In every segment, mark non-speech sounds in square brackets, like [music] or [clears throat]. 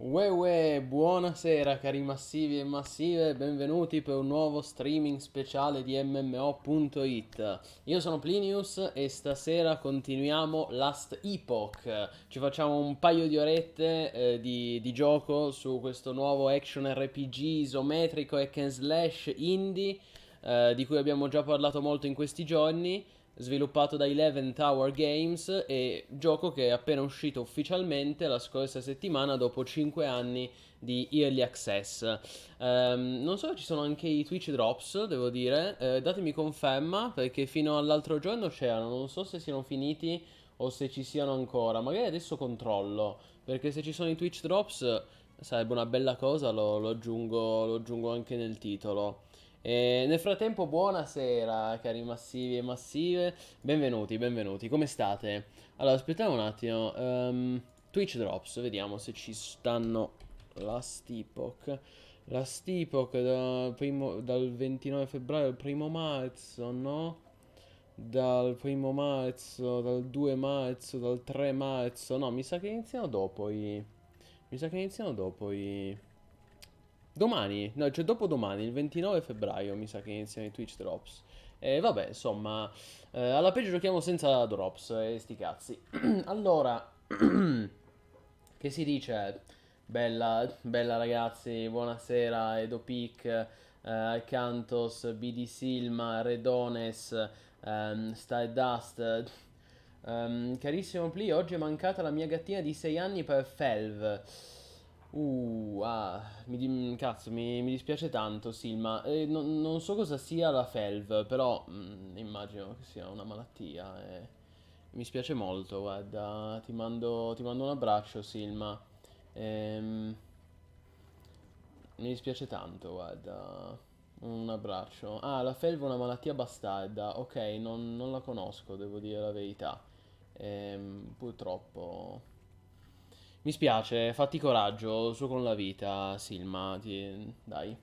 Uè uè, buonasera cari massivi e massive, benvenuti per un nuovo streaming speciale di MMO.it. Io sono Plinius e stasera continuiamo Last Epoch. Ci facciamo un paio di orette eh, di, di, gioco su questo nuovo action RPG isometrico hack and slash indie eh, di cui abbiamo già parlato molto in questi giorni sviluppato da Eleven Tower Games e gioco che è appena uscito ufficialmente la scorsa settimana dopo 5 anni di Early Access. Um, non so, ci sono anche i Twitch Drops, devo dire, eh, datemi conferma perché fino all'altro giorno c'erano, non so se siano finiti o se ci siano ancora, magari adesso controllo, perché se ci sono i Twitch Drops sarebbe una bella cosa, lo, lo, aggiungo, lo aggiungo anche nel titolo. E nel frattempo, buonasera cari massivi e massive, benvenuti, benvenuti, come state? Allora, aspettiamo un attimo, um, Twitch Drops, vediamo se ci stanno la Steepock. La Steepock da primo, dal 29 febbraio al primo marzo, no? Dal primo marzo, dal 2 marzo, dal 3 marzo, no, mi sa che iniziano dopo i... Mi sa che iniziano dopo i... Domani, no, cioè dopo domani, il 29 febbraio, mi sa che iniziano i Twitch Drops. E vabbè, insomma, eh, alla peggio giochiamo senza drops e eh, sti cazzi. [clears throat] allora, [clears throat] che si dice? Bella, bella ragazzi, buonasera, Edo Peak, eh, Cantos, BD Silma, Redones, ehm, Stardust. Ehm, carissimo Pli, oggi è mancata la mia gattina di 6 anni per Felv. Uh, ah, mi, cazzo, mi, mi, dispiace tanto Silma. Eh, no, non so cosa sia la FELV, però mh, mm, immagino che sia una malattia. Eh. Mi spiace molto, guarda. Ti mando, ti mando un abbraccio Silma. Ehm, mi dispiace tanto, guarda. Un abbraccio. Ah, la FELV è una malattia bastarda. Ok, non, non la conosco, devo dire la verità. Ehm, purtroppo... Mi spiace, fatti coraggio, su con la vita, Silma, ti... dai.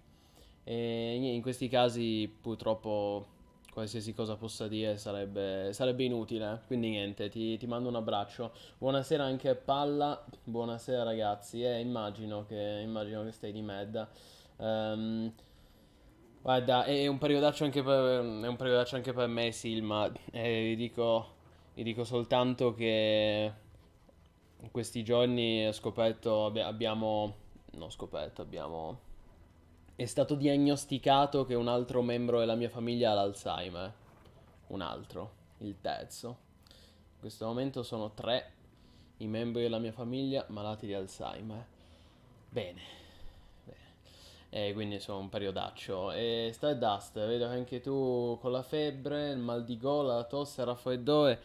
E in questi casi purtroppo qualsiasi cosa possa dire sarebbe, sarebbe inutile, quindi niente, ti, ti, mando un abbraccio. Buonasera anche Palla, buonasera ragazzi, eh, immagino, che, immagino che stai di merda. Um, guarda, è un, periodaccio anche per, è un periodaccio anche per me Silma, eh, vi, dico, vi dico soltanto che in questi giorni ho scoperto, abbiamo, non scoperto, abbiamo, è stato diagnosticato che un altro membro della mia famiglia ha l'Alzheimer, un altro, il terzo. In questo momento sono tre i membri della mia famiglia malati di Alzheimer. Bene, e eh, quindi sono un periodaccio. E Stardust, vedo che anche tu con la febbre, il mal di gola, la tosse, il raffreddore.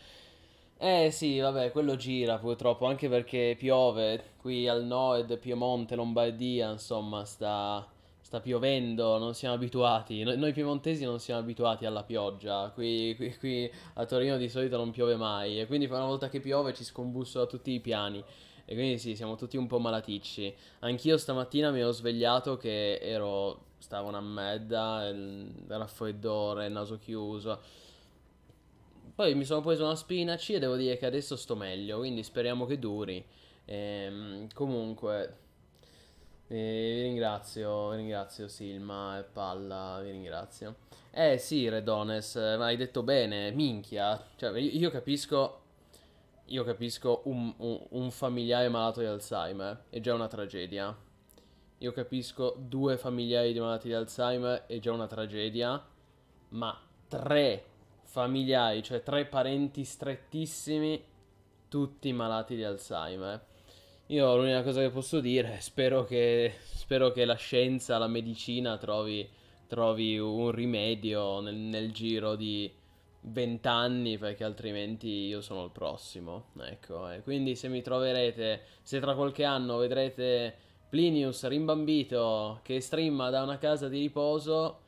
Eh sì, vabbè, quello gira purtroppo, anche perché piove qui al nord, Piemonte, Lombardia, insomma, sta, sta piovendo, non siamo abituati, noi, noi, piemontesi non siamo abituati alla pioggia, qui, qui, qui, a Torino di solito non piove mai e quindi una volta che piove ci scombussola tutti i piani. E quindi sì, siamo tutti un po' malaticci. Anch'io stamattina mi ero svegliato che ero... stavo una merda, raffreddore, naso chiuso poi mi sono preso una spinaci e devo dire che adesso sto meglio, quindi speriamo che duri. Ehm, comunque, eh, vi ringrazio, vi ringrazio Silma e Palla, vi ringrazio. Eh sì, Redones, ma hai detto bene, minchia. Cioè, io, io capisco... Io capisco un, un, un familiare malato di Alzheimer, è già una tragedia. Io capisco due familiari di malati di Alzheimer, è già una tragedia. Ma tre familiari, cioè tre parenti strettissimi, tutti malati di Alzheimer. Io l'unica cosa che posso dire, spero che, spero che la scienza, la medicina trovi, trovi un rimedio nel, nel giro di vent'anni perché altrimenti io sono il prossimo. Ecco, e quindi se mi troverete, se tra qualche anno vedrete Plinius rimbambito che streama da una casa di riposo,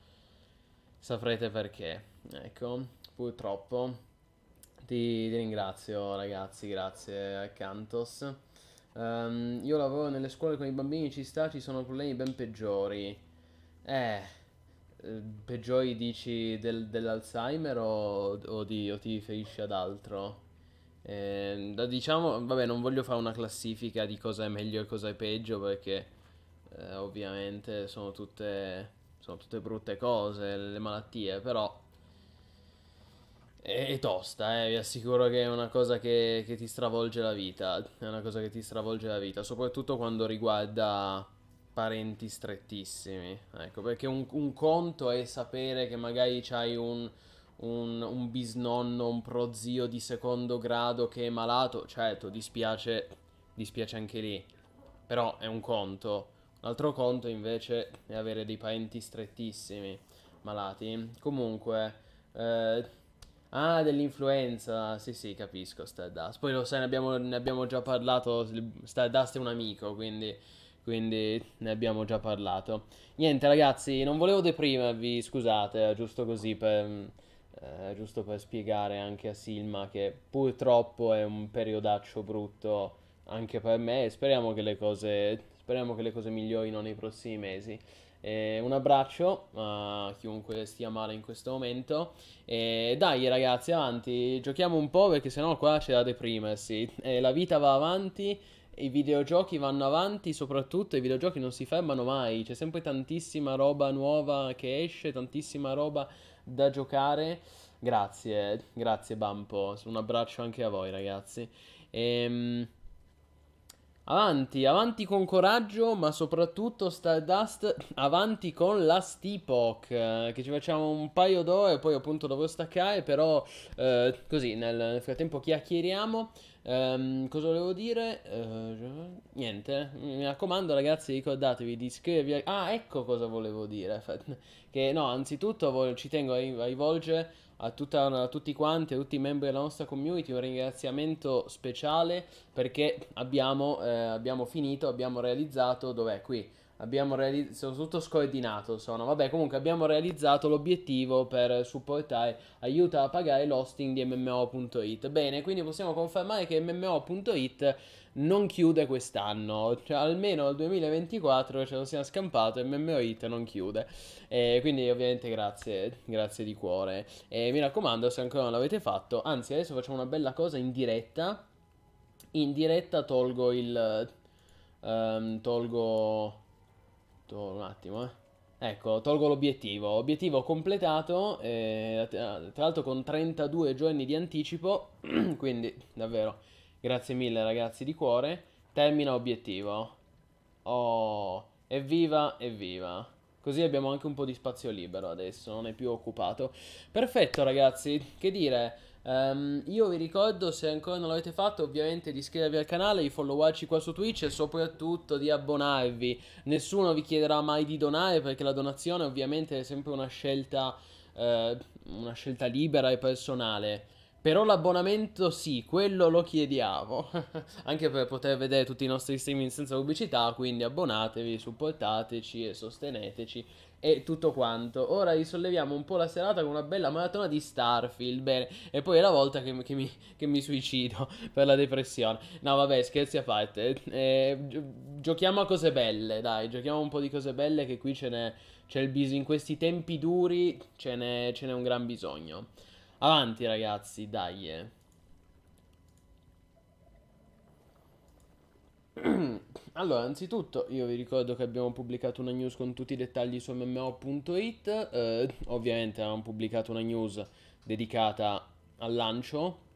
saprete perché. Ecco purtroppo. Ti, ti ringrazio ragazzi, grazie a Cantos. Um, io lavoro nelle scuole con i bambini, ci sta, ci sono problemi ben peggiori. Eh, eh peggiori dici del, dell'Alzheimer o, o, di, o, ti riferisci ad altro? Eh, diciamo, vabbè, non voglio fare una classifica di cosa è meglio e cosa è peggio perché eh, ovviamente sono tutte, sono tutte brutte cose, le malattie, però è tosta, eh, vi assicuro che è una cosa che, che, ti stravolge la vita, è una cosa che ti stravolge la vita, soprattutto quando riguarda parenti strettissimi, ecco, perché un, un conto è sapere che magari c'hai un, un, un, bisnonno, un prozio di secondo grado che è malato, certo, dispiace, dispiace anche lì, però è un conto. Un altro conto invece è avere dei parenti strettissimi, malati. Comunque... Eh, Ah, dell'influenza. Sì, sì, capisco. Stardust. Poi lo sai, ne abbiamo, ne abbiamo già parlato. Stardust è un amico, quindi quindi ne abbiamo già parlato. Niente ragazzi, non volevo deprimervi, scusate, eh, giusto così per, mm, eh, giusto per spiegare anche a Silma che purtroppo è un periodaccio brutto anche per me speriamo che le cose, speriamo che le cose migliorino nei prossimi mesi. Eh, un abbraccio a chiunque stia male in questo momento. Eh, dai ragazzi, avanti, giochiamo un po' perché sennò qua c'è da deprimersi. Eh, la vita va avanti, i videogiochi vanno avanti, soprattutto i videogiochi non si fermano mai, c'è sempre tantissima roba nuova che esce, tantissima roba da giocare. Grazie, grazie Bampo, un abbraccio anche a voi ragazzi. Ehm... Avanti, avanti con coraggio, ma soprattutto Stardust avanti con la Steepock, eh, che ci facciamo un paio d'ore, poi appunto dovevo staccare, però eh, così nel, frattempo chiacchieriamo. Eh, cosa volevo dire? Eh, niente, mi raccomando ragazzi ricordatevi di iscrivervi. Ah, ecco cosa volevo dire. Che no, anzitutto ci tengo a rivolgere a, tutta, a, tutti quanti, a tutti i membri della nostra community, un ringraziamento speciale perché abbiamo, eh, abbiamo finito, abbiamo realizzato, dov'è qui? Abbiamo realizzato, sono tutto scordinato, sono, vabbè comunque abbiamo realizzato l'obiettivo per supportare, aiuta a pagare l'hosting di MMO.it. Bene, quindi possiamo confermare che MMO.it non chiude quest'anno, cioè almeno il 2024 ce lo siamo scampato e MMOIT non chiude. E quindi ovviamente grazie, grazie di cuore. E mi raccomando se ancora non l'avete fatto, anzi adesso facciamo una bella cosa in diretta. In diretta tolgo il... Um, tolgo... Tolgo un attimo, eh. Ecco, tolgo l'obiettivo. Obiettivo completato, eh, tra l'altro con 32 giorni di anticipo, [clears throat] quindi davvero Grazie mille ragazzi di cuore. Termina obiettivo. Oh, evviva, evviva. Così abbiamo anche un po' di spazio libero adesso, non è più occupato. Perfetto ragazzi, che dire... Um, io vi ricordo, se ancora non l'avete fatto, ovviamente di iscrivervi al canale, di followarci qua su Twitch e soprattutto di abbonarvi. Nessuno vi chiederà mai di donare perché la donazione ovviamente è sempre una scelta, uh, una scelta libera e personale. Però l'abbonamento sì, quello lo chiediamo. [laughs] Anche per poter vedere tutti i nostri streaming senza pubblicità, quindi abbonatevi, supportateci e sosteneteci e tutto quanto. Ora risolleviamo un po' la serata con una bella maratona di Starfield. Bene, e poi è la volta che, che, mi, che mi, suicido [laughs] per la depressione. No, vabbè, scherzi a parte. Eh, giochiamo a cose belle, dai, giochiamo un po' di cose belle che qui ce n'è. C'è il bisogno in questi tempi duri, ce n'è, ce n'è un gran bisogno. Avanti ragazzi, dai. Eh. [clears throat] Allora, anzitutto io vi ricordo che abbiamo pubblicato una news con tutti i dettagli su mmo.it, eh, ovviamente avevamo pubblicato una news dedicata al lancio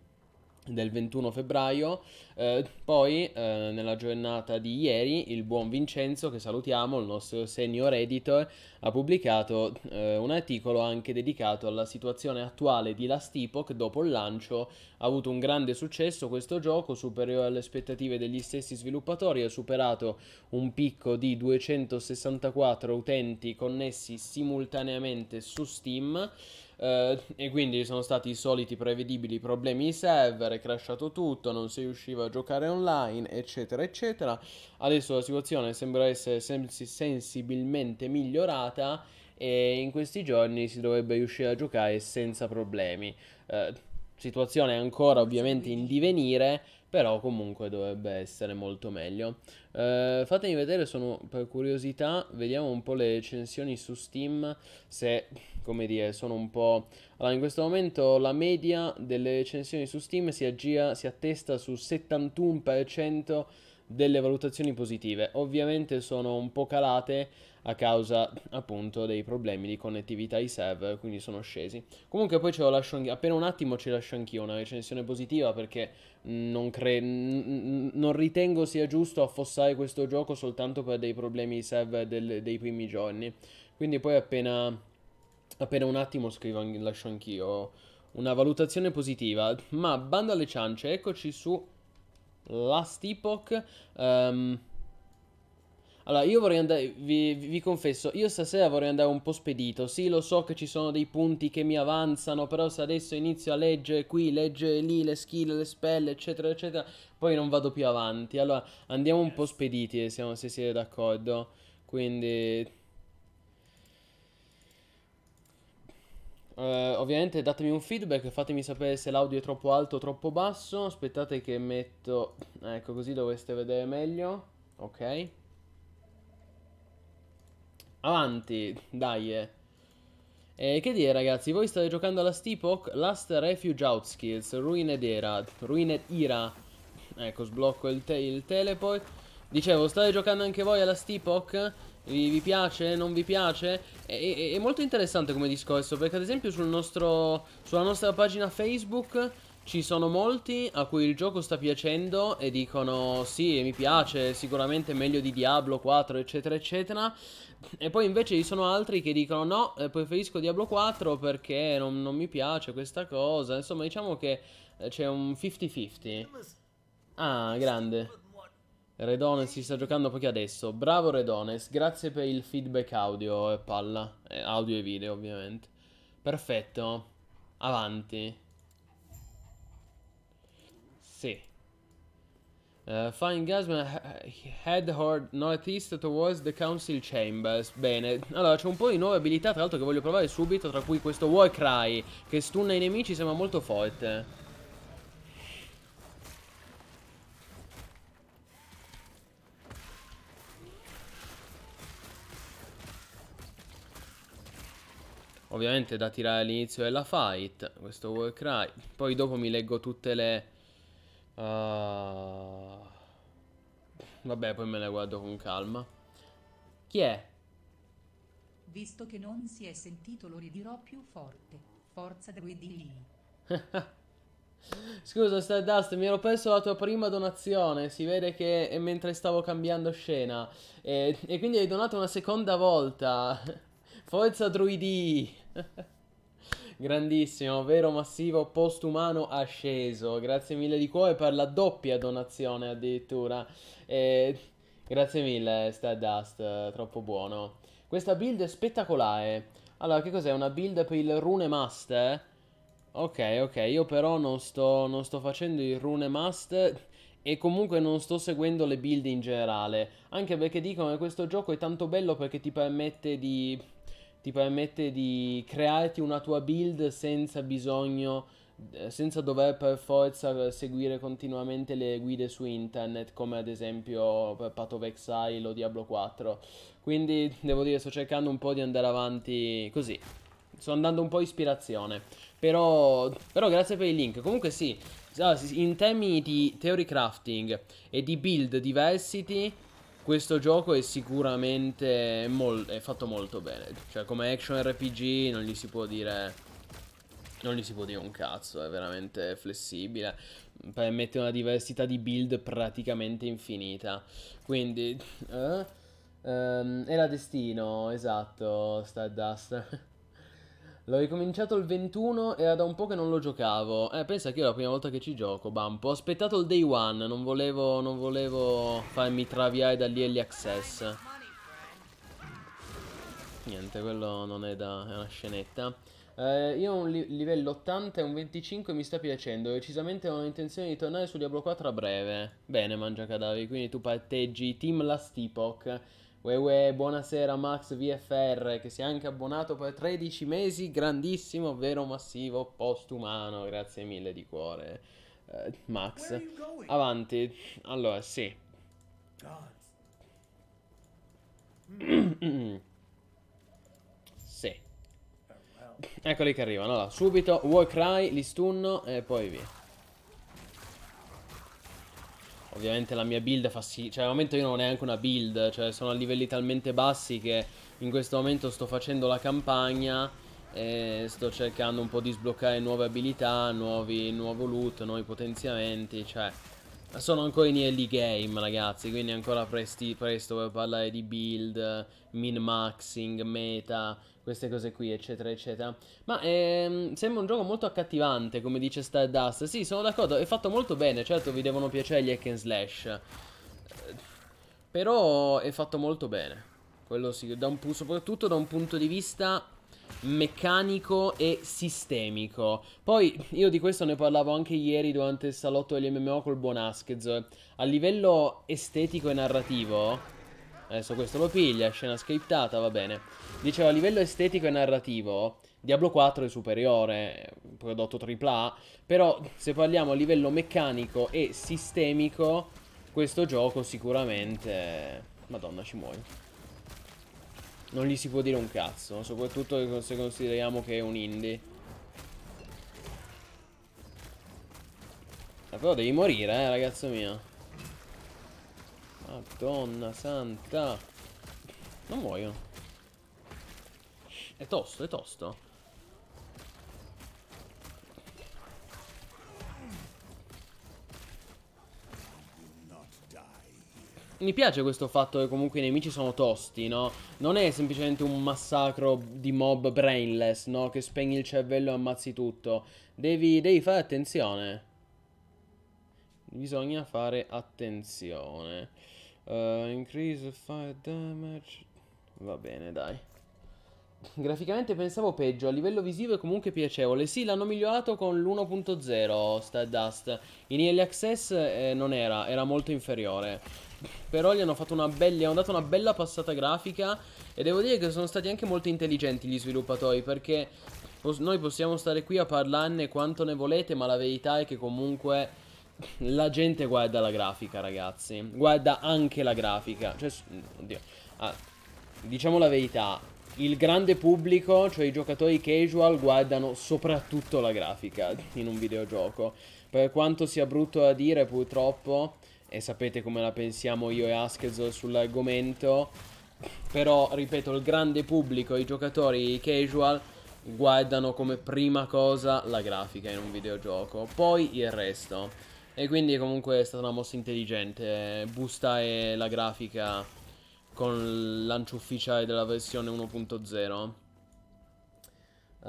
del 21 febbraio. Eh, poi, eh, nella giornata di ieri, il buon Vincenzo, che salutiamo, il nostro senior editor, ha pubblicato eh, un articolo anche dedicato alla situazione attuale di Last Epoch dopo il lancio. Ha avuto un grande successo questo gioco, superiore alle aspettative degli stessi sviluppatori, ha superato un picco di 264 utenti connessi simultaneamente su Steam eh, e quindi sono stati i soliti prevedibili problemi di server, è crashato tutto, non si riusciva a giocare online, eccetera, eccetera. Adesso la situazione sembra essere sens- sensibilmente migliorata e in questi giorni si dovrebbe riuscire a giocare senza problemi. Eh, situazione ancora ovviamente in divenire, però comunque dovrebbe essere molto meglio. Eh, fatemi vedere, sono per curiosità, vediamo un po' le recensioni su Steam, se, come dire, sono un po'... Allora, in questo momento la media delle recensioni su Steam si aggira, si attesta sul 71% delle valutazioni positive. Ovviamente sono un po' calate a causa appunto dei problemi di connettività ai server, quindi sono scesi. Comunque poi ce lo lascio anch'io, appena un attimo ce lascio anch'io una recensione positiva perché mm, non, cre- non ritengo sia giusto affossare questo gioco soltanto per dei problemi di server del, dei primi giorni. Quindi poi appena, appena un attimo scrivo, lascio anch'io una valutazione positiva. Ma bando alle ciance, eccoci su Last Epoch. Um, allora, io vorrei andare, vi, vi, confesso, io stasera vorrei andare un po' spedito. Sì, lo so che ci sono dei punti che mi avanzano, però se adesso inizio a leggere qui, leggere lì, le skill, le spelle, eccetera, eccetera, poi non vado più avanti. Allora, andiamo un po' spediti, eh, se siete d'accordo. Quindi... Uh, ovviamente datemi un feedback, e fatemi sapere se l'audio è troppo alto o troppo basso. Aspettate che metto... Ecco, così dovreste vedere meglio. Ok. Avanti, dai. Eh. che dire ragazzi, voi state giocando alla Steepok Last Refuge Outskills, Ruined Era, Ruined Era. Ecco, sblocco il, te il teleport. Dicevo, state giocando anche voi alla Steepok? Vi, vi, piace? Non vi piace? È, è, è, molto interessante come discorso perché ad esempio sul nostro, sulla nostra pagina Facebook ci sono molti a cui il gioco sta piacendo e dicono sì, mi piace, sicuramente è meglio di Diablo 4, eccetera, eccetera. E poi invece ci sono altri che dicono no, eh, preferisco Diablo 4 perché non, non mi piace questa cosa. Insomma, diciamo che eh, c'è un 50-50. Ah, grande. Redones si sta giocando pochi adesso. Bravo Redones, grazie per il feedback audio e palla. Eh, audio e video, ovviamente. Perfetto. Avanti. Sì. Uh, fine Gasman head hard northeast towards the council chambers. Bene, allora c'è un po' di nuove abilità tra l'altro che voglio provare subito, tra cui questo Warcry che stunna i nemici, sembra molto forte. Ovviamente da tirare all'inizio della fight, questo Warcry. Poi dopo mi leggo tutte le Uh... Vabbè, poi me la guardo con calma. Chi è? Visto che non si è sentito, lo ridirò più forte. Forza Druidili. [laughs] Scusa, Stardust, mi ero perso la tua prima donazione. Si vede che è mentre stavo cambiando scena. E, eh, e quindi hai donato una seconda volta. [laughs] Forza Druidi. [laughs] grandissimo, vero massivo postumano asceso. Grazie mille di cuore per la doppia donazione addirittura. E... Grazie mille, Stardust, troppo buono. Questa build è spettacolare. Allora, che cos'è? Una build per il Rune Master? Ok, ok, io però non sto, non sto facendo il Rune Master e comunque non sto seguendo le build in generale. Anche perché dicono che questo gioco è tanto bello perché ti permette di ti permette di crearti una tua build senza bisogno eh, senza dover per forza seguire continuamente le guide su internet, come ad esempio per eh, Path of Exile o Diablo 4. Quindi devo dire, sto cercando un po' di andare avanti così. Sto andando un po' ispirazione. Però, però grazie per il link. Comunque ah, sì, in termini di theory crafting e di build diversity questo gioco è sicuramente è fatto molto bene. Cioè, come action RPG non gli si può dire. Non gli si può dire un cazzo, è veramente flessibile. Permette una diversità di build praticamente infinita. Quindi. [laughs] Eh? Um, era destino, esatto, Stardust. [laughs] L'ho ricominciato il 21, e era da un po' che non lo giocavo. Eh, pensa che io è la prima volta che ci gioco, Bampo. Ho aspettato il day one, non volevo, non volevo farmi traviare dagli early access. Niente, quello non è da... è una scenetta. Eh, io ho un li livello 80 e un 25 mi sta piacendo. Decisamente ho intenzione di tornare su Diablo 4 a breve. Bene, mangia cadaveri, quindi tu parteggi Team Last Epoch. Ueue, buonasera Max VFR che si è anche abbonato per 13 mesi, grandissimo, vero massivo, postumano, grazie mille di cuore eh, Max. Avanti, allora sì. [clears throat] sì. Eccoli che arrivano, allora subito Warcry, li stunno e poi via. Ovviamente la mia build fa sì, cioè al momento io non ho neanche una build, cioè sono a livelli talmente bassi che in questo momento sto facendo la campagna e sto cercando un po' di sbloccare nuove abilità, nuovi, nuovo loot, nuovi potenziamenti, cioè sono ancora in early game ragazzi, quindi ancora presti, presto per parlare di build, min-maxing, meta, queste cose qui eccetera eccetera. Ma ehm, sembra un gioco molto accattivante come dice Stardust, sì sono d'accordo, è fatto molto bene, certo vi devono piacere gli hack and slash, però è fatto molto bene, quello sì, da un, soprattutto da un punto di vista meccanico e sistemico. Poi io di questo ne parlavo anche ieri durante il salotto degli MMO col buon Askez. A livello estetico e narrativo, adesso questo lo piglia, scena scriptata, va bene. Dicevo, a livello estetico e narrativo, Diablo 4 è superiore, prodotto AAA, però se parliamo a livello meccanico e sistemico, questo gioco sicuramente... Madonna, ci muoio non gli si può dire un cazzo, soprattutto se consideriamo che è un indie. Ma però devi morire, eh, ragazzo mio. Madonna santa. Non muoio È tosto, è tosto. mi piace questo fatto che comunque i nemici sono tosti, no? Non è semplicemente un massacro di mob brainless, no? Che spegni il cervello e ammazzi tutto. Devi, devi fare attenzione. Bisogna fare attenzione. Uh, increase fire damage. Va bene, dai. Graficamente pensavo peggio, a livello visivo è comunque piacevole. Sì, l'hanno migliorato con l'1.0 Stardust. In Early Access eh, non era, era molto inferiore. Però gli hanno, una bella, gli hanno dato una bella passata grafica e devo dire che sono stati anche molto intelligenti gli sviluppatori perché noi possiamo stare qui a parlarne quanto ne volete, ma la verità è che comunque la gente guarda la grafica, ragazzi. Guarda anche la grafica. Cioè, oddio. Ah, diciamo la verità, il grande pubblico, cioè i giocatori casual, guardano soprattutto la grafica [laughs] in un videogioco. Per quanto sia brutto da dire, purtroppo, e sapete come la pensiamo io e Askezol sull'argomento, però ripeto il grande pubblico, i giocatori casual guardano come prima cosa la grafica in un videogioco, poi il resto. E quindi comunque è stata una mossa intelligente, eh, boostare la grafica con il lancio ufficiale della versione 1.0. Uh,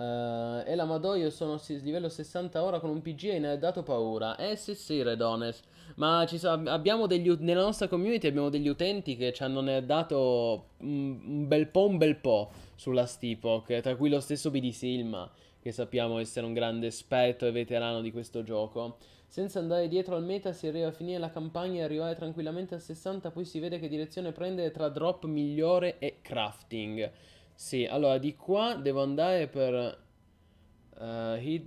eh, e la Mado, io sono a livello 60 ora con un PG e ne ha dato paura. Eh sì sì, Redones. Ma so, abbiamo degli, nella nostra community abbiamo degli utenti che ci hanno dato un bel po', un bel po' sulla Steepock, tra cui lo stesso BD Silma, che sappiamo essere un grande esperto e veterano di questo gioco. Senza andare dietro al meta si arriva a finire la campagna e arrivare tranquillamente a 60, poi si vede che direzione prendere tra drop migliore e crafting. Sì, allora di qua devo andare per... Uh, hit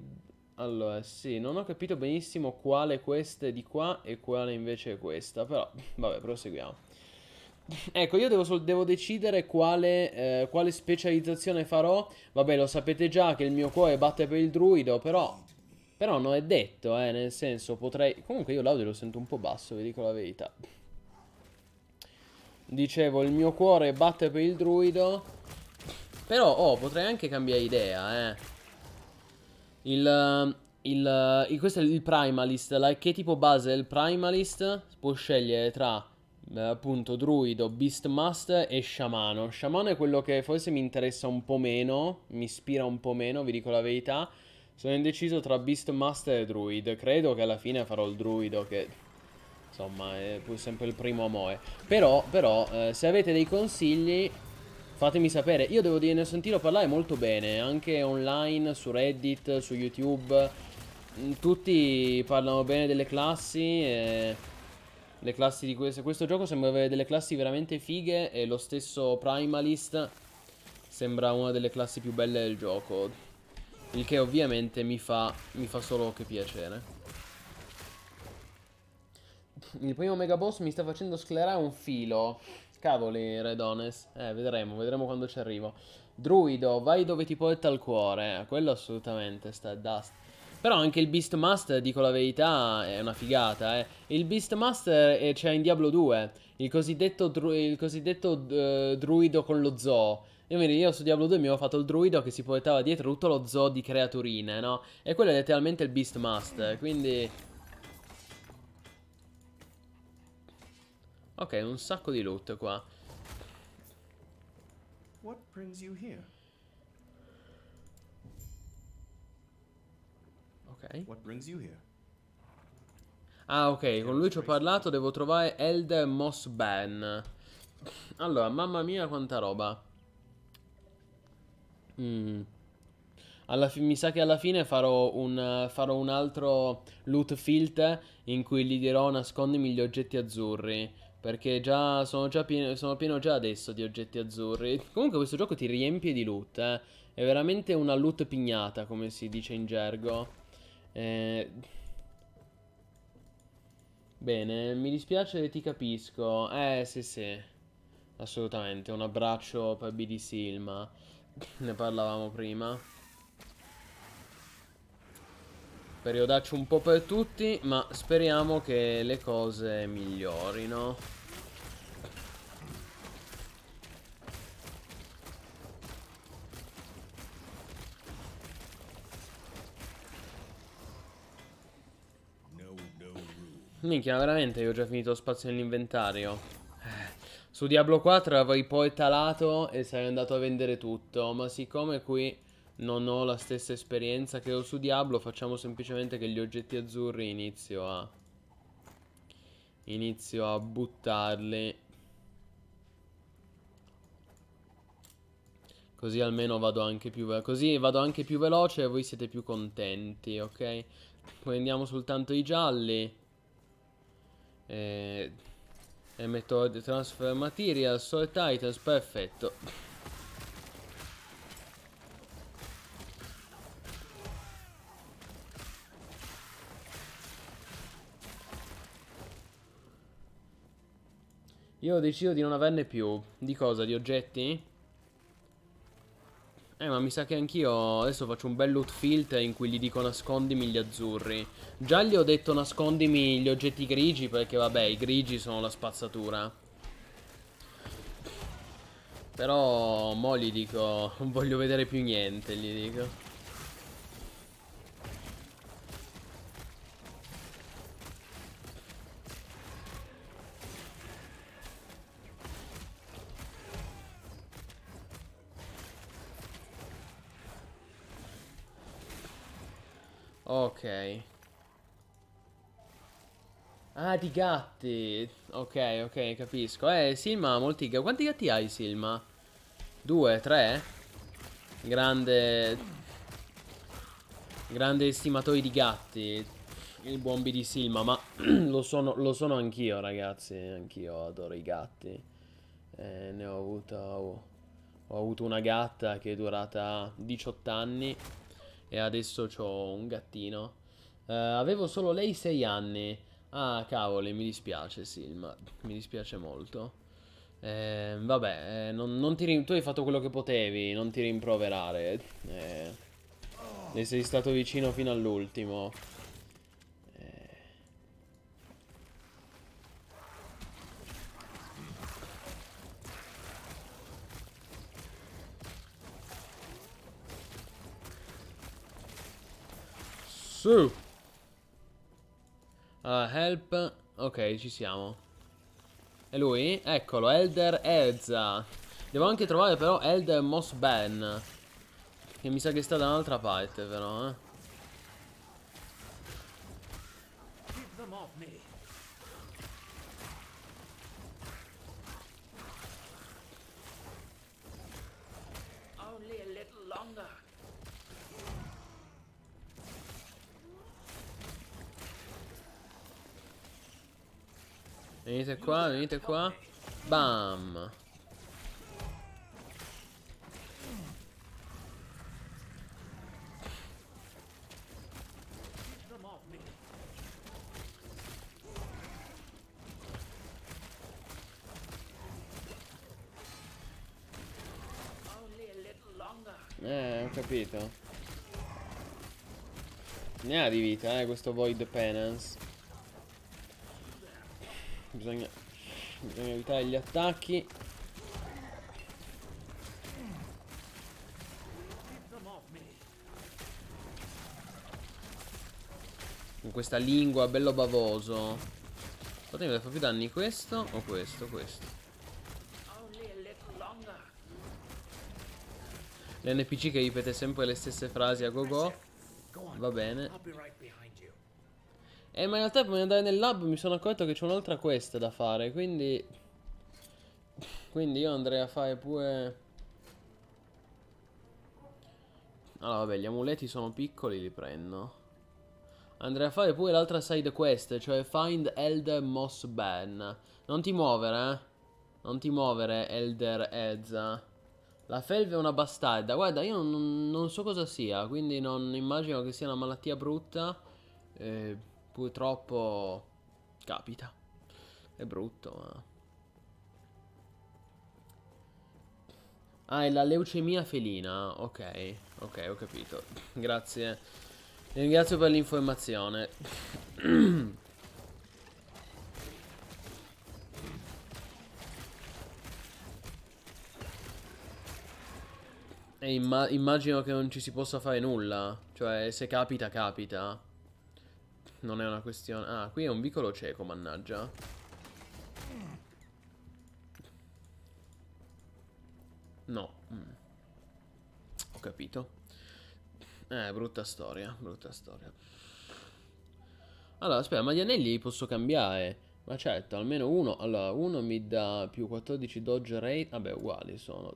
allora, sì, non ho capito benissimo quale questa è di qua e quale invece è questa, però vabbè, proseguiamo. Ecco, io devo, devo decidere quale, eh, quale, specializzazione farò. Vabbè, lo sapete già che il mio cuore batte per il druido, però... Però non è detto, eh, nel senso, potrei... Comunque io l'audio lo sento un po' basso, vi dico la verità. Dicevo, il mio cuore batte per il druido. Però, oh, potrei anche cambiare idea, eh. Il, ehm, il, eh, il, questo è il Primalist, che l'archetipo base è il Primalist può scegliere tra eh, appunto druido, beastmaster e sciamano. Sciamano è quello che forse mi interessa un po' meno, mi ispira un po' meno, vi dico la verità. Sono indeciso tra beastmaster e druid, credo che alla fine farò il druido che insomma è pur sempre il primo amore. Però, però eh, se avete dei consigli Fatemi sapere, io devo dire, ne ho sentito parlare molto bene, anche online, su Reddit, su YouTube, mm, tutti parlano bene delle classi e le classi di questo, questo gioco sembra avere delle classi veramente fighe e lo stesso Primalist sembra una delle classi più belle del gioco, il che ovviamente mi fa, mi fa solo che piacere. Il primo megaboss mi sta facendo sclerare un filo. Cavoli, Redones. Eh, vedremo, vedremo quando ci arrivo. Druido, vai dove ti porta il cuore. Eh, quello assolutamente, sta Dust. Però anche il Beastmaster, dico la verità, è una figata, eh. Il Beastmaster eh, c'è in Diablo 2, il cosiddetto, dru il cosiddetto eh, druido con lo zoo. Io, io su Diablo 2 mi avevo fatto il druido che si portava dietro tutto lo zoo di creaturine, no? E quello è letteralmente il Beastmaster, quindi Ok, un sacco di loot qua. What brings you here? Ok. What brings you here? Ah, ok, con lui ci ho parlato, devo trovare Elder Moss Ben. Allora, mamma mia quanta roba. Mm. mi sa che alla fine farò un, farò un altro loot filter in cui gli dirò nascondimi gli oggetti azzurri. Perché già sono, già pieno, sono pieno già adesso di oggetti azzurri. Comunque questo gioco ti riempie di loot, eh. È veramente una loot pignata, come si dice in gergo. Eh... Bene, mi dispiace, ti capisco. Eh, sì, sì. Assolutamente, un abbraccio per BD Silma. [laughs] ne parlavamo prima. Periodaccio un po' per tutti, ma speriamo che le cose migliorino. Minchia, veramente io ho già finito spazio nell'inventario. Eh, su Diablo 4 avrei poi talato e sarei andato a vendere tutto, ma siccome qui non ho la stessa esperienza che ho su Diablo, facciamo semplicemente che gli oggetti azzurri inizio a inizio a buttarli così almeno vado anche più così vado anche più veloce e voi siete più contenti, ok? Prendiamo soltanto i gialli e, eh, e metto transfer material, soil titans, perfetto. Io ho deciso di non averne più. Di cosa? Di oggetti? Eh, ma mi sa che anch'io adesso faccio un bel loot filt in cui gli dico nascondimi gli azzurri. Già gli ho detto nascondimi gli oggetti grigi perché, vabbè, i grigi sono la spazzatura. Però, mo gli dico, non voglio vedere più niente, gli dico. Ok. Ah, di gatti. Ok, ok, capisco. Eh, Silma ha molti gatti. Quanti gatti hai, Silma? Due, tre? Grande... Grande estimatore di gatti. Il bombi di Silma, ma [clears throat] lo sono, lo sono anch'io, ragazzi. Anch'io adoro i gatti. Eh, ne ho avuto... Oh, ho avuto una gatta che è durata 18 anni e adesso ho un gattino. Uh, avevo solo lei 6 anni. Ah, cavoli, mi dispiace, Silma. Mi dispiace molto. Eh, vabbè, eh, non, non tu hai fatto quello che potevi, non ti rimproverare. Eh, ne sei stato vicino fino all'ultimo. Su. Allora, help. Ok, ci siamo. E lui? Eccolo, Elder Ezza. Devo anche trovare però Elder Moss Ben. Che mi sa che sta da un'altra parte però, eh. Venite qua, venite qua. Bam. Eh, ho capito. Ne ha di vita, eh, questo Void Penance. Bisogna, bisogna evitare gli attacchi. Con questa lingua bello bavoso. Potremmo fare più danni questo o questo, questo. L'NPC che ripete sempre le stesse frasi a go go. Va bene. Eh, ma in realtà prima di andare nel lab mi sono accorto che c'è un'altra quest da fare, quindi... Quindi io andrei a fare pure... Allora, vabbè, gli amuleti sono piccoli, li prendo. Andrei a fare pure l'altra side quest, cioè Find Elder Moss Ban. Non ti muovere, eh. Non ti muovere, Elder Ezza. La felve è una bastarda. Guarda, io non, non so cosa sia, quindi non immagino che sia una malattia brutta. Eh... Purtroppo capita. È brutto, ma... Ah, è la leucemia felina. Ok, ok, ho capito. Grazie. Ringrazio per l'informazione. E imma immagino che non ci si possa fare nulla. Cioè, se capita, capita. Non è una questione... Ah, qui è un vicolo cieco, mannaggia. No. Mm. Ho capito. Eh, brutta storia, brutta storia. Allora, aspetta, ma gli anelli li posso cambiare? Ma certo, almeno uno. Allora, uno mi dà più 14 dodge rate. Vabbè, uguali sono.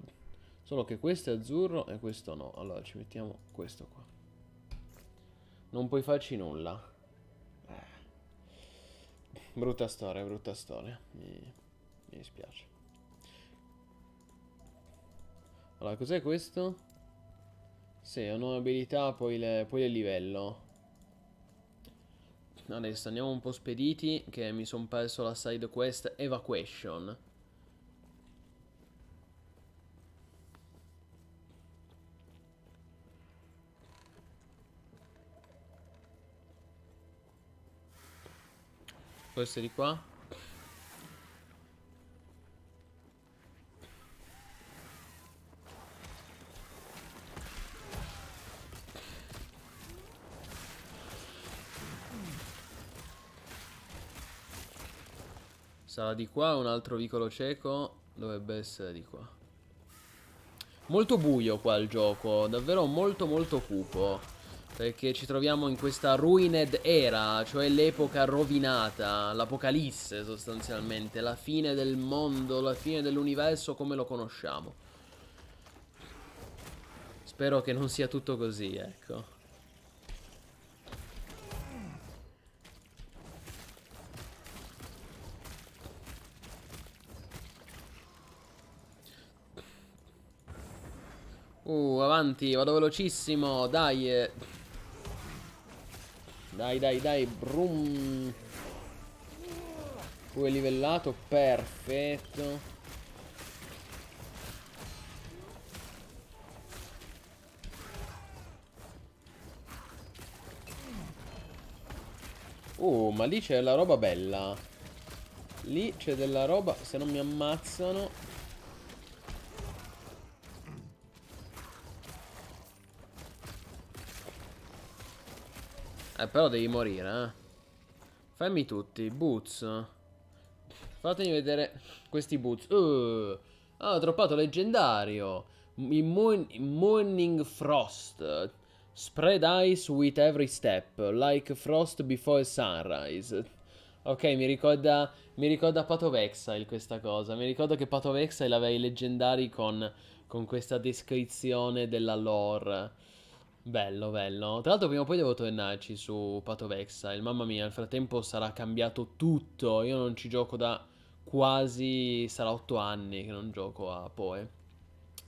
Solo che questo è azzurro e questo no. Allora, ci mettiamo questo qua. Non puoi farci nulla. Brutta storia, brutta storia. Mi, mi dispiace. Allora, cos'è questo? Sì, ho nuove abilità, poi, le, poi il livello. Adesso andiamo un po' spediti, che mi sono perso la side quest Evacuation. Queste di qua. Sarà di qua, un altro vicolo cieco dovrebbe essere di qua. Molto buio qua il gioco, davvero molto molto cupo. Perché ci troviamo in questa ruined era, cioè l'epoca rovinata, l'apocalisse sostanzialmente, la fine del mondo, la fine dell'universo come lo conosciamo. Spero che non sia tutto così, ecco. Uh, avanti, vado velocissimo, dai. Eh. Dai, dai, dai, brum. Pure livellato, perfetto. Oh, ma lì c'è la roba bella. Lì c'è della roba, se non mi ammazzano Eh, però devi morire, eh. Fammi tutti, boots. Fatemi vedere questi boots. Uh, ah, droppato leggendario. Moon, morning Frost. Spread ice with every step, like frost before sunrise. Ok, mi ricorda, mi ricorda Path of questa cosa. Mi ricordo che Path of aveva i leggendari con, con questa descrizione della lore. Bello, bello. Tra l'altro prima o poi devo tornarci su Patovexa. Il mamma mia, nel frattempo sarà cambiato tutto. Io non ci gioco da quasi... sarà 8 anni che non gioco a Poe.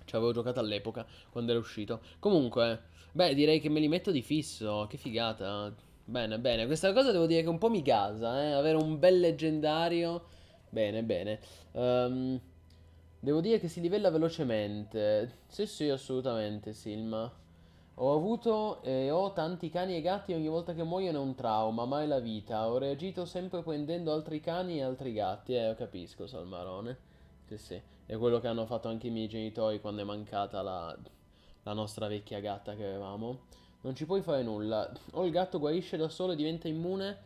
Ci avevo giocato all'epoca, quando era uscito. Comunque, beh, direi che me li metto di fisso. Che figata. Bene, bene. Questa cosa devo dire che un po' mi gasa, eh. Avere un bel leggendario. Bene, bene. Ehm... Um, devo dire che si livella velocemente. Sì, sì, assolutamente, Silma. Ho avuto e eh, ho tanti cani e gatti, ogni volta che muoiono è un trauma, mai la vita. Ho reagito sempre prendendo altri cani e altri gatti. Eh, capisco, Salmarone. Sì, sì. È quello che hanno fatto anche i miei genitori quando è mancata la, la nostra vecchia gatta che avevamo. Non ci puoi fare nulla. O il gatto guarisce da solo e diventa immune,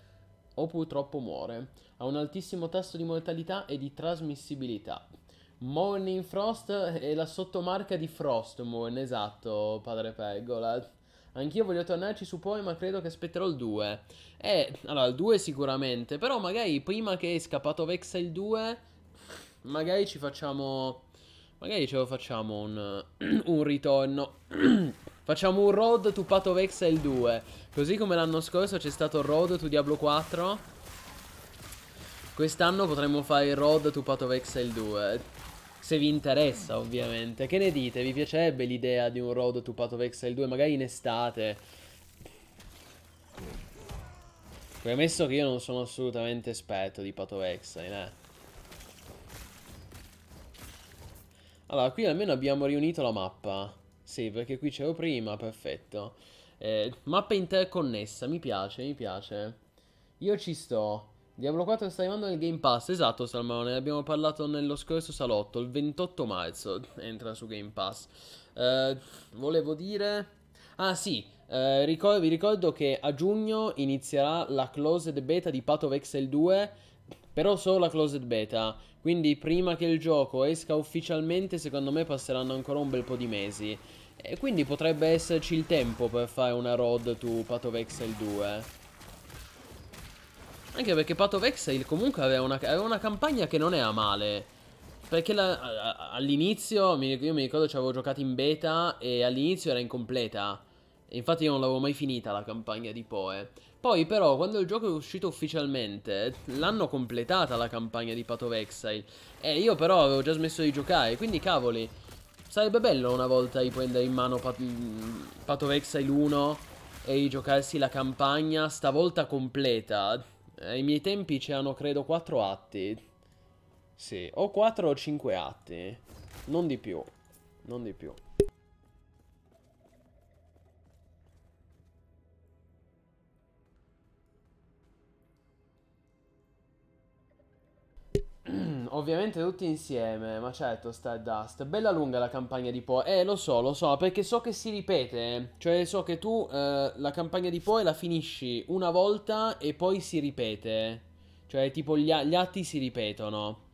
o purtroppo muore. Ha un altissimo tasso di mortalità e di trasmissibilità. Morning Frost è la sottomarca di Frostmoon, esatto, padre Pegola. Anch'io voglio tornarci su poi, ma credo che aspetterò il 2. Eh, allora, il 2 sicuramente, però magari prima che esca Path of Exile 2, magari ci facciamo... Magari ce lo facciamo un, [clears throat] un ritorno. [clears throat] facciamo un road to Pato Vexel 2. Così come l'anno scorso c'è stato il road to Diablo 4. Quest'anno potremmo fare il road to Pato Vexel 2 se vi interessa ovviamente. Che ne dite? Vi piacerebbe l'idea di un road to Path of Exile 2 magari in estate? Premesso che io non sono assolutamente esperto di Path of Exile, eh. Allora, qui almeno abbiamo riunito la mappa. Sì, perché qui c'ero prima, perfetto. Eh, mappa interconnessa, mi piace, mi piace. Io ci sto. Diablo 4 sta arrivando nel Game Pass, esatto Salmone, ne abbiamo parlato nello scorso salotto, il 28 marzo entra su Game Pass. Eh, volevo dire... Ah sì, eh, ricor- vi ricordo che a giugno inizierà la closed beta di Path of Excel 2, però solo la closed beta, quindi prima che il gioco esca ufficialmente secondo me passeranno ancora un bel po' di mesi. E quindi potrebbe esserci il tempo per fare una road to Path of Excel 2. Anche perché Pato Vexail comunque aveva una, aveva una campagna che non era male. Perché all'inizio, io mi ricordo ci avevo giocato in beta e all'inizio era incompleta. E infatti io non l'avevo mai finita la campagna di Poe. Poi però, quando il gioco è uscito ufficialmente, l'hanno completata la campagna di Pato Vexail. E io però avevo già smesso di giocare, quindi cavoli. Sarebbe bello una volta di prendere in mano Pat Pato Vexail 1 e di giocarsi la campagna stavolta completa ai eh, miei tempi c'erano credo quattro atti. Sì, o quattro o cinque atti. Non di più. Non di più. Mm, ovviamente tutti insieme, ma certo, Star Dust. Bella lunga la campagna di Poe. Eh, lo so, lo so, perché so che si ripete. Cioè, so che tu eh, la campagna di Poe la finisci una volta e poi si ripete. Cioè, tipo, gli, gli atti si ripetono.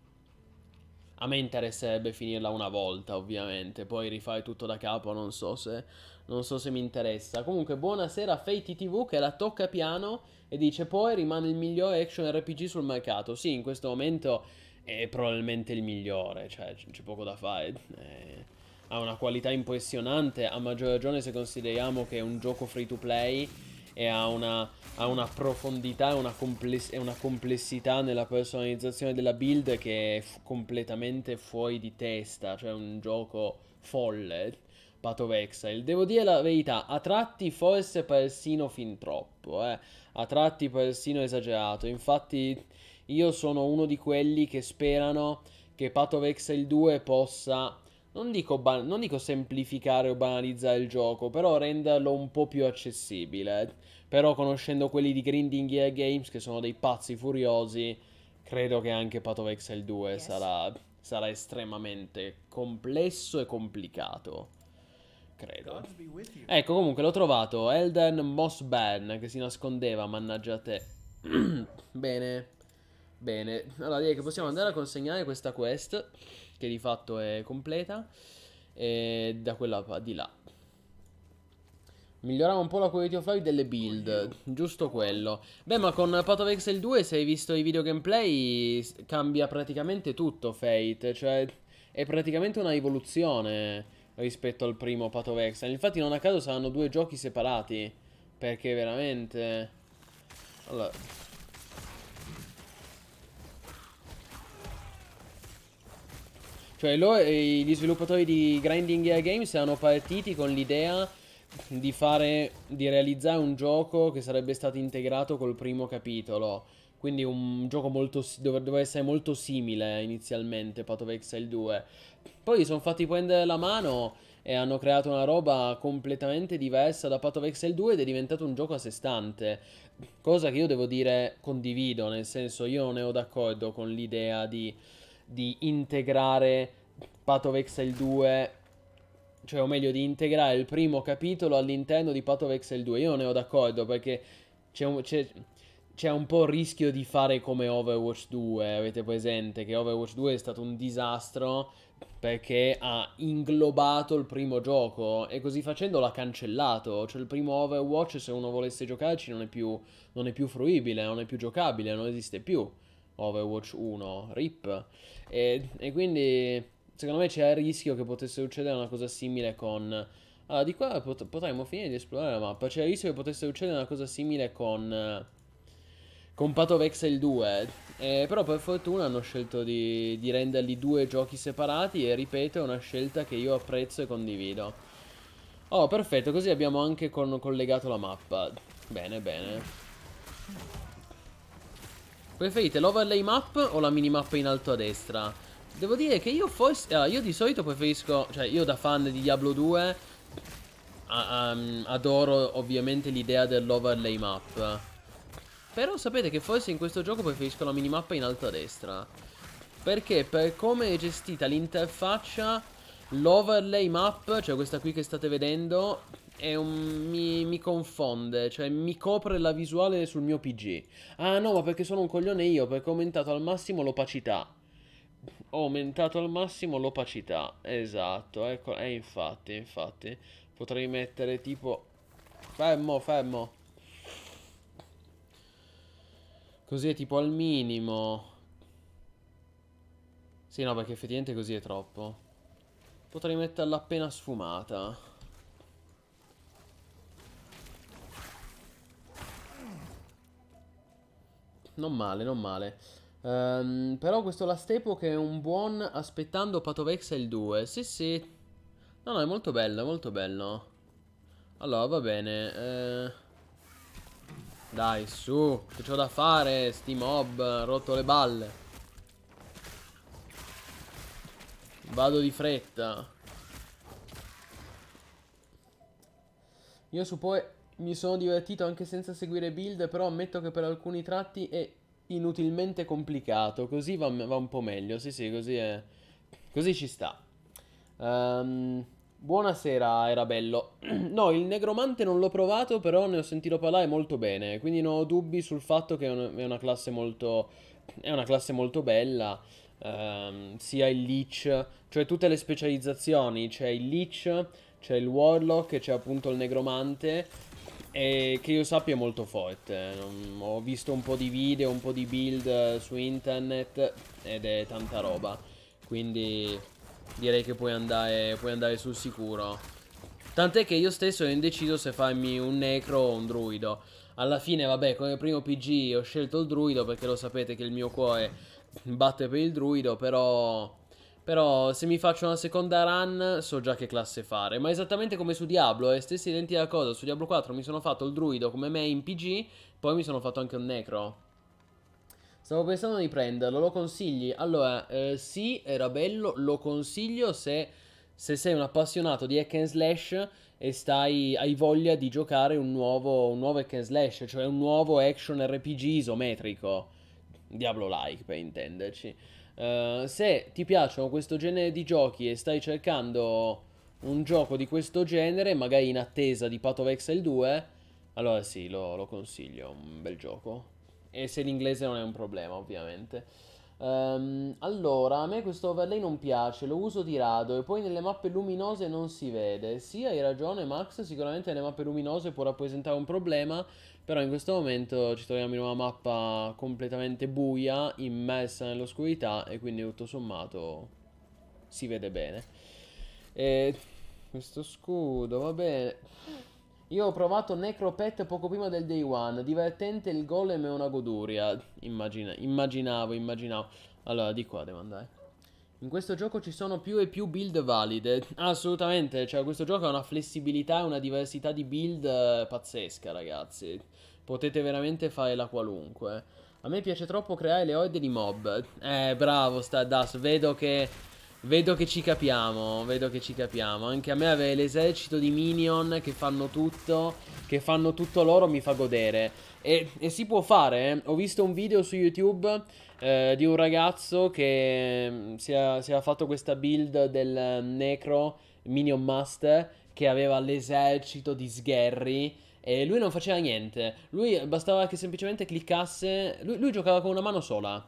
A me interesserebbe finirla una volta, ovviamente. Poi rifare tutto da capo, non so se, non so se mi interessa. Comunque, buonasera a Fate TV che la tocca piano e dice: Poi rimane il migliore action RPG sul mercato. Sì, in questo momento è probabilmente il migliore, cioè c'è poco da fare. È... Eh. ha una qualità impressionante, a maggior ragione se consideriamo che è un gioco free to play e ha una, ha una profondità e una, compless una, complessità nella personalizzazione della build che è completamente fuori di testa, cioè un gioco folle. Path of Exile. Devo dire la verità, a tratti forse persino fin troppo, eh? a tratti persino esagerato. Infatti io sono uno di quelli che sperano che Path of Exile 2 possa, non dico, ban- non dico semplificare o banalizzare il gioco, però renderlo un po' più accessibile. Però conoscendo quelli di Grinding Gear Games, che sono dei pazzi furiosi, credo che anche Path of Exile 2 yes. sarà, sarà estremamente complesso e complicato credo. Ecco, comunque l'ho trovato. Elden Mossban che si nascondeva, mannaggia te. [clears throat] Bene. Bene, allora direi che possiamo andare a consegnare questa quest, che di fatto è completa, e da quella di là. Miglioriamo un po' la quality of life delle build, giusto quello. Beh, ma con Path of Excel 2, se hai visto i video gameplay, cambia praticamente tutto Fate, cioè è praticamente una evoluzione rispetto al primo Path of Exile. Infatti non a caso saranno due giochi separati, perché veramente... Allora, Cioè loro, gli eh, sviluppatori di Grinding Gear Games erano partiti con l'idea di, fare, di realizzare un gioco che sarebbe stato integrato col primo capitolo. Quindi un gioco molto, doveva essere molto simile inizialmente, Path of Exile 2. Poi si sono fatti prendere la mano e hanno creato una roba completamente diversa da Path of Exile 2 ed è diventato un gioco a sé stante. Cosa che io devo dire condivido, nel senso io non ero d'accordo con l'idea di di integrare Path of Exile 2 cioè o meglio di integrare il primo capitolo all'interno di Path of Exile 2. Io non ne ho d'accordo perché c'è un, c'è, c'è un, po' il rischio di fare come Overwatch 2, avete presente che Overwatch 2 è stato un disastro perché ha inglobato il primo gioco e così facendo l'ha cancellato, cioè il primo Overwatch se uno volesse giocarci non è più, non è più fruibile, non è più giocabile, non esiste più Overwatch 1, RIP. E, e quindi secondo me c'è il rischio che potesse succedere una cosa simile con... Allora, di qua pot potremmo finire di esplorare la mappa. C'è il rischio che potesse succedere una cosa simile con... Con Pato Vexel 2. Eh, però per fortuna hanno scelto di, di renderli due giochi separati e ripeto è una scelta che io apprezzo e condivido. Oh, perfetto, così abbiamo anche con collegato la mappa. Bene, bene. Preferite l'overlay map o la minimap in alto a destra? Devo dire che io, forse, ah, io di solito preferisco, cioè io da fan di Diablo 2 um, ehm, adoro ovviamente l'idea dell'overlay map. Però sapete che forse in questo gioco preferisco la minimap in alto a destra. Perché per come è gestita l'interfaccia, l'overlay map, cioè questa qui che state vedendo, un, mi, mi, confonde, cioè mi copre la visuale sul mio PG. Ah no, ma perché sono un coglione io, perché ho aumentato al massimo l'opacità. Ho aumentato al massimo l'opacità, esatto, ecco, eh, infatti, infatti. Potrei mettere tipo... Fermo, fermo. Così è tipo al minimo. Sì, no, perché effettivamente così è troppo. Potrei metterla appena sfumata. non male, non male. Um, però questo Last Epoch è un buon aspettando Patovex il 2. Sì, sì. No, no, è molto bello, è molto bello. Allora, va bene. Eh... Dai, su. Che c'ho da fare? Sti mob, rotto le balle. Vado di fretta. Io su poi mi sono divertito anche senza seguire build, però ammetto che per alcuni tratti è inutilmente complicato. Così va, va un po' meglio, sì sì, così, è, così ci sta. Um, buonasera, era bello. [clears throat] no, il negromante non l'ho provato, però ne ho sentito parlare molto bene, quindi non ho dubbi sul fatto che è una classe molto, è una classe molto bella. Um, sia il leech, cioè tutte le specializzazioni, c'è il leech, c'è il warlock, c'è appunto il negromante e che io sappia è molto forte. Ho visto un po' di video, un po' di build eh, su internet ed è tanta roba. Quindi direi che puoi andare, puoi andare sul sicuro. Tant'è che io stesso ho indeciso se farmi un necro o un druido. Alla fine, vabbè, come primo PG ho scelto il druido perché lo sapete che il mio cuore batte per il druido, però però se mi faccio una seconda run so già che classe fare. Ma esattamente come su Diablo, è eh, stessa identica cosa. Su Diablo 4 mi sono fatto il druido come me in PG, poi mi sono fatto anche un necro. Stavo pensando di prenderlo, lo consigli? Allora, eh, sì, era bello, lo consiglio se, se, sei un appassionato di hack and slash e stai, hai voglia di giocare un nuovo, un nuovo hack and slash, cioè un nuovo action RPG isometrico. Diablo-like, per intenderci. Eh, se ti piacciono questo genere di giochi e stai cercando un gioco di questo genere, magari in attesa di Path of Exile 2, allora sì, lo, lo consiglio, un bel gioco. E se l'inglese non è un problema, ovviamente. Um, allora, a me questo overlay non piace, lo uso di rado e poi nelle mappe luminose non si vede. Sì, hai ragione Max, sicuramente nelle mappe luminose può rappresentare un problema, però in questo momento ci troviamo in una mappa completamente buia, immersa nell'oscurità e quindi tutto sommato si vede bene. E questo scudo, va bene. Io ho provato Necropet poco prima del day one. Divertente il golem e una goduria. Immagina immaginavo, immaginavo. Allora, di qua devo andare. In questo gioco ci sono più e più build valide. [laughs] Assolutamente, cioè questo gioco ha una flessibilità e una diversità di build eh, pazzesca, ragazzi. Potete veramente fare la qualunque. A me piace troppo creare le ode di mob. Eh, bravo Stardust, vedo che Vedo che ci capiamo, vedo che ci capiamo. Anche a me avere l'esercito di minion che fanno tutto, che fanno tutto loro mi fa godere. E, e si può fare, eh? ho visto un video su YouTube eh, di un ragazzo che mm, si era fatto questa build del mm, Necro Minion Master che aveva l'esercito di sgherri e lui non faceva niente. Lui bastava che semplicemente cliccasse. Lui, lui giocava con una mano sola.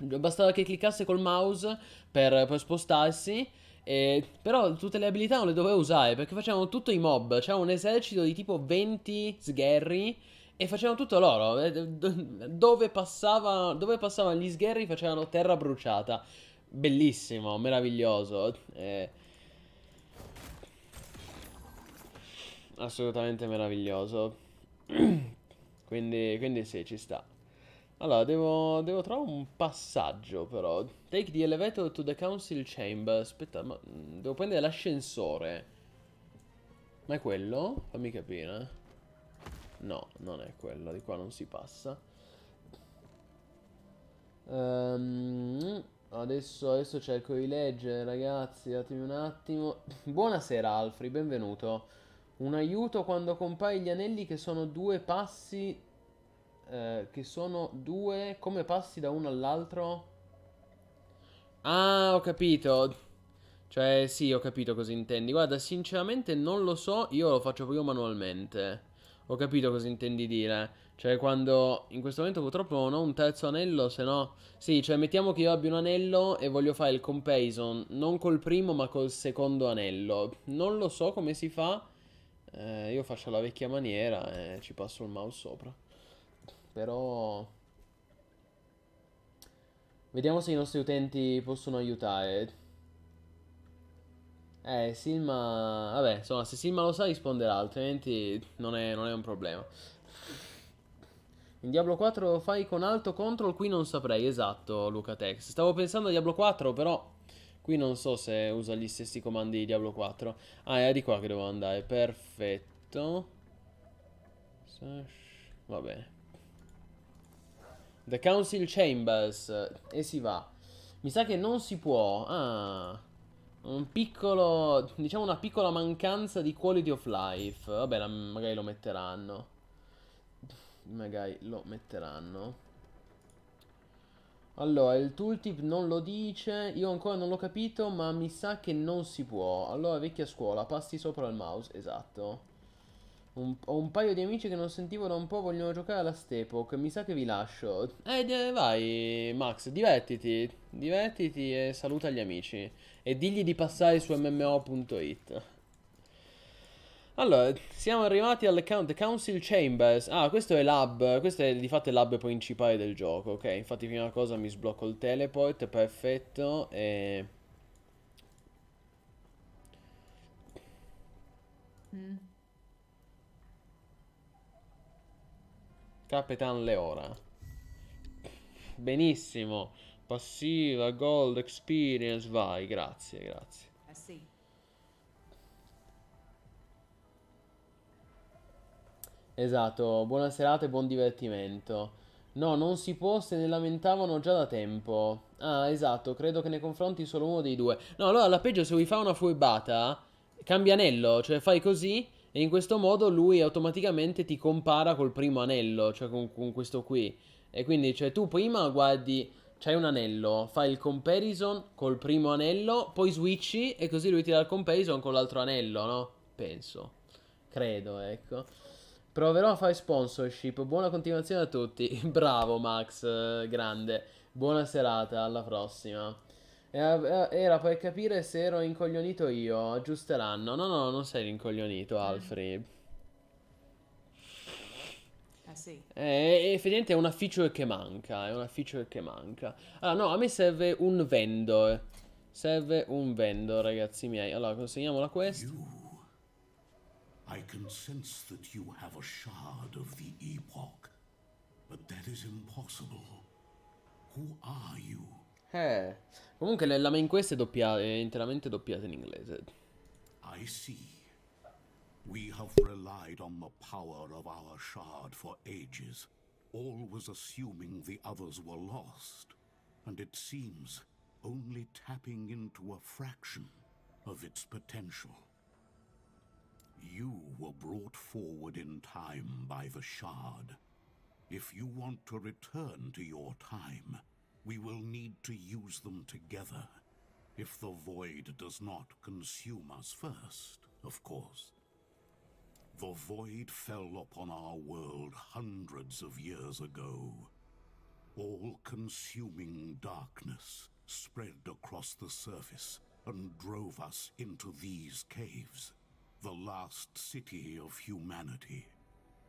Bastava che cliccasse col mouse per, per spostarsi. E, però tutte le abilità non le doveva usare perché facevano tutto i mob. C'era un esercito di tipo 20 sgherri e facevano tutto loro. Eh, dove, passava, dove passavano gli sgherri facevano terra bruciata. Bellissimo, meraviglioso. Eh, assolutamente meraviglioso. [clears throat] quindi, quindi sì, ci sta. Allora, devo, devo, trovare un passaggio però. Take the elevator to the council chamber. Aspetta, ma mm, devo prendere l'ascensore. Ma è quello? Fammi capire. Eh. No, non è quella, di qua non si passa. Um, adesso, adesso cerco di leggere, ragazzi, datemi un attimo. [laughs] Buonasera Alfri, benvenuto. Un aiuto quando compari gli anelli che sono due passi... Eh, che sono due... Come passi da uno all'altro? Ah, ho capito. Cioè, sì, ho capito cosa intendi. Guarda, sinceramente non lo so, io lo faccio proprio manualmente. Ho capito cosa intendi dire. Cioè, quando in questo momento purtroppo non ho un terzo anello, se no. Sì, cioè, mettiamo che io abbia un anello e voglio fare il comparison. Non col primo, ma col secondo anello. Non lo so come si fa. Eh, io faccio la vecchia maniera e ci passo il mouse sopra. Però. Vediamo se i nostri utenti possono aiutare. Eh, Silma... Vabbè, insomma, se Silma lo sa risponderà, altrimenti non è, non è un problema. In Diablo 4 lo fai con alto control, qui non saprei, esatto Luca Tex. Stavo pensando a Diablo 4, però qui non so se usa gli stessi comandi di Diablo 4. Ah, è di qua che devo andare, perfetto. Va bene. The Council Chambers. Eh, e si va. Mi sa che non si può. Ah un piccolo, diciamo una piccola mancanza di quality of life. Vabbè, la, magari lo metteranno. Magari lo metteranno. Allora, il tooltip non lo dice, io ancora non l'ho capito, ma mi sa che non si può. Allora, vecchia scuola, passi sopra il mouse, esatto. Un, ho un paio di amici che non sentivo da un po', vogliono giocare alla Stepok. Mi sa che vi lascio. Eh, vai, Max, divertiti. Divertiti e saluta gli amici. E digli di passare su mmo.it. Allora, siamo arrivati al Council Chambers. Ah, questo è l'hub. Questo è di fatto il l'hub principale del gioco, ok? Infatti, prima cosa mi sblocco il teleport. Perfetto. E. Mm. Capitan Leora. Benissimo. Passiva, gold, experience, vai, grazie, grazie. Eh esatto, buona serata e buon divertimento. No, non si può, se ne lamentavano già da tempo. Ah, esatto, credo che ne confronti solo uno dei due. No, allora la peggio se vi fa una fuebata, cambia anello, cioè fai così e in questo modo lui automaticamente ti compara col primo anello, cioè con, con questo qui. E quindi, cioè, tu prima guardi, c'hai un anello, fai il comparison col primo anello, poi switchi e così lui ti dà il comparison con l'altro anello, no? Penso. Credo, ecco. Proverò a fare sponsorship. Buona continuazione a tutti. [laughs] Bravo Max, eh, grande. Buona serata, alla prossima. Era per capire se ero incoglionito io. Aggiusteranno. No, no, non sei incoglionito, eh. Alfred. Eh Eh, effettivamente è una feature che manca. È una feature che manca. Allora, no, a me serve un vendor. Serve un vendor, ragazzi miei. Allora, consegniamola questa. You. I can sense that you have a shard of the epoch. But that is impossible. Who are you? Eh, comunque la main quest è, doppia, è interamente doppiata in inglese. I see. We have relied on the power of our shard for ages, always assuming the others were lost. And it seems only tapping into a fraction of its potential. You were brought forward in time by the shard. If you want to return to your time, we will need to use them together. If the void does not consume us first, of course. The void fell upon our world hundreds of years ago. All-consuming darkness spread across the surface and drove us into these caves, the last city of humanity,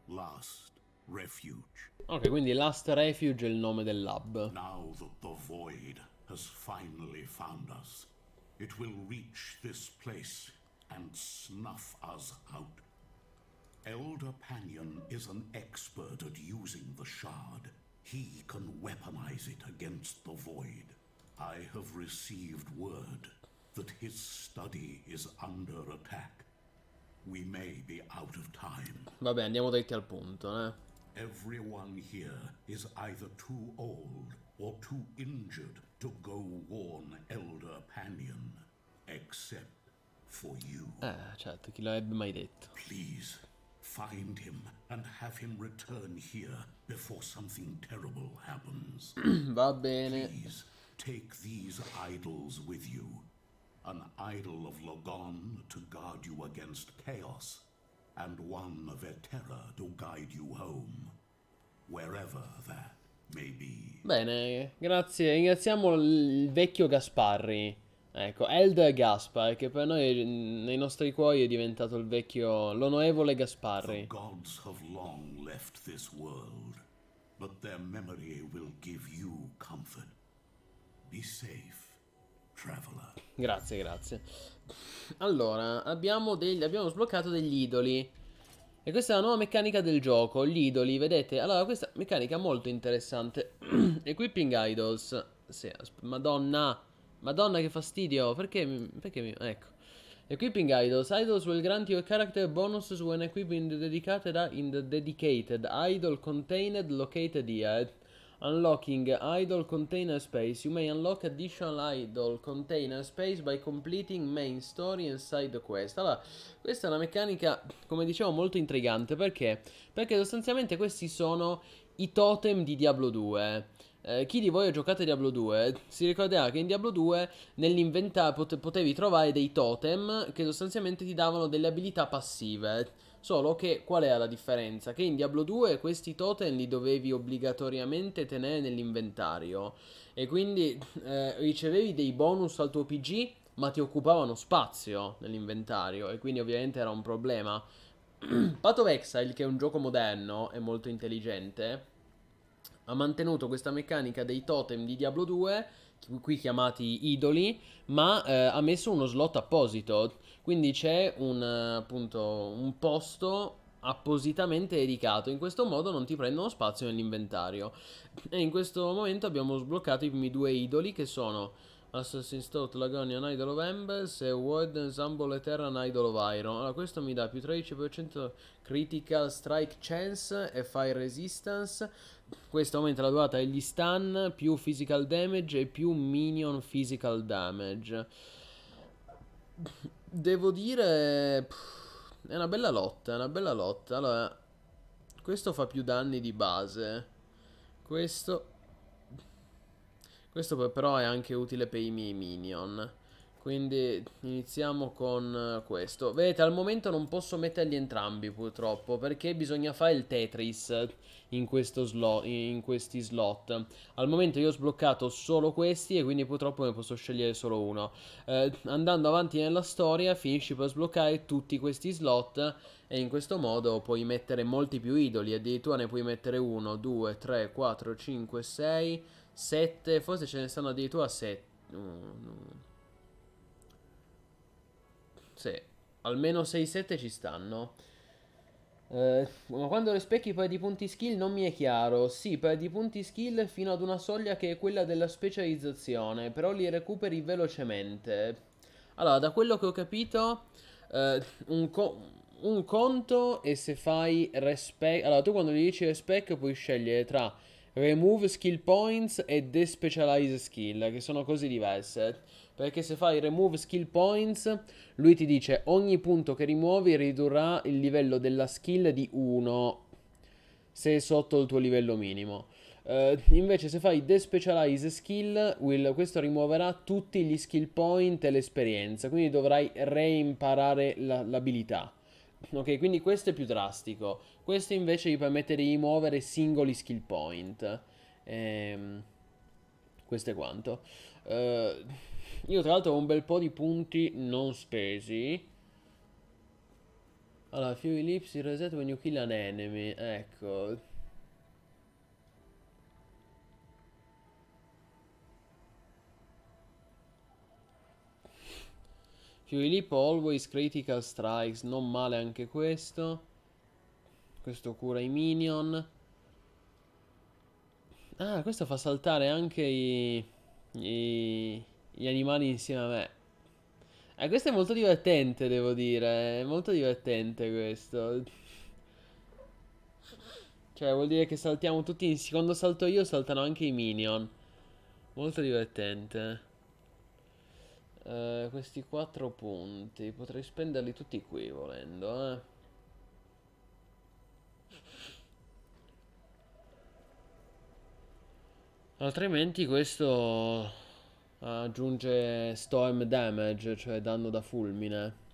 last refuge. Ok, quindi Last Refuge è il nome del lab. Now that the void has finally found us, it will reach this place and snuff us out. Elder Panion is an expert at using the shard. He can weaponize it against the void. I have received word that his study is under attack. We may be out of time. Vabbè, andiamo dritti al punto, eh. Everyone here is either too old or too injured to go warn Elder Panion, except for you. Ah, certo, chi ebbe mai detto? Please, find him and have him return here before something terrible happens. [clears throat] Va bene. Please, take these idols with you. An idol of Logon to guard you against chaos and one of their to guide you home, wherever that may be. Bene, grazie. Ringraziamo il vecchio Gasparri. Ecco, Elder Gaspar, che per noi nei nostri cuori è diventato il vecchio, l'onorevole Gasparri. The gods have long left this world, but their memory will give you comfort. Be safe, traveler. Grazie, grazie. Allora, abbiamo, degli, abbiamo sbloccato degli idoli. E questa è la nuova meccanica del gioco, gli idoli, vedete? Allora, questa meccanica molto interessante. [clears throat] Equipping idols. Sì, madonna. Madonna che fastidio. Perché Perché mi... Ecco. Equipping idols. Idols will grant you a character bonuses when equipping the dedicated, in the dedicated idol contained located here. Unlocking idle container space. You may unlock additional idle container space by completing main story and side quest. Allora, questa è una meccanica, come dicevo, molto intrigante. Perché? Perché sostanzialmente questi sono i totem di Diablo 2. Eh, chi di voi ha giocato Diablo 2 si ricorderà che in Diablo 2 nell'inventario potevi trovare dei totem che sostanzialmente ti davano delle abilità passive Solo che qual è la differenza? Che in Diablo 2 questi totem li dovevi obbligatoriamente tenere nell'inventario e quindi eh, ricevevi dei bonus al tuo PG ma ti occupavano spazio nell'inventario e quindi ovviamente era un problema. [clears throat] Path of Exile, che è un gioco moderno e molto intelligente, ha mantenuto questa meccanica dei totem di Diablo 2, qui chiamati idoli, ma eh, ha messo uno slot apposito quindi c'è un, appunto, un posto appositamente dedicato. In questo modo non ti prendono spazio nell'inventario. E in questo momento abbiamo sbloccato i primi due idoli che sono Assassin's Thought, Lagonian, Idol of Embers e World Ensemble Eterna, Idol of Iron. Allora, questo mi dà più 13% critical strike chance e fire resistance. Questo aumenta la durata degli stun, più physical damage e più minion physical damage. Devo dire... è una bella lotta, è una bella lotta. Allora, questo fa più danni di base. Questo... Questo però è anche utile per i miei minion. Quindi iniziamo con eh, questo. Vedete, al momento non posso metterli entrambi purtroppo, perché bisogna fare il Tetris in, slot, in, questi slot. Al momento io ho sbloccato solo questi e quindi purtroppo ne posso scegliere solo uno. Eh, andando avanti nella storia finisci per sbloccare tutti questi slot e in questo modo puoi mettere molti più idoli, addirittura ne puoi mettere uno, due, tre, quattro, cinque, sei, sette, forse ce ne stanno addirittura sette. Uh, sì, almeno 6-7 ci stanno. Eh, ma quando rispecchi di punti skill non mi è chiaro. Sì, di punti skill fino ad una soglia che è quella della specializzazione, però li recuperi velocemente. Allora, da quello che ho capito, eh, un, co un, conto è se fai respec... Allora, tu quando gli dici respec puoi scegliere tra remove skill points e despecialize skill, che sono cose diverse. Perché se fai remove skill points, lui ti dice ogni punto che rimuovi ridurrà il livello della skill di 1 se è sotto il tuo livello minimo. Uh, invece se fai despecialize skill, will, questo rimuoverà tutti gli skill point e l'esperienza, quindi dovrai reimparare la, l'abilità. Ok, quindi questo è più drastico. Questo invece gli permette di rimuovere singoli skill point. Ehm, questo è quanto. Uh, io tra l'altro ho un bel po' di punti non spesi. Allora, few ellipsi reset when you kill an enemy. Ecco. Few ellip always critical strikes. Non male anche questo. Questo cura i minion. Ah, questo fa saltare anche i... I gli animali insieme a me. Eh, questo è molto divertente, devo dire. È molto divertente questo. Cioè, vuol dire che saltiamo tutti in... Quando salto io, saltano anche i minion. Molto divertente. Uh, questi quattro punti potrei spenderli tutti qui volendo eh. altrimenti questo aggiunge storm damage, cioè danno da fulmine.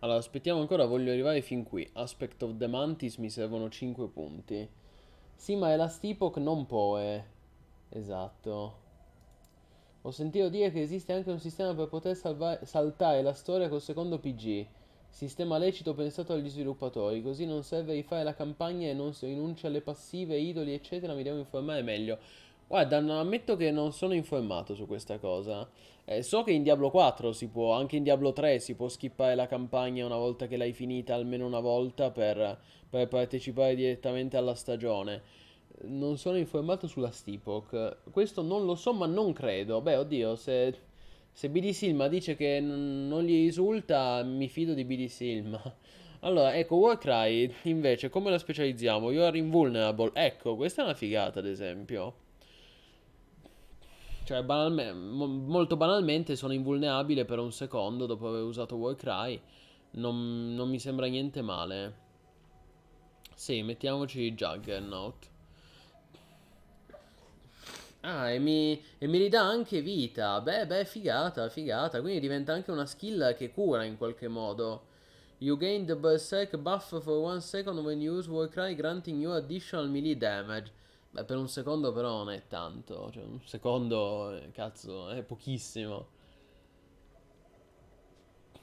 Allora, aspettiamo ancora, voglio arrivare fin qui. Aspect of the Mantis mi servono 5 punti. Sì, ma è la Steepoch, non Poe. Eh. Esatto. Ho sentito dire che esiste anche un sistema per poter saltare la storia col secondo PG. Sistema lecito pensato agli sviluppatori, così non serve rifare la campagna e non si rinuncia alle passive, idoli, eccetera, mi devo informare meglio. Guarda, non ammetto che non sono informato su questa cosa. Eh, so che in Diablo 4 si può, anche in Diablo 3 si può skippare la campagna una volta che l'hai finita, almeno una volta, per, per partecipare direttamente alla stagione. Non sono informato sulla Steepoch. Questo non lo so, ma non credo. Beh, oddio, se se BD Silma dice che non gli risulta, mi fido di BD Silma. [laughs] Allora, ecco, Warcry invece, come la specializziamo? You are invulnerable. Ecco, questa è una figata, ad esempio. Cioè, banalme molto banalmente sono invulnerabile per un secondo dopo aver usato Warcry. Non, non mi sembra niente male. Sì, mettiamoci Juggernaut. Ah, e mi, e mi ridà anche vita. Beh, beh, figata, figata. Quindi diventa anche una skill che cura in qualche modo. You gain the Berserk buff for one second when you use Warcry, granting you additional melee damage. Beh, per un secondo però non è tanto. Cioè, un secondo, eh, cazzo, è pochissimo.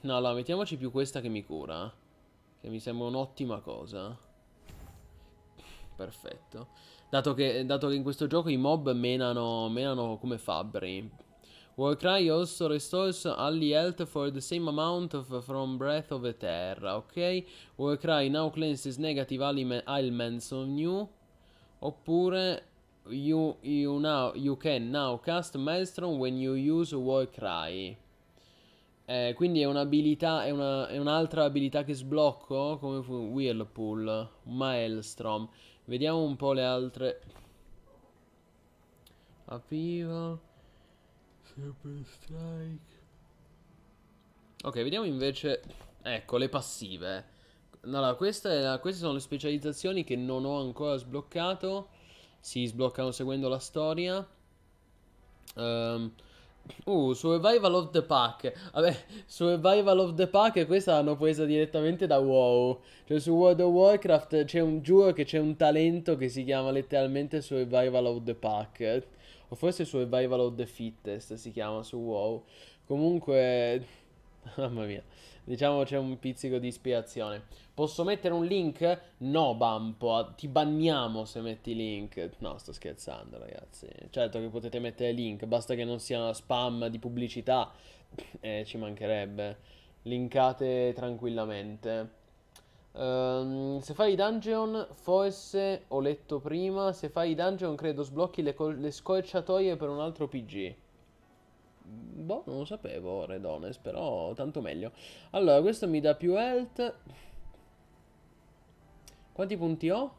No, allora, mettiamoci più questa che mi cura. Eh. Che mi sembra un'ottima cosa. Perfetto. Dato che, dato che in questo gioco i mob menano, menano come fabbri. Warcry also restores ally health for the same amount of, from Breath of the Terra, ok? Warcry now cleanses negative ailments on you. Oppure you, you, now, you can now cast Maelstrom when you use Warcry. Eh, quindi è un'abilità, è, una, è un'altra abilità che sblocco come Whirlpool, Maelstrom. Vediamo un po' le altre. Apiva. Super Strike. Ok, vediamo invece... Ecco, le passive. Allora, queste, queste sono le specializzazioni che non ho ancora sbloccato. Si sbloccano seguendo la storia. Ehm... Um, Uh, Survival of the Pack. Vabbè, Survival of the Pack, questa l'hanno presa direttamente da WoW. Cioè, su World of Warcraft c'è un giuro che c'è un talento che si chiama letteralmente Survival of the Pack. O forse Survival of the Fittest si chiama su WoW. Comunque, [laughs] mamma mia diciamo c'è un pizzico di ispirazione. Posso mettere un link? No, Bampo, ah, ti banniamo se metti link. No, sto scherzando, ragazzi. Certo che potete mettere link, basta che non sia spam di pubblicità. Eh, ci mancherebbe. Linkate tranquillamente. Um, se fai i dungeon, forse ho letto prima. Se fai i dungeon, credo sblocchi le, le scorciatoie per un altro PG. Boh, non lo sapevo, Redones, però tanto meglio. Allora, questo mi dà più health. Quanti punti ho?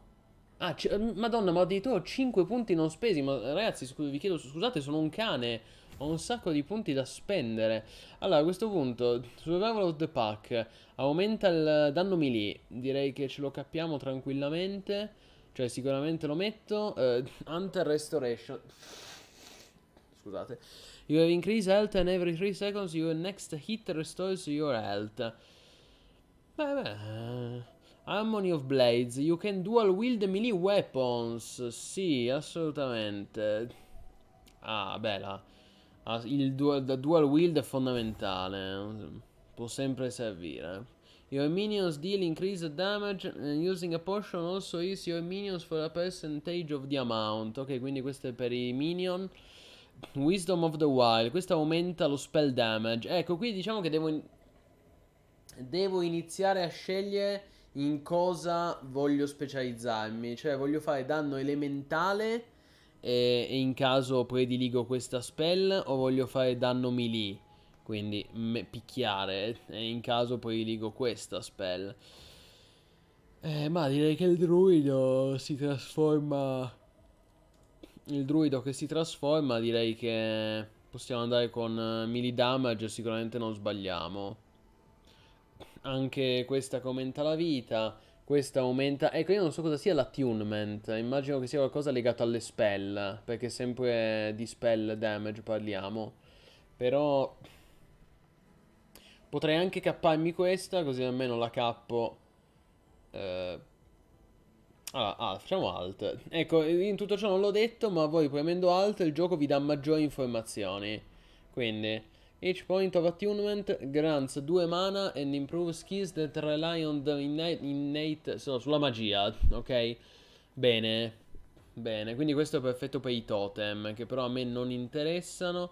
Ah, mm, madonna, ma addirittura ho 5 punti non spesi. Ma ragazzi, scu vi chiedo scusate, sono un cane. Ho un sacco di punti da spendere. Allora, a questo punto, Survival of the Pack aumenta il danno melee. Direi che ce lo capiamo tranquillamente. Cioè, sicuramente lo metto. Uh, [laughs] Hunter Restoration. Scusate. You have increased health and every 3 seconds your next hit restores your health. Beh, beh. Eh. Harmony of Blades. You can dual wield melee weapons. Sì, assolutamente. Ah, bella. Ah, il dual, dual wield è fondamentale. Può sempre servire. Your minions deal increased damage and using a potion also is your minions for a percentage of the amount. Ok, quindi questo è per i minion. Wisdom of the Wild, questo aumenta lo spell damage. Ecco, qui diciamo che devo, in... devo iniziare a scegliere in cosa voglio specializzarmi, cioè voglio fare danno elementale e, eh, e in caso prediligo questa spell o voglio fare danno melee, quindi me picchiare e in caso prediligo questa spell. Eh, ma direi che il druido si trasforma il druido che si trasforma direi che possiamo andare con eh, mili damage, sicuramente non sbagliamo. Anche questa che aumenta la vita, questa aumenta... Ecco, io non so cosa sia l'attunement, immagino che sia qualcosa legato alle spell, perché sempre di spell damage parliamo. Però... Potrei anche capparmi questa, così almeno la cappo... Eh allora, ah, ah, facciamo alt. Ecco, in tutto ciò non l'ho detto, ma voi premendo alt il gioco vi dà maggiori informazioni. Quindi, each point of attunement grants 2 mana and improves skills that rely on the innate, innate no, sulla magia, ok? Bene, bene, quindi questo è perfetto per i totem, che però a me non interessano.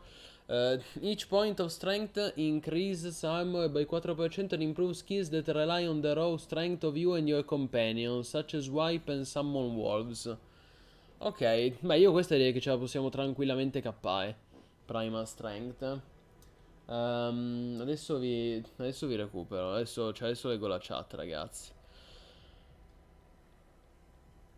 Uh, each point of strength increases armor by 4% and improves skills that rely on the raw strength of you and your companions, such as wipe and summon wolves. Ok, beh io questa direi che ce la possiamo tranquillamente cappare. Prima strength. Um, adesso, vi, adesso vi recupero, adesso, cioè adesso leggo la chat ragazzi.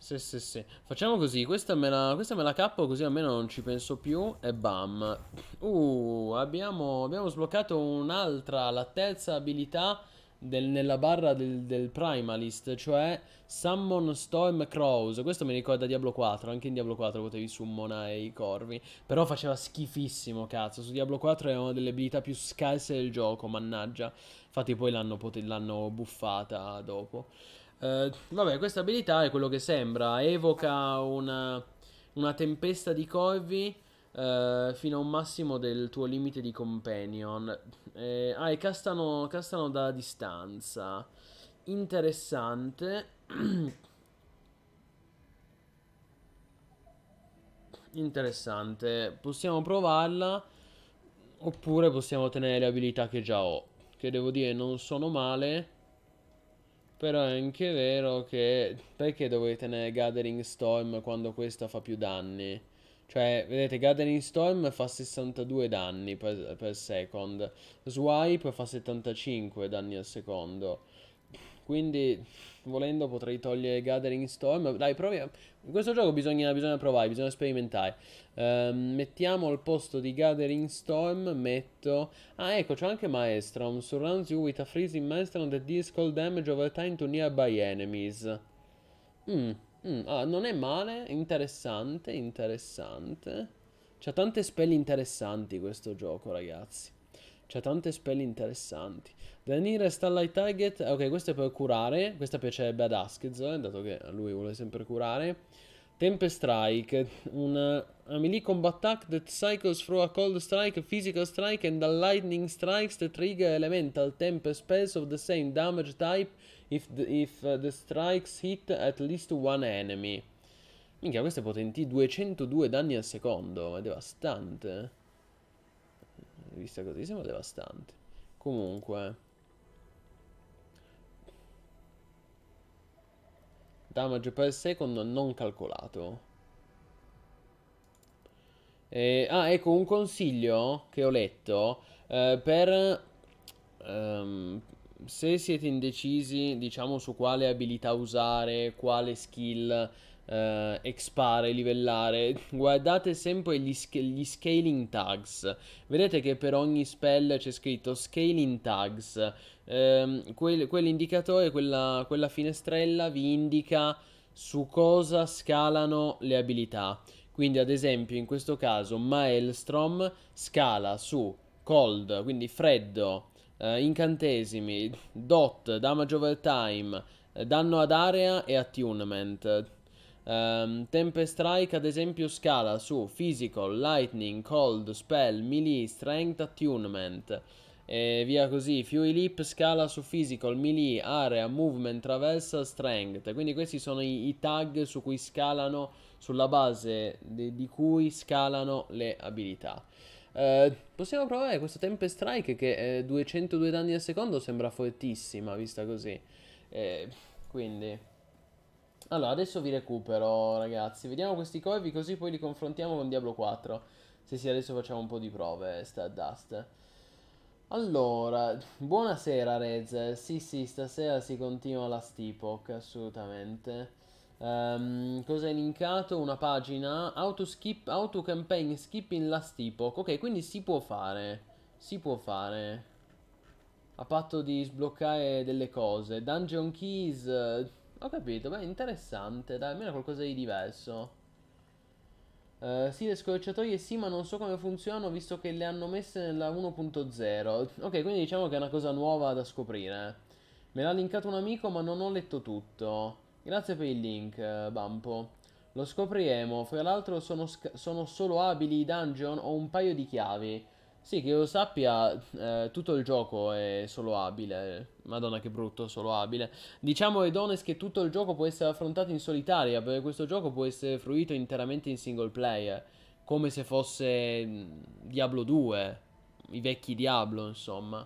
Sì, sì, sì. Facciamo così, questa me, la, questa me la cappo così almeno non ci penso più e bam. Uh, abbiamo, abbiamo sbloccato un'altra, la terza abilità del, nella barra del, del, Primalist, cioè Summon Storm Crows. Questo mi ricorda Diablo 4, anche in Diablo 4 potevi summonare i corvi, però faceva schifissimo, cazzo. Su Diablo 4 è una delle abilità più scarse del gioco, mannaggia. Infatti poi l'hanno buffata dopo. Uh, vabbè, questa abilità è quello che sembra. Evoca una, una tempesta di corvi uh, fino a un massimo del tuo limite di companion. Eh, ah, e castano, castano da distanza. Interessante. [clears throat] Interessante. Possiamo provarla. Oppure possiamo tenere le abilità che già ho. Che devo dire non sono male. Però è anche vero che perché dovete tenere Gathering Storm quando questa fa più danni? Cioè, vedete, Gathering Storm fa 62 danni per, per second, Swipe fa 75 danni al secondo. Quindi, volendo, potrei togliere Gathering Storm. Dai, proviamo. In questo gioco bisogna, bisogna provare, bisogna sperimentare. Um, mettiamo al posto di Gathering Storm, metto... Ah, ecco, c'è anche Maelstrom. Surrounds you with a freezing Maelstrom that deals cold damage over time to nearby enemies. Mm, mm, ah, non è male, interessante, interessante. C'ha tante spell interessanti questo gioco, ragazzi. C'è tante spell interessanti. Danira Starlight Target. Eh, ok, questa è per curare. Questa piacerebbe ad Askez, eh, dato che lui vuole sempre curare. Tempest Strike, una eh, melee combat attack that cycles through a cold strike, physical strike and a lightning strikes that trigger elemental tempest spells of the same damage type if the, if uh, the strikes hit at least one enemy. Minchia, questo è potente, 202 danni al secondo, è devastante. Vista così siamo devastanti. Comunque. Damage per secondo non calcolato. Eh, ah, ecco un consiglio che ho letto eh, per um, se siete indecisi, diciamo su quale abilità usare, quale skill eh, expare, livellare. Guardate sempre gli, gli, scaling tags. Vedete che per ogni spell c'è scritto scaling tags. Eh, quel, quell'indicatore, quella, quella finestrella vi indica su cosa scalano le abilità. Quindi, ad esempio, in questo caso Maelstrom scala su cold, quindi freddo, eh, incantesimi, dot, damage over time, eh, danno ad area e attunement. Um, ehm, Tempest Strike ad esempio scala su Physical, Lightning, Cold, Spell, Melee, Strength, Attunement e via così. Fury Leap scala su Physical, Melee, Area, Movement, Traversal, Strength. Quindi questi sono i, i tag su cui scalano, sulla base de, di cui scalano le abilità. Uh, possiamo provare questo Tempest Strike che è eh, 202 danni al secondo sembra fortissima vista così. Eh, quindi... Allora, adesso vi recupero, ragazzi. Vediamo questi coevi così poi li confrontiamo con Diablo 4. Sì, sì, adesso facciamo un po' di prove, Stardust. Allora, buonasera Rez. Sì, sì, stasera si continua la Steepock, assolutamente. Um, cosa hai linkato? Una pagina auto, skip, auto campaign skipping last epoch Ok, quindi si può fare. Si può fare. A patto di sbloccare delle cose. Dungeon Keys ho capito, beh, interessante, dai, almeno qualcosa di diverso. Uh, sì, le scorciatoie sì, ma non so come funzionano visto che le hanno messe nella 1.0. Ok, quindi diciamo che è una cosa nuova da scoprire. Eh. Me l'ha linkato un amico, ma non ho letto tutto. Grazie per il link, uh, Bampo. Lo scopriremo. Fra l'altro sono, sono solo abili i dungeon, ho un paio di chiavi. Sì, che io sappia, eh, tutto il gioco è solo abile. Madonna che brutto, solo abile. Diciamo Edones che tutto il gioco può essere affrontato in solitaria, perché questo gioco può essere fruito interamente in single player, come se fosse mm, Diablo 2, i vecchi Diablo, insomma.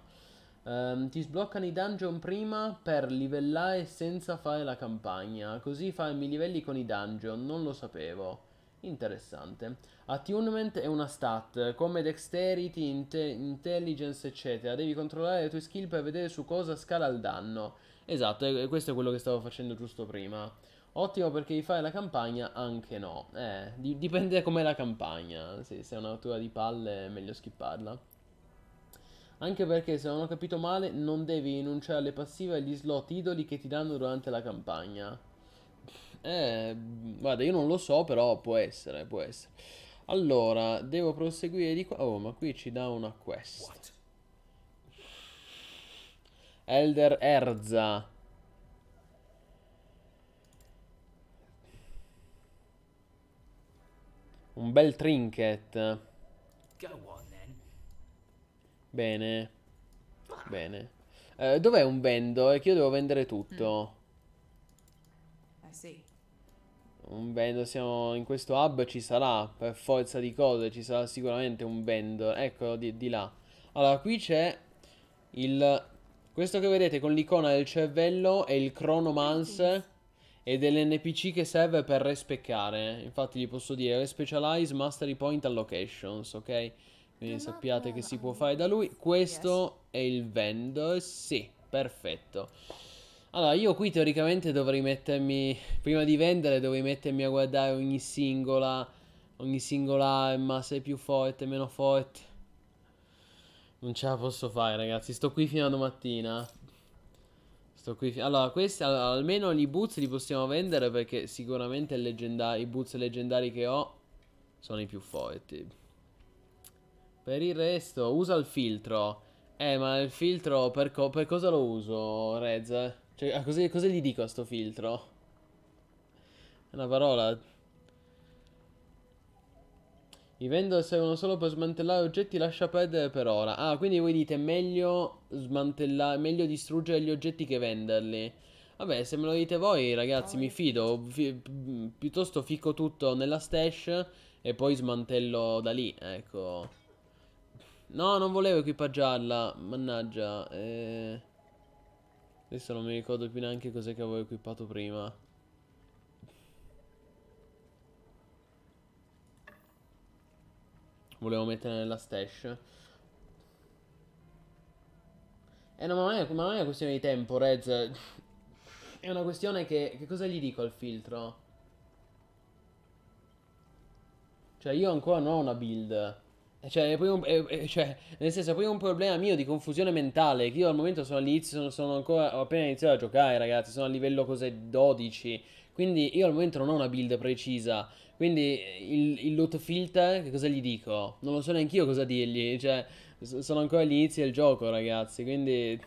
Um, ti sbloccano i dungeon prima per livellare senza fare la campagna, così farmi livelli con i dungeon, non lo sapevo. Interessante. Attunement è una stat, come dexterity, int intelligence, eccetera. Devi controllare le tue skill per vedere su cosa scala il danno. Esatto, e questo è quello che stavo facendo giusto prima. Ottimo perché di fare la campagna anche no. Eh, dipende da com'è la campagna. Sì, se è una rottura di palle è meglio skipparla. Anche perché, se non ho capito male, non devi rinunciare alle passive e agli slot idoli che ti danno durante la campagna. Eh, guarda, io non lo so, però può essere, può essere. Allora, devo proseguire di qua. Oh, ma qui ci dà una quest. What? Elder Erza. Un bel trinket. Bene. Ah. Bene. Eh, Dov'è un vendo? È che io devo vendere tutto. Mm un vendor, siamo in questo hub ci sarà, per forza di cose, ci sarà sicuramente un vendor, eccolo di, di là. Allora, qui c'è il... Questo che vedete con l'icona del cervello è il Chronomance e dell'NPC che serve per respeccare. Infatti gli posso dire Respecialize Mastery Point Allocations, ok? Quindi sappiate che si può fare da lui. Questo è il vendor, sì, perfetto. Allora, io qui teoricamente dovrei mettermi, prima di vendere dovrei mettermi a guardare ogni singola, ogni singola arma, se è più forte, meno forte. Non ce la posso fare ragazzi, sto qui fino a domattina. Sto qui fino... Allora, questi, allora, almeno gli boots li possiamo vendere perché sicuramente i boots leggendari che ho sono i più forti. Per il resto, usa il filtro. Eh, ma il filtro per, co per cosa lo uso, Rez? Cioè, cosa, cosa gli dico a sto filtro? È una parola... Vivendo servono solo per smantellare oggetti, lascia perdere per ora. Ah, quindi voi dite meglio smantellare, meglio distruggere gli oggetti che venderli. Vabbè, se me lo dite voi, ragazzi, mi fido. Fi piuttosto fico tutto nella stash e poi smantello da lì, ecco. No, non volevo equipaggiarla, mannaggia. Eh... Adesso non mi ricordo più neanche cos'è che avevo equipato prima. Volevo mettere nella stash. Eh no, ma non, è, ma non è una questione di tempo, Rez. È una questione che... Che cosa gli dico al filtro? Cioè, io ancora non ho una build. Cioè, un, eh, cioè, nel senso, è poi un problema mio di confusione mentale. Che io al momento sono all'inizio, sono, sono ancora. Ho appena iniziato a giocare, ragazzi. Sono a livello cos'è 12. Quindi io al momento non ho una build precisa. Quindi il, il loot filter, che cosa gli dico? Non lo so neanche io cosa dirgli. Cioè, sono ancora all'inizio del gioco, ragazzi. Quindi.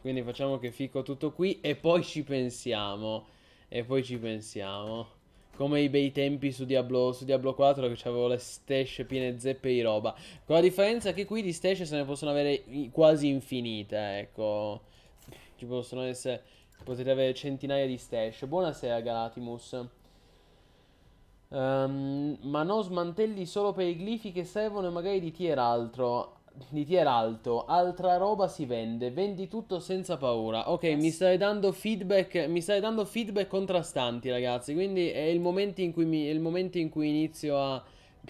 Quindi facciamo che fico tutto qui e poi ci pensiamo. E poi ci pensiamo come i bei tempi su Diablo, su Diablo 4 che avevo le stash piene zeppe di roba. Con la differenza che qui di stash se ne possono avere quasi infinite, ecco. Ci possono essere... Potete avere centinaia di stash. Buonasera Galatimus. Um, ma non smantelli solo per i glifi che servono e magari di tier altro di tier alto, altra roba si vende, vendi tutto senza paura. Ok, yes. mi stai dando feedback, mi stai dando feedback contrastanti, ragazzi. Quindi è il momento in cui, mi, è il momento in cui inizio a.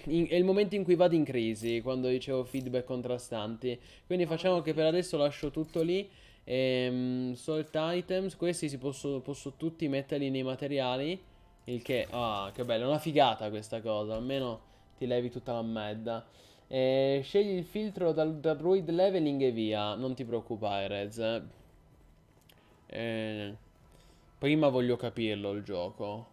In, è il momento in cui vado in crisi quando dicevo feedback contrastanti. Quindi facciamo che per adesso lascio tutto lì. Ehm, salt items, questi si posso, posso tutti metterli nei materiali. Il che, ah, che bello, è una figata questa cosa. Almeno ti levi tutta la merda. Eh, scegli il filtro dal, dal Druid Leveling e via. Non ti preoccupare, Rez. Eh, prima voglio capirlo il gioco.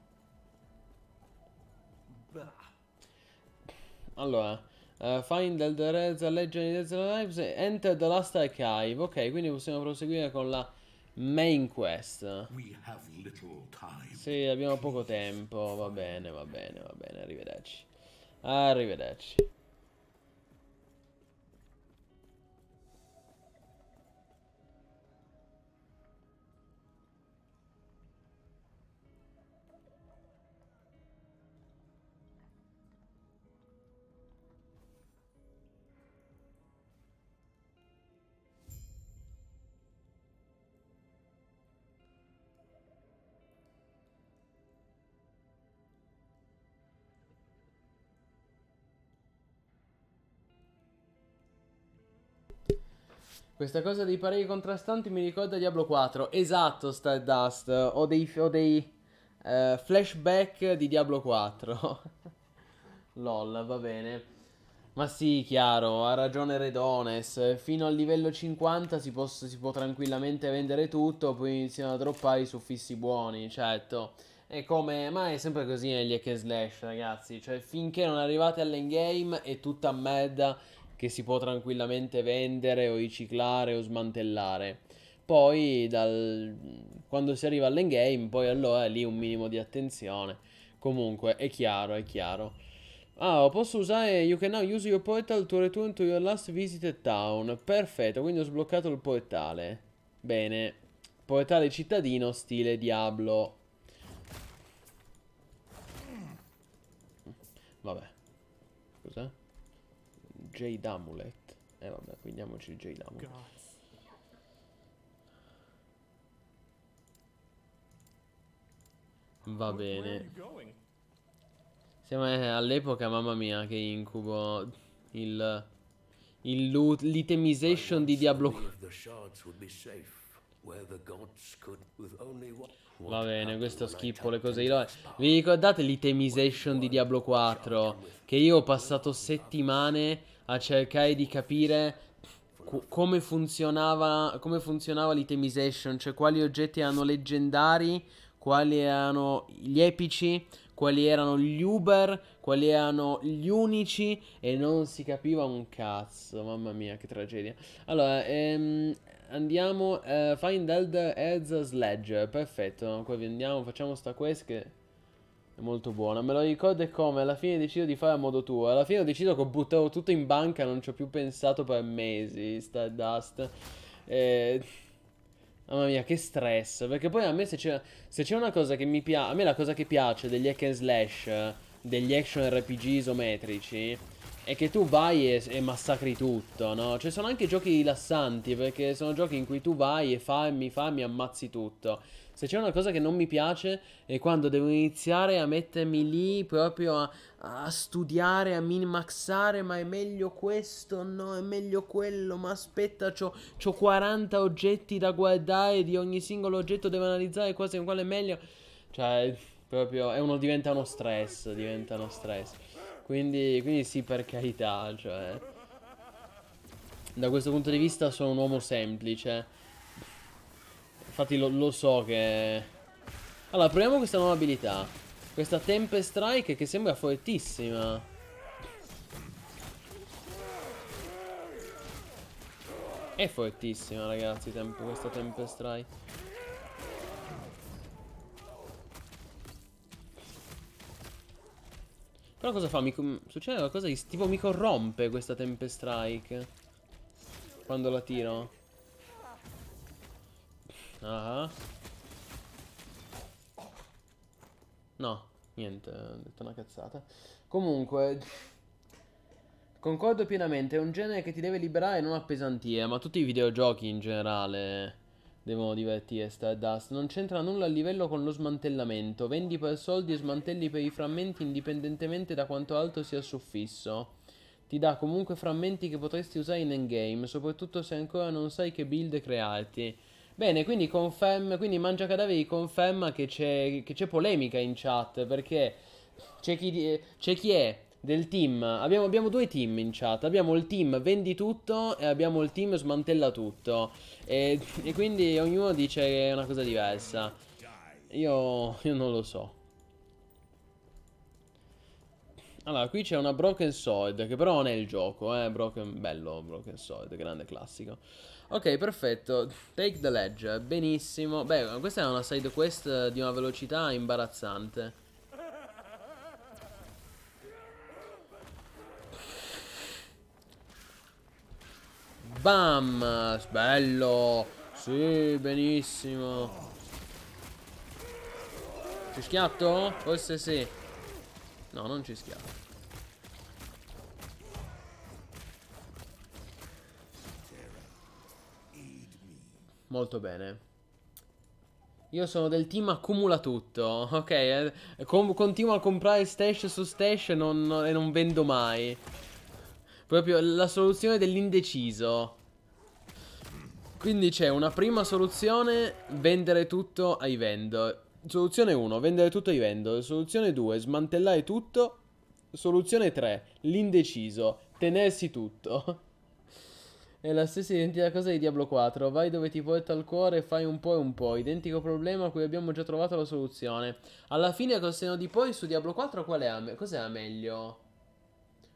Allora, uh, find the Rez, Legend of the Lives, Enter the Last Archive. Ok, quindi possiamo proseguire con la main quest. Sì, abbiamo poco tempo. Va bene, va bene, va bene. Arrivederci. Arrivederci. Questa cosa dei pareri contrastanti mi ricorda Diablo 4. Esatto, Stardust. Ho dei, ho dei uh, flashback di Diablo 4. [laughs] Lol, va bene. Ma sì, chiaro, ha ragione Redones. Fino al livello 50 si, posso, si può tranquillamente vendere tutto, poi iniziano a droppare i suffissi buoni, certo. È come, ma è sempre così negli hack slash, ragazzi. Cioè, finché non arrivate all'endgame è tutta merda che si può tranquillamente vendere o riciclare o smantellare. Poi dal... quando si arriva all'endgame, poi allora è lì un minimo di attenzione. Comunque è chiaro, è chiaro. Ah, oh, posso usare You can now use your portal to return to your last visited town. Perfetto, quindi ho sbloccato il portale. Bene. Portale cittadino stile Diablo. Vabbè. Jade Amulet. E eh, vabbè, prendiamoci il Jade Amulet. Va bene. Siamo eh, all'epoca, mamma mia, che incubo. Il. Il loot. L'itemization di Diablo. Va bene, questo schippo le cose di Vi ricordate l'itemization di Diablo 4? Che io ho passato settimane a cercare di capire come funzionava, come funzionava l'itemization, cioè quali oggetti erano leggendari, quali erano gli epici, quali erano gli Uber, quali erano gli unici e non si capiva un cazzo, mamma mia che tragedia. Allora, ehm, andiamo, eh, find Elder as Sledge, perfetto, qua vi andiamo, facciamo sta quest che è molto buona. Me lo ricordo e come alla fine decido di fare a modo tuo. Alla fine ho deciso che ho buttato tutto in banca, non ci ho più pensato per mesi. Stardust. Eh... Mamma mia, che stress. Perché poi a me se c'è una cosa che mi piace... A me la cosa che piace degli hack and slash, degli action RPG isometrici, è che tu vai e, e massacri tutto, no? Cioè sono anche giochi rilassanti, perché sono giochi in cui tu vai e fammi, fammi, ammazzi tutto. Se c'è una cosa che non mi piace è quando devo iniziare a mettermi lì proprio a, a studiare, a minimaxare, ma è meglio questo, no, è meglio quello, ma aspetta, c'ho, c'ho 40 oggetti da guardare, di ogni singolo oggetto devo analizzare quasi quale è meglio. Cioè, proprio, e uno diventa uno stress, diventa uno stress. Quindi, quindi sì, per carità, cioè... Da questo punto di vista sono un uomo semplice. Infatti lo, lo so che... Allora, proviamo questa nuova abilità. Questa Tempest Strike che sembra fortissima. È fortissima, ragazzi, temp questa Tempest Strike. Però cosa fa? Mi succede qualcosa di... Tipo mi corrompe questa Tempest Strike Quando la tiro Ah. No, niente, ho detto una cazzata. Comunque, concordo pienamente, è un genere che ti deve liberare e non appesantire, ma tutti i videogiochi in generale devono divertire Stardust. Non c'entra nulla a livello con lo smantellamento. Vendi per soldi e smantelli per i frammenti indipendentemente da quanto alto sia il suffisso. Ti dà comunque frammenti che potresti usare in endgame, soprattutto se ancora non sai che build crearti. Bene, quindi, conferm, quindi Mangia Cadaveri conferma che c'è, che c'è polemica in chat perché c'è chi, c'è chi è del team. Abbiamo, abbiamo, due team in chat. Abbiamo il team vendi tutto e abbiamo il team smantella tutto. E, e quindi ognuno dice una cosa diversa. Io, io non lo so. Allora, qui c'è una Broken Sword, che però non è il gioco, eh, Broken, bello, Broken Sword, grande classico. Ok, perfetto. Take the ledge. Benissimo. Beh, questa è una side quest eh, di una velocità imbarazzante. Bam! Bello! Sì, benissimo. Ci schiatto? Forse sì. No, non ci schiatto. Molto bene. Io sono del team accumula tutto, ok? Eh, com continuo a comprare stash su stash e non, e non vendo mai. Proprio la soluzione dell'indeciso. Quindi c'è una prima soluzione, vendere tutto ai vendor. Soluzione 1, vendere tutto ai vendor. Soluzione 2, smantellare tutto. Soluzione 3, l'indeciso, tenersi tutto. È la stessa identica cosa di Diablo 4. Vai dove ti porta il cuore e fai un po' e un po'. Identico problema a cui abbiamo già trovato la soluzione. Alla fine, col seno di poi, su Diablo 4 qual era, la meglio?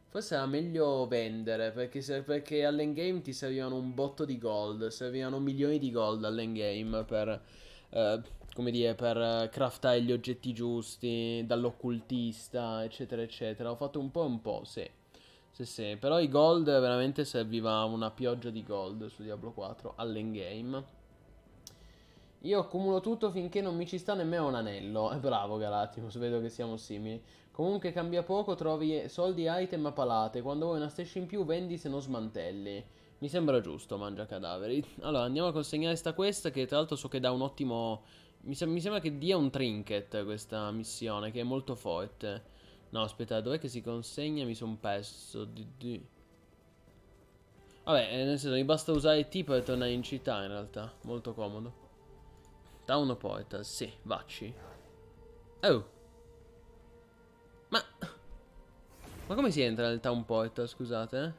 Forse era meglio vendere, perché, se, perché all'endgame ti servivano un botto di gold, servivano milioni di gold all'endgame per... Eh, come dire, per eh, craftare gli oggetti giusti, dall'occultista, eccetera, eccetera. Ho fatto un po' e un po', sì. Sì, sì, però i gold veramente serviva una pioggia di gold su Diablo 4 all'endgame. Io accumulo tutto finché non mi ci sta nemmeno un anello. È bravo Galatimus, vedo che siamo simili. Comunque cambia poco, trovi soldi, item a palate. Quando vuoi una stessa in più vendi se non smantelli. Mi sembra giusto, mangia cadaveri. Allora, andiamo a consegnare sta questa che tra l'altro so che dà un ottimo... Mi, sem mi sembra che dia un trinket questa missione, che è molto forte. No, aspetta, dov'è che si consegna? Mi sono perso. Di, di. Vabbè, eh, nel senso, mi basta usare T per tornare in città, in realtà. Molto comodo. Town Portal, sì, vacci. Oh. Ma... Ma come si entra nel Town Portal, scusate? Eh?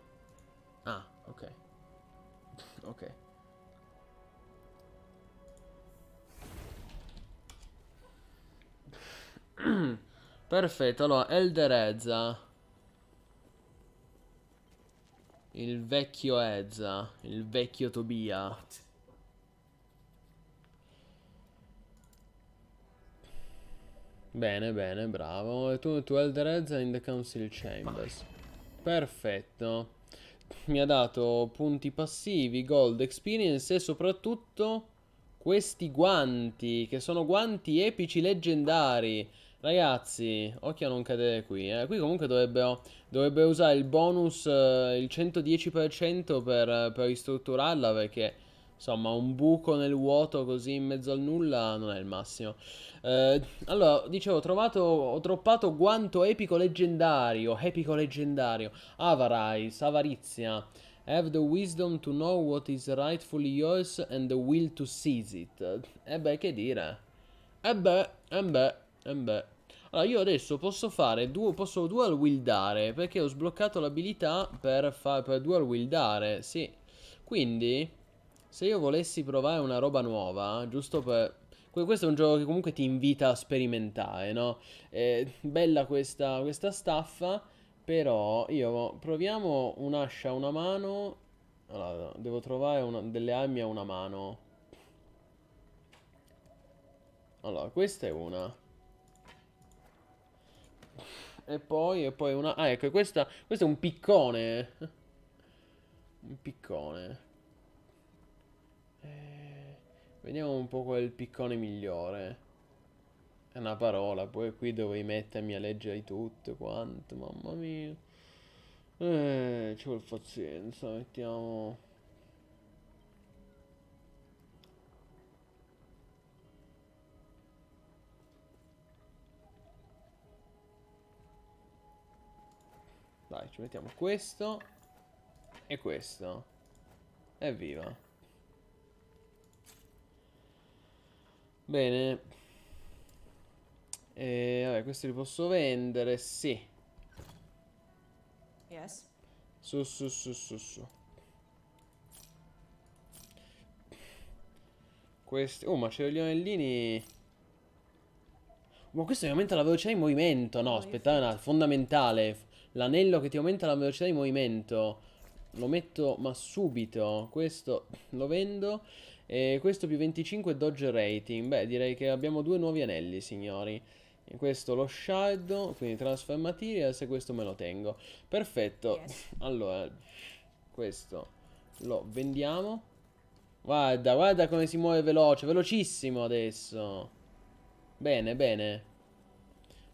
Ah, ok. [laughs] ok. Mm. [clears throat] Perfetto, allora, Elder Ezza. Il vecchio Ezza, il vecchio Tobia. Bene, bene, bravo. E tu, tu Elder Ezza in the Council Chambers. Perfetto. Mi ha dato punti passivi, gold experience e soprattutto questi guanti, che sono guanti epici leggendari. Ragazzi, occhio a non cadere qui. Eh. Qui comunque dovrebbero, dovrebbero usare il bonus, eh, il 110% per, per ristrutturarla perché... Insomma, un buco nel vuoto così in mezzo al nulla non è il massimo. Eh, allora, dicevo, ho trovato, ho troppato guanto epico leggendario, epico leggendario. Avarice, avarizia. Have the wisdom to know what is rightfully yours and the will to seize it. E eh beh, che dire? E eh beh, e eh beh, e eh beh. Allora io adesso posso fare du posso dual wieldare perché ho sbloccato l'abilità per, per dual wieldare, sì. Quindi se io volessi provare una roba nuova, giusto per questo è un gioco che comunque ti invita a sperimentare, no? È bella questa, questa staffa, però io proviamo un'ascia a una mano. Allora, devo trovare una, delle armi a una mano. Allora, questa è una. E poi, e poi una... Ah, ecco, questa, questo è un piccone. Un piccone. Eh, vediamo un po' quel piccone migliore. È una parola, poi qui dovevi mettermi a leggere tutto quanto, mamma mia. Eh, ci vuole pazienza, mettiamo... Dai, ci mettiamo questo e questo. Evviva. Bene. E vabbè, questi li posso vendere, sì. Yes. Su, su, su, su, su. Questi... Oh, ma c'è gli anellini... Ma questo ovviamente la velocità in movimento. No, aspettate, no, fondamentale. L'anello che ti aumenta la velocità di movimento. Lo metto ma subito. Questo lo vendo. E questo più 25 dodge rating. Beh, direi che abbiamo due nuovi anelli, signori. In questo lo shadow, quindi transfer materials e questo me lo tengo. Perfetto. Yes. Allora, questo lo vendiamo. Guarda, guarda come si muove veloce, velocissimo adesso. Bene, bene.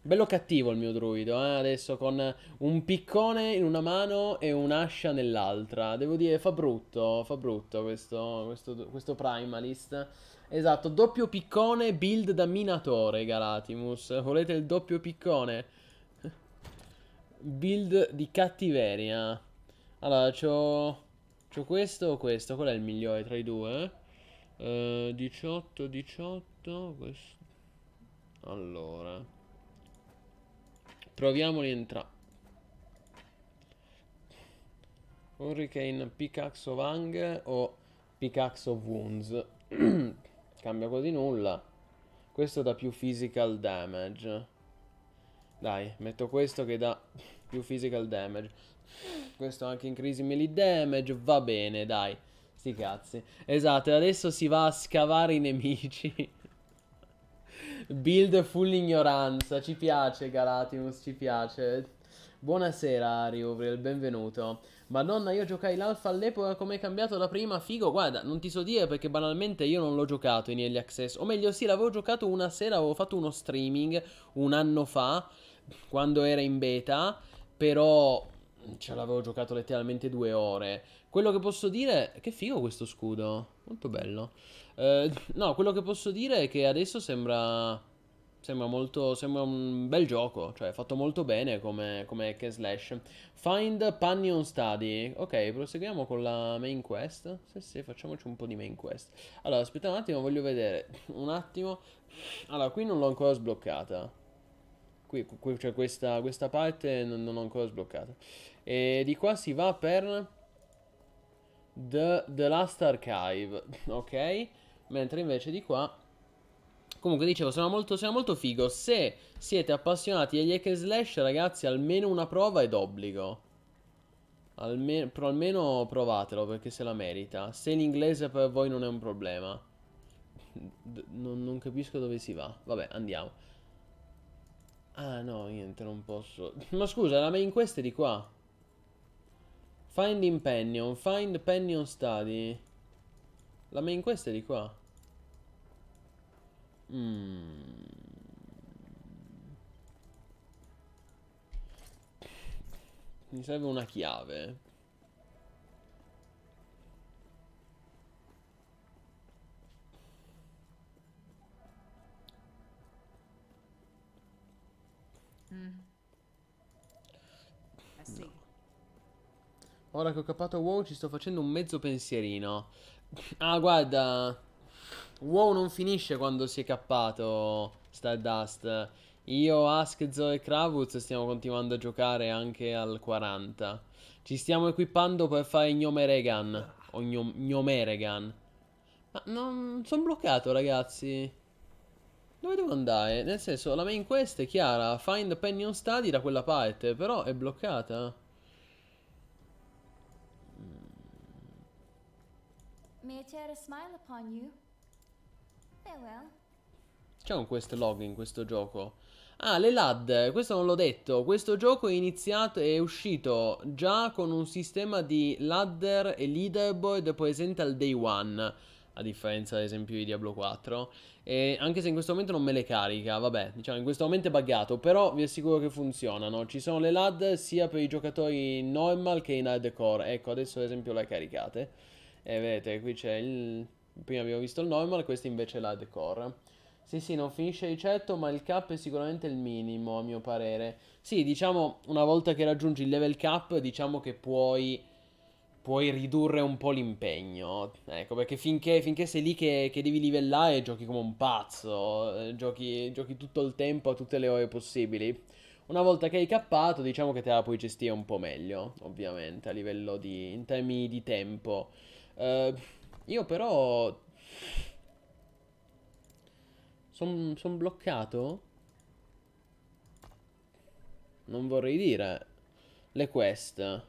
Bello cattivo il mio druido, eh? adesso con un piccone in una mano e un'ascia nell'altra. Devo dire, fa brutto, fa brutto questo, questo, questo Primalist. Esatto, doppio piccone, build da minatore, Galatimus. Volete il doppio piccone? Build di cattiveria. Allora, c'ho... C'ho questo o questo? Qual è il migliore tra i due? Uh, 18, 18... Questo... Allora... Proviamoli entrambi. Hurricane Pickaxe of Hang o Pickaxe of Wounds. [clears throat] Cambia quasi nulla. Questo dà più physical damage. Dai, metto questo che dà più physical damage. Questo anche in crisi melee damage. Va bene, dai. Sti cazzi. Esatto, adesso si va a scavare i nemici. Build full ignoranza. Ci piace, Galatimus, ci piace. Buonasera Riovril, benvenuto. Madonna, io giocai l'alfa all'epoca come è cambiato la prima, figo. Guarda, non ti so dire perché banalmente io non l'ho giocato in Early Access. O meglio, sì, l'avevo giocato una sera, avevo fatto uno streaming un anno fa, quando era in beta, però ce cioè, l'avevo giocato letteralmente due ore. Quello che posso dire... Che figo questo scudo. Molto bello. Eh, no, quello che posso dire è che adesso sembra... Sembra molto... Sembra un bel gioco. Cioè, è fatto molto bene come, come hack slash. Find Pannion Study. Ok, proseguiamo con la main quest. Sì, sì, facciamoci un po' di main quest. Allora, aspetta un attimo, voglio vedere. Un attimo. Allora, qui non l'ho ancora sbloccata. Qui, cioè questa, questa parte non, non l'ho ancora sbloccata. E di qua si va per... The, The Last Archive, [laughs] ok? Mentre invece di qua Comunque dicevo, sembra molto, sono molto, figo. Se siete appassionati agli hack slash, ragazzi, almeno una prova è d'obbligo. Almeno, però almeno provatelo perché se la merita. Se in inglese per voi non è un problema. [laughs] Non, non, capisco dove si va. Vabbè, andiamo. Ah no, niente, non posso. [laughs] Ma scusa, la main quest è di qua. Finding Pennion, find Pennion study. La main quest è di qua. Mm. Mi serve una chiave. Ora che ho capato WoW ci sto facendo un mezzo pensierino. Ah, guarda. WoW non finisce quando si è cappato Stardust. Io, Askzo e Kravuz stiamo continuando a giocare anche al 40. Ci stiamo equipando per fare Gnomeregan. O Gnom Gnomeregan. Ma non... sono bloccato, ragazzi. Dove devo andare? Nel senso, la main quest è chiara. Find Pennion Study da quella parte, però è bloccata. May Etere smile upon you. Farewell. C'è un quest log in questo gioco. Ah, le LAD, questo non l'ho detto. Questo gioco è iniziato è uscito già con un sistema di ladder e leaderboard presente al day one. A differenza, ad esempio, di Diablo 4. E anche se in questo momento non me le carica, vabbè, diciamo in questo momento è buggato. Però vi assicuro che funzionano. Ci sono le LAD sia per i giocatori normal che in hardcore. Ecco, adesso ad esempio le caricate. E vedete, qui c'è il... Prima abbiamo visto il normal, questa invece è la decor. Sì, sì, non finisce di certo, ma il cap è sicuramente il minimo, a mio parere. Sì, diciamo, una volta che raggiungi il level cap, diciamo che puoi... Puoi ridurre un po' l'impegno. Ecco, perché finché, finché sei lì che, che, devi livellare, giochi come un pazzo. Eh, giochi, giochi tutto il tempo, a tutte le ore possibili. Una volta che hai cappato, diciamo che te la puoi gestire un po' meglio, ovviamente, a livello di... in termini di tempo. Uh, io però... Sono son bloccato? Non vorrei dire. Le quest.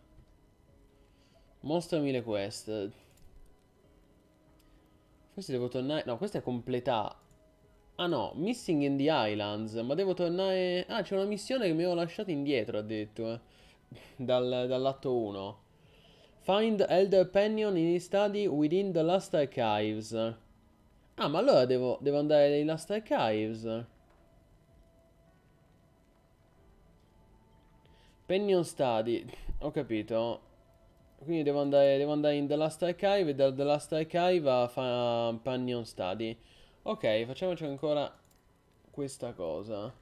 Mostrami le quest. Forse devo tornare... No, questa è completa. Ah no, Missing in the Islands. Ma devo tornare... Ah, c'è una missione che mi ho lasciato indietro addirittura. Eh, dal, dall'atto 1. Find Elder Pennion in his study within the Last Archives. Ah, ma allora devo, devo andare nei Last Archives. Pennion Study. [laughs] Ho capito. Quindi devo andare, devo andare, in The Last Archive e dal The Last Archive a Pennion Study. Ok, facciamoci ancora questa cosa.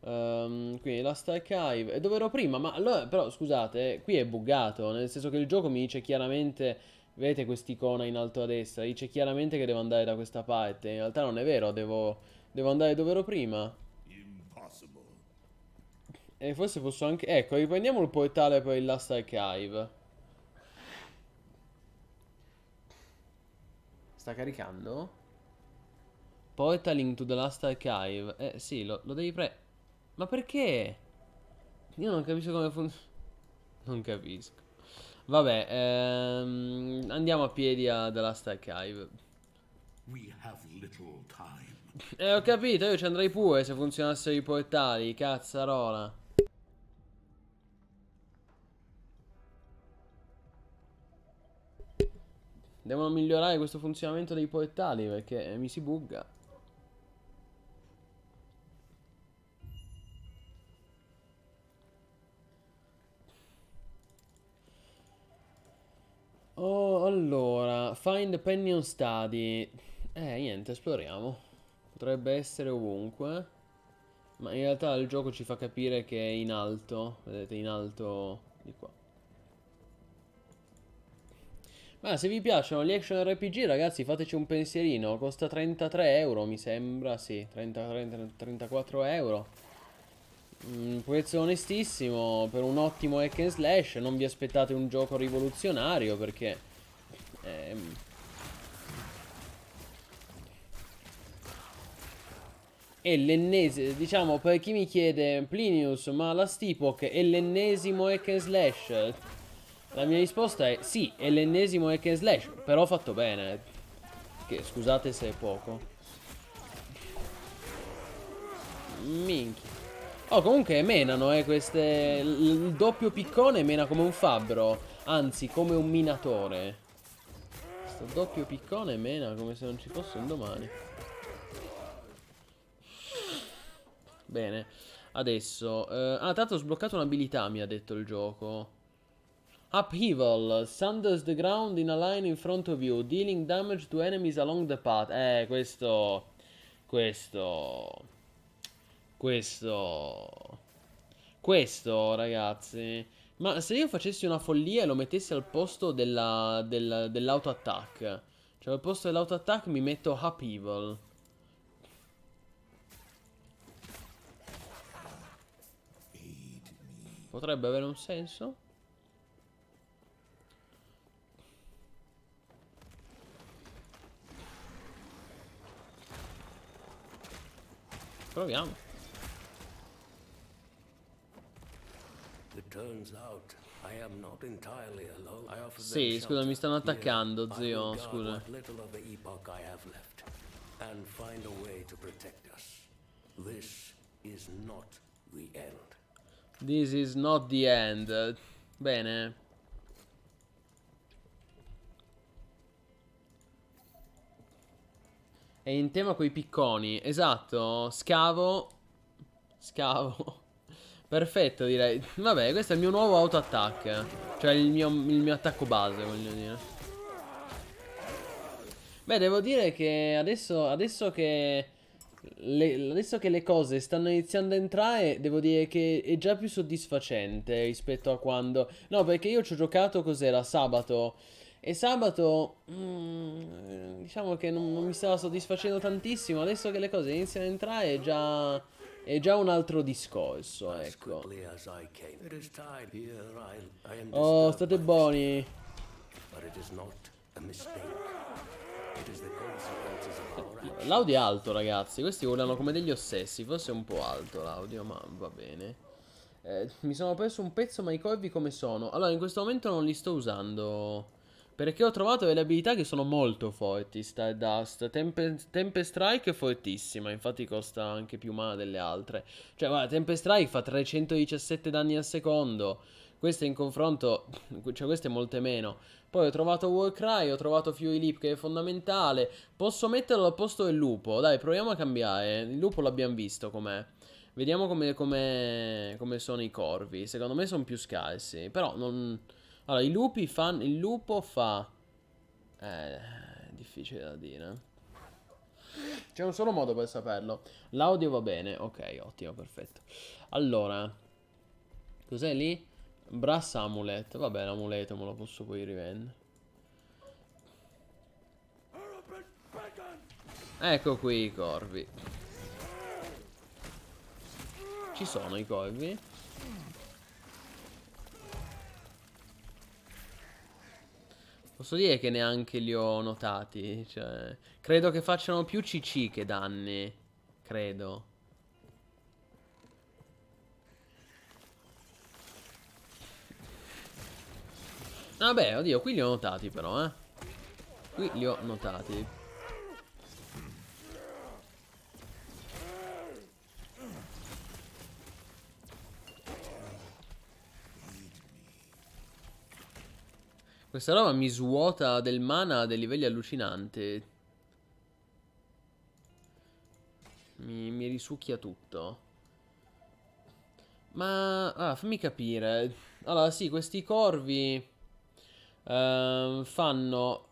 Um, quindi la Stack Hive E dove ero prima? Ma allora, però scusate, eh, qui è buggato Nel senso che il gioco mi dice chiaramente Vedete quest'icona in alto a destra Dice chiaramente che devo andare da questa parte In realtà non è vero, devo, devo andare dove ero prima Impossible. E forse posso anche... Ecco, riprendiamo il portale per il Last Archive Sta caricando? Portal into the Last Archive Eh sì, lo, lo devi prendere ma perché? Io non capisco come funziona. Non capisco. Vabbè, ehm, andiamo a piedi a The Last Archive. [laughs] Eh, ho capito, io ci andrei pure se funzionassero i portali, cazzarola. Devono migliorare questo funzionamento dei portali perché eh, mi si bugga. Oh, allora, find penny on study. Eh, niente, esploriamo. Potrebbe essere ovunque. Ma in realtà il gioco ci fa capire che è in alto. Vedete, in alto di qua. Ma se vi piacciono gli action RPG, ragazzi, fateci un pensierino. Costa 33 euro, mi sembra, sì. 33, 34 euro un prezzo onestissimo per un ottimo hack and slash. Non vi aspettate un gioco rivoluzionario perché... Ehm, è l'ennesimo, diciamo per chi mi chiede Plinius ma la Steepock è l'ennesimo hack and slash? La mia risposta è sì, è l'ennesimo hack and slash, però fatto bene. Che scusate se è poco. Minchia. Oh, comunque menano, eh, queste... Il doppio piccone mena come un fabbro. Anzi, come un minatore. Questo doppio piccone mena come se non ci fosse un domani. Bene. Adesso... Eh... ah, tanto ho sbloccato un'abilità, mi ha detto il gioco. Upheaval. Sanders the ground in a line in front of you. Dealing damage to enemies along the path. Eh, questo... Questo... Questo... Questo, ragazzi... Ma se io facessi una follia e lo mettessi al posto della, della, dell'auto attack Cioè al posto dell'auto attack mi metto upheaval Potrebbe avere un senso Proviamo Sì, scusa, mi stanno attaccando, zio, scusa. And find a way to protect us. This is not the end. This is not the end. Bene. È in tema coi picconi. Esatto. Scavo. Scavo. Perfetto direi Vabbè questo è il mio nuovo auto attack eh. Cioè il mio, il mio, attacco base voglio dire Beh devo dire che adesso, adesso che le, Adesso che le cose stanno iniziando a entrare Devo dire che è già più soddisfacente rispetto a quando No perché io ci ho giocato cos'era sabato e sabato, mm, diciamo che non, non mi stava soddisfacendo tantissimo. Adesso che le cose iniziano a entrare, è già, è già un altro discorso, ecco. Oh, state buoni. L'audio è alto, ragazzi. Questi urlano come degli ossessi. Forse è un po' alto l'audio, ma va bene. Eh, mi sono perso un pezzo, ma i corvi come sono? Allora, in questo momento non li sto usando perché ho trovato delle abilità che sono molto forti, Stardust. Tempe, Tempest Strike è fortissima, infatti costa anche più mana delle altre. Cioè, guarda, Tempest Strike fa 317 danni al secondo. Questa in confronto, [laughs] cioè queste molte meno. Poi ho trovato Warcry, ho trovato Fury Leap che è fondamentale. Posso metterlo al posto del lupo? Dai, proviamo a cambiare. Il lupo l'abbiamo visto com'è. Vediamo come, come, come sono i corvi. Secondo me sono più scarsi, però non... Allora, i lupi fanno... Il lupo fa... Eh, difficile da dire. C'è un solo modo per saperlo. L'audio va bene. Ok, ottimo, perfetto. Allora, cos'è lì? Brass amulet. Vabbè, l'amuleto me lo posso poi rivendere. Ecco qui i corvi. Ci sono i corvi? Posso dire che neanche li ho notati, cioè... Credo che facciano più CC che danni, credo. Vabbè, oddio, qui li ho notati però, eh. Qui li ho notati. Questa roba mi svuota del mana a dei livelli allucinanti. Mi, mi risucchia tutto. Ma... Ah, fammi capire. Allora, sì, questi corvi... Uh, fanno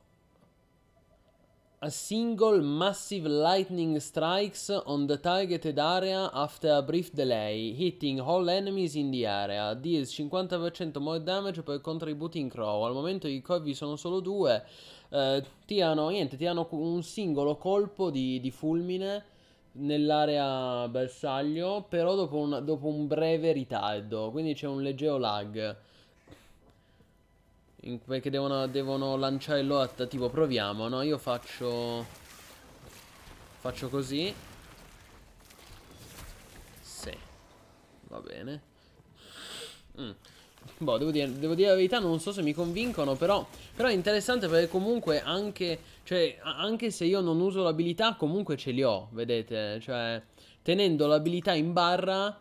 a single massive lightning strikes on the targeted area after a brief delay, hitting all enemies in the area, deals 50% more damage per contributing crow. Al momento i corvi sono solo due, eh, hanno, niente, tirano un singolo colpo di, di fulmine nell'area bersaglio, però dopo un, dopo un breve ritardo, quindi c'è un leggero lag in, perché devono, devono lanciare il lot, tipo proviamo, no? Io faccio... Faccio così. Sì. Va bene. Mm. Boh, devo dire, devo dire, la verità, non so se mi convincono, però, però è interessante perché comunque anche, cioè, anche se io non uso l'abilità, comunque ce li ho, vedete? Cioè, tenendo l'abilità in barra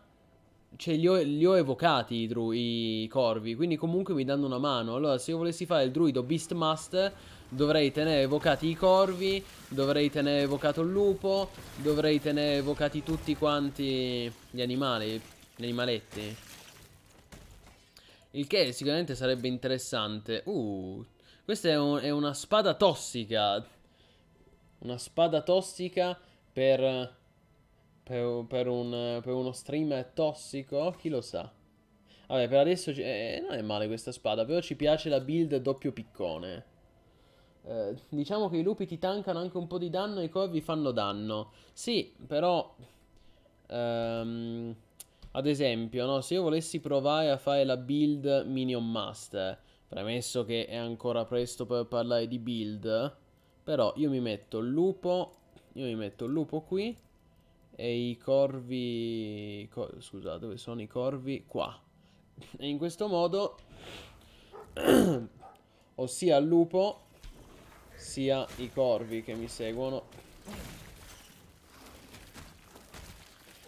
cioè, li ho, li, ho, evocati i, dru- i corvi, quindi comunque mi danno una mano. Allora, se io volessi fare il druido Beastmaster, dovrei tenere evocati i corvi, dovrei tenere evocato il lupo, dovrei tenere evocati tutti quanti gli animali, gli animaletti. Il che sicuramente sarebbe interessante. Uh, questa è, un, è una spada tossica. Una spada tossica per per, per, un, per uno streamer tossico, chi lo sa. Vabbè, per adesso eh, non è male questa spada, però ci piace la build doppio piccone. Eh, diciamo che i lupi ti tankano anche un po' di danno e i corvi fanno danno. Sì, però... Ehm, ad esempio, no, se io volessi provare a fare la build Minion Master, premesso che è ancora presto per parlare di build, però io mi metto il lupo, io mi metto il lupo qui, e i corvi... Co- scusa, dove sono i corvi? Qua. E in questo modo, ho sia il lupo, sia i corvi che mi seguono.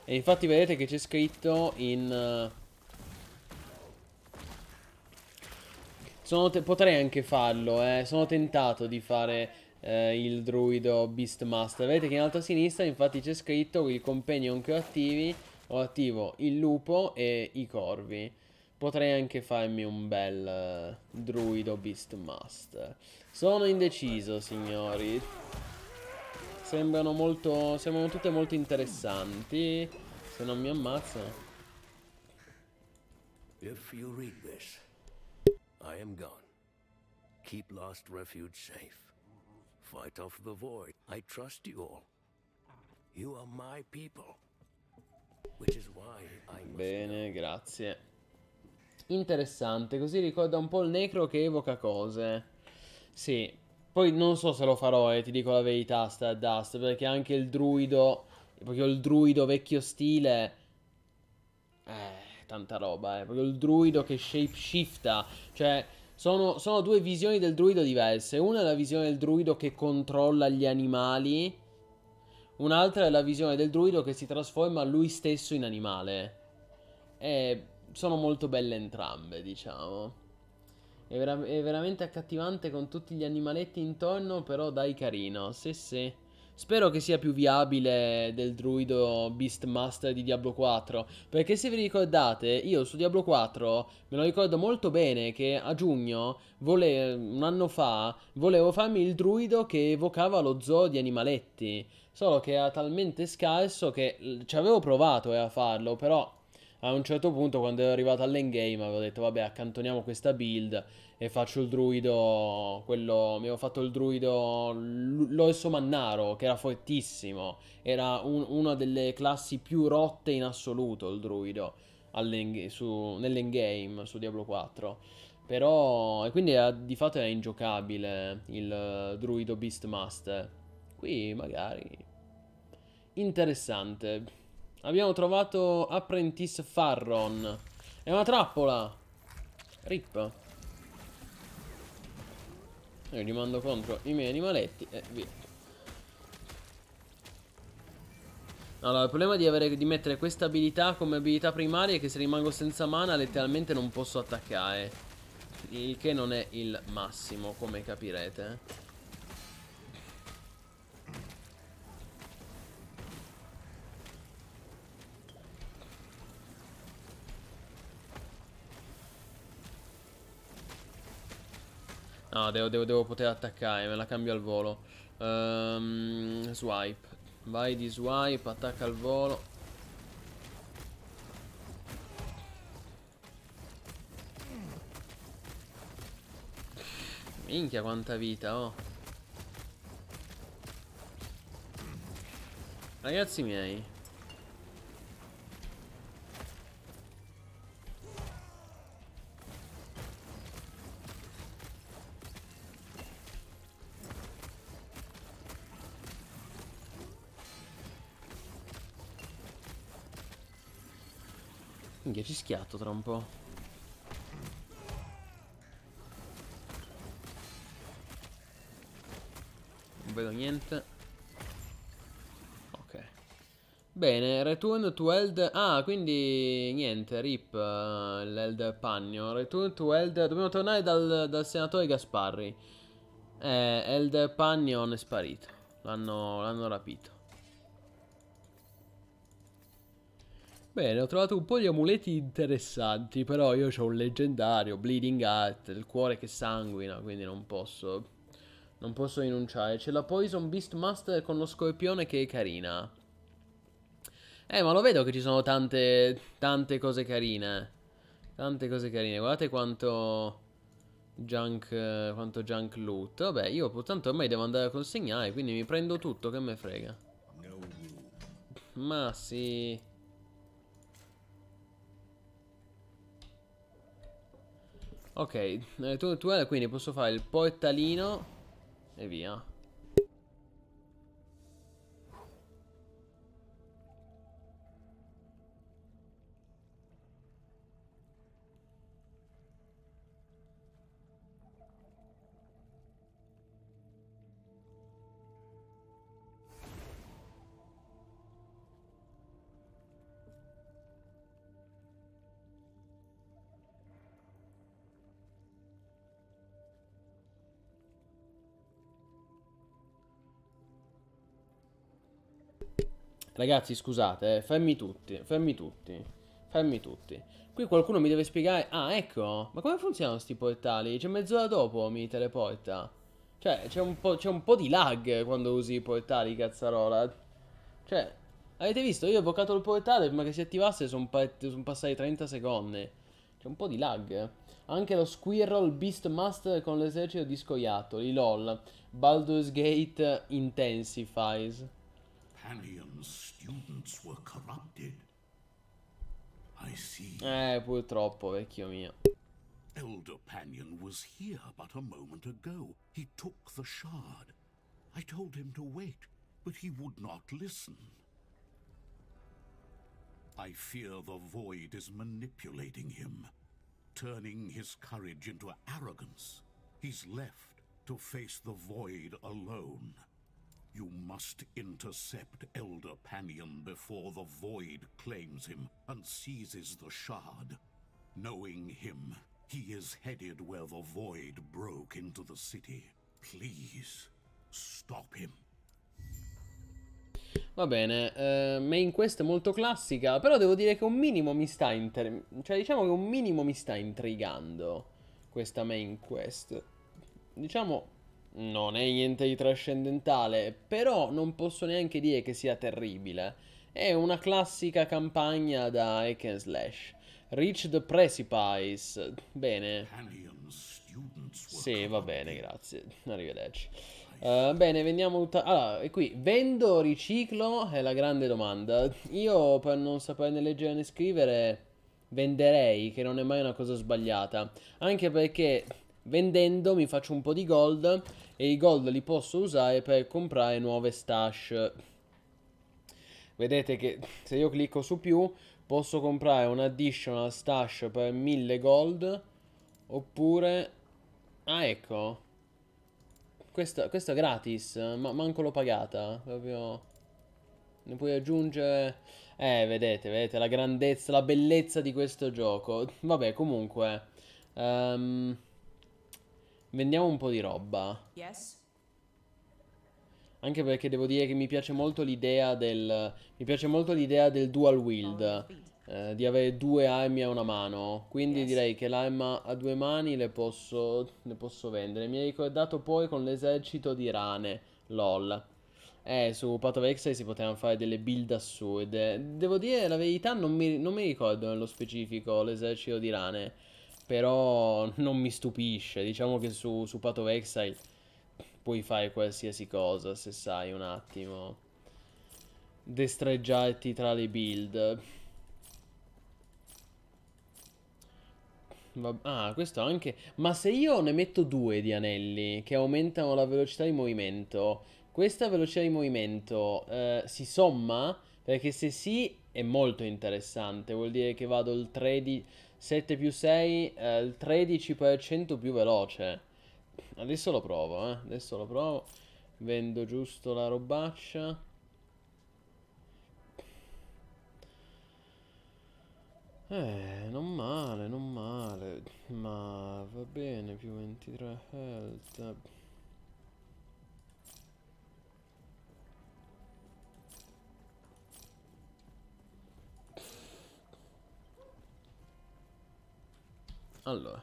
E infatti vedete che c'è scritto in... Eh, sono potrei anche farlo, eh. Sono tentato di fare eh, il druido Beastmaster. Vedete che in alto a sinistra infatti c'è scritto il companion che ho attivi, ho attivo il lupo e i corvi. Potrei anche farmi un bel eh, druido Beastmaster. Sono indeciso, signori. Sembrano molto... sembrano tutte molto interessanti. Se non mi ammazzano. If you read this, I am gone. Keep Last Refuge safe. Fight off the void. I trust you all. You are my people. Which is why I Bene, grazie. Interessante, così ricorda un po' il necro che evoca cose. Sì. Poi non so se lo farò, eh, ti dico la verità, Stardust, perché anche il druido, proprio il druido vecchio stile... Eh, tanta roba, eh. Proprio il druido che shapeshifta, cioè sono, sono, due visioni del druido diverse. Una è la visione del druido che controlla gli animali. Un'altra è la visione del druido che si trasforma lui stesso in animale. E sono molto belle entrambe, diciamo. È, vera- è veramente accattivante con tutti gli animaletti intorno, però dai carino. Sì, sì. Spero che sia più viabile del druido Beastmaster di Diablo 4, perché se vi ricordate, io su Diablo 4 me lo ricordo molto bene che a giugno, vole... un anno fa, volevo farmi il druido che evocava lo zoo di animaletti, solo che era talmente scarso che ci avevo provato eh, a farlo, però a un certo punto quando ero arrivato all'endgame avevo detto vabbè accantoniamo questa build e faccio il druido, quello, mi avevo fatto il druido Loeso Mannaro, che era fortissimo, era un, una delle classi più rotte in assoluto il druido nell'endgame su Diablo 4. Però, e quindi era, di fatto era ingiocabile il uh, druido Beastmaster. Qui magari... Interessante. Abbiamo trovato Apprentice Farron. È una trappola! Rip. Io li mando contro i miei animaletti e via. Allora, il problema di, avere, di mettere questa abilità come abilità primaria è che se rimango senza mana letteralmente non posso attaccare. Il che non è il massimo, come capirete. No, devo, devo, devo poter attaccare, me la cambio al volo. Um, swipe. Vai di swipe, attacca al volo. Minchia quanta vita, oh. Ragazzi miei, Minchia, ci schiatto tra un po'. Non vedo niente. Ok. Bene, return to held... Ah, quindi niente, rip uh, l'held pagno. Return to held... Dobbiamo tornare dal, dal senatore Gasparri. Eh, held pagno è sparito. L'hanno rapito. Bene, ho trovato un po' di amuleti interessanti, però io ho un leggendario, Bleeding Heart, il cuore che sanguina, quindi non posso... Non posso rinunciare. C'è la Poison Beast Master con lo scorpione che è carina. Eh, ma lo vedo che ci sono tante, tante cose carine. Tante cose carine. Guardate quanto junk, quanto junk loot. Vabbè, io purtroppo ormai devo andare a consegnare, quindi mi prendo tutto, che me frega. Ma sì... Ok, eh, tu, tu eh, quindi posso fare il poetalino e via. Ragazzi, scusate, eh, fermi tutti, fermi tutti, fermi tutti. Qui qualcuno mi deve spiegare... Ah, ecco, ma come funzionano sti portali? Cioè, mezz'ora dopo mi teleporta. Cioè, c'è un, un, po', di lag quando usi i portali, cazzarola. Cioè, avete visto? Io ho evocato il portale, prima che si attivasse sono son passati 30 secondi. C'è un po' di lag. Anche lo Squirrel Beastmaster con l'esercito di scoiattoli, lol. Baldur's Gate Intensifies. Italian's students were corrupted. I see. Eh, purtroppo, vecchio mio. Elder Panion was here but a moment ago. He took the shard. I told him to wait, but he would not listen. I fear the Void is manipulating him, turning his courage into arrogance. He's left to face the Void alone. You must intercept Elder Panion before the Void claims him and seizes the shard. Knowing him, he is headed where the Void broke into the city. Please, stop him. Va bene, eh, main quest molto classica, però devo dire che un minimo mi sta inter... Cioè diciamo che un minimo mi sta intrigando questa main quest. Diciamo non è niente di trascendentale, però non posso neanche dire che sia terribile. È una classica campagna da hack and slash. Reach the precipice. Bene. Sì, va bene, grazie. Arrivederci. Uh, bene, vendiamo tutta... Allora, e qui, vendo, o riciclo? È la grande domanda. Io, per non sapere né leggere né scrivere, venderei, che non è mai una cosa sbagliata. Anche perché vendendo mi faccio un po' di gold e i gold li posso usare per comprare nuove stash. Vedete che se io clicco su più posso comprare un additional stash per 1000 gold oppure... Ah ecco, questa, questa è gratis, ma manco l'ho pagata, proprio... Ne puoi aggiungere... Eh, vedete, vedete la grandezza, la bellezza di questo gioco. Vabbè, comunque... Um... Vendiamo un po' di roba. Yes. Anche perché devo dire che mi piace molto l'idea del... Mi piace molto l'idea del dual wield. Eh, di avere due armi a una mano. Quindi yes. direi che l'arma a due mani le posso, le posso vendere. Mi hai ricordato poi con l'esercito di rane. LOL. Eh, su Path of Exile si potevano fare delle build assurde. Devo dire la verità, non mi, non mi ricordo nello specifico l'esercito di rane. Però non mi stupisce, diciamo che su, su Path of Exile puoi fare qualsiasi cosa se sai un attimo destreggiarti tra le build. ah, questo anche... Ma se io ne metto due di anelli che aumentano la velocità di movimento, questa velocità di movimento eh, si somma? Perché se sì è molto interessante, vuol dire che vado il 13... 7 più 6, eh, il 13% più veloce. Adesso lo provo, eh. Adesso lo provo. Vendo giusto la robaccia. Eh, non male, non male. Ma va bene, più 23 health. Allora.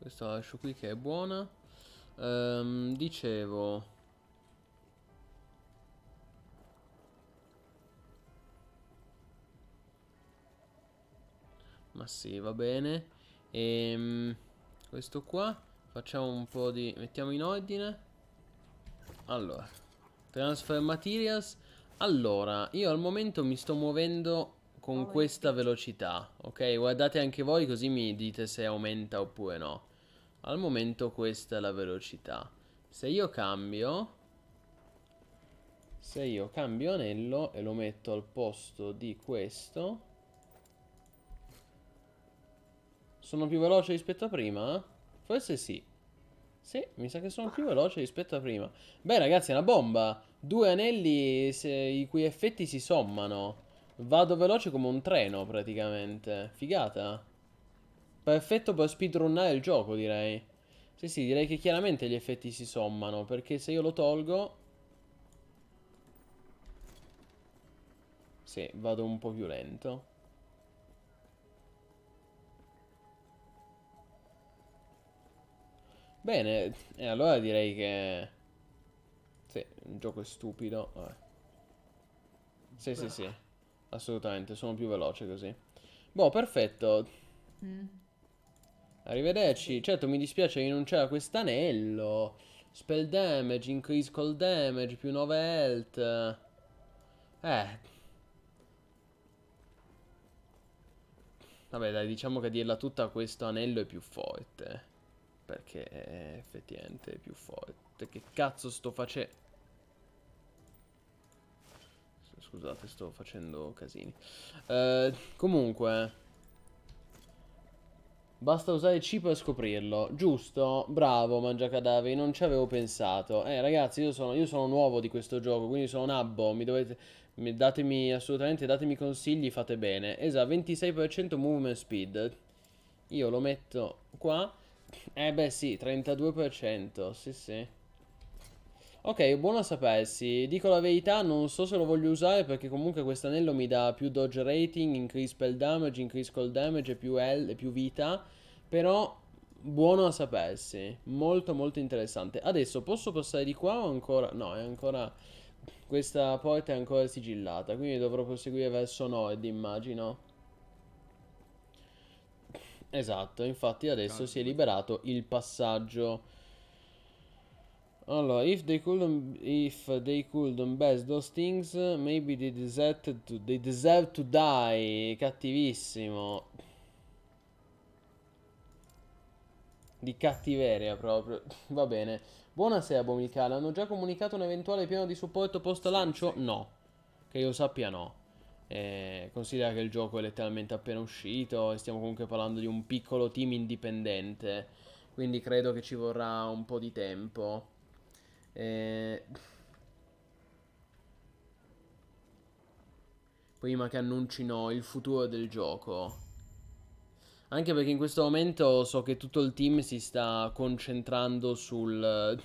Questa lascio qui che è buona. Ehm, dicevo... Ma sì, va bene. Ehm, questo qua. Facciamo un po' di... Mettiamo in ordine. Allora. Transfer materials. Allora, io al momento mi sto muovendo con questa velocità, ok? Guardate anche voi così mi dite se aumenta oppure no. Al momento questa è la velocità. Se io cambio... Se io cambio anello e lo metto al posto di questo... Sono più veloce rispetto a prima? Forse sì. Sì, mi sa che sono più veloce rispetto a prima. Beh ragazzi, è una bomba! Due anelli se, i cui effetti si sommano. Vado veloce come un treno praticamente. Figata. Perfetto per speedrunnare il gioco direi. Sì sì direi che chiaramente gli effetti si sommano perché se io lo tolgo... Sì vado un po' più lento. Bene, e allora direi che... Sì, il gioco è stupido. Vabbè. Sì, sì, sì. Assolutamente, sono più veloce così. Boh, perfetto. Mm. Arrivederci. Certo, mi dispiace che non c'era quest'anello. Spell damage, increase call damage, più 9 health. Eh. Vabbè, dai, diciamo che a dirla tutta questo anello è più forte. Perché è effettivamente è più forte. Che cazzo sto facendo? Scusate, sto facendo casini. Eh, comunque, Basta usare chip per scoprirlo. Giusto? Bravo, mangiacadavi, non ci avevo pensato. Eh, ragazzi, io sono, io sono nuovo di questo gioco, quindi sono un abbo. Mi dovete, datemi assolutamente, datemi consigli, fate bene. Esatto, 26% movement speed. Io lo metto qua. Eh beh sì, 32%, sì sì. Ok, buono a sapersi. Dico la verità, non so se lo voglio usare perché comunque questo anello mi dà più dodge rating, increase spell damage, increase call damage, e più L, più vita. Però, buono a sapersi. Molto, molto interessante. Adesso, posso passare di qua o ancora... No, è ancora... Questa porta è ancora sigillata, quindi dovrò proseguire verso nord, immagino. Esatto, infatti adesso si è liberato il passaggio allora, if they couldn't, if they couldn't best those things, maybe they deserve to, they deserve to die. Cattivissimo. Di cattiveria proprio. [laughs] Va bene. Buonasera, Bomilcale. Hanno già comunicato un eventuale piano di supporto post lancio? No. Che io sappia no. Eh, considera che il gioco è letteralmente appena uscito e stiamo comunque parlando di un piccolo team indipendente. Quindi credo che ci vorrà un po' di tempo. Prima che annuncino il futuro del gioco. Anche perché in questo momento so che tutto il team si sta concentrando sul...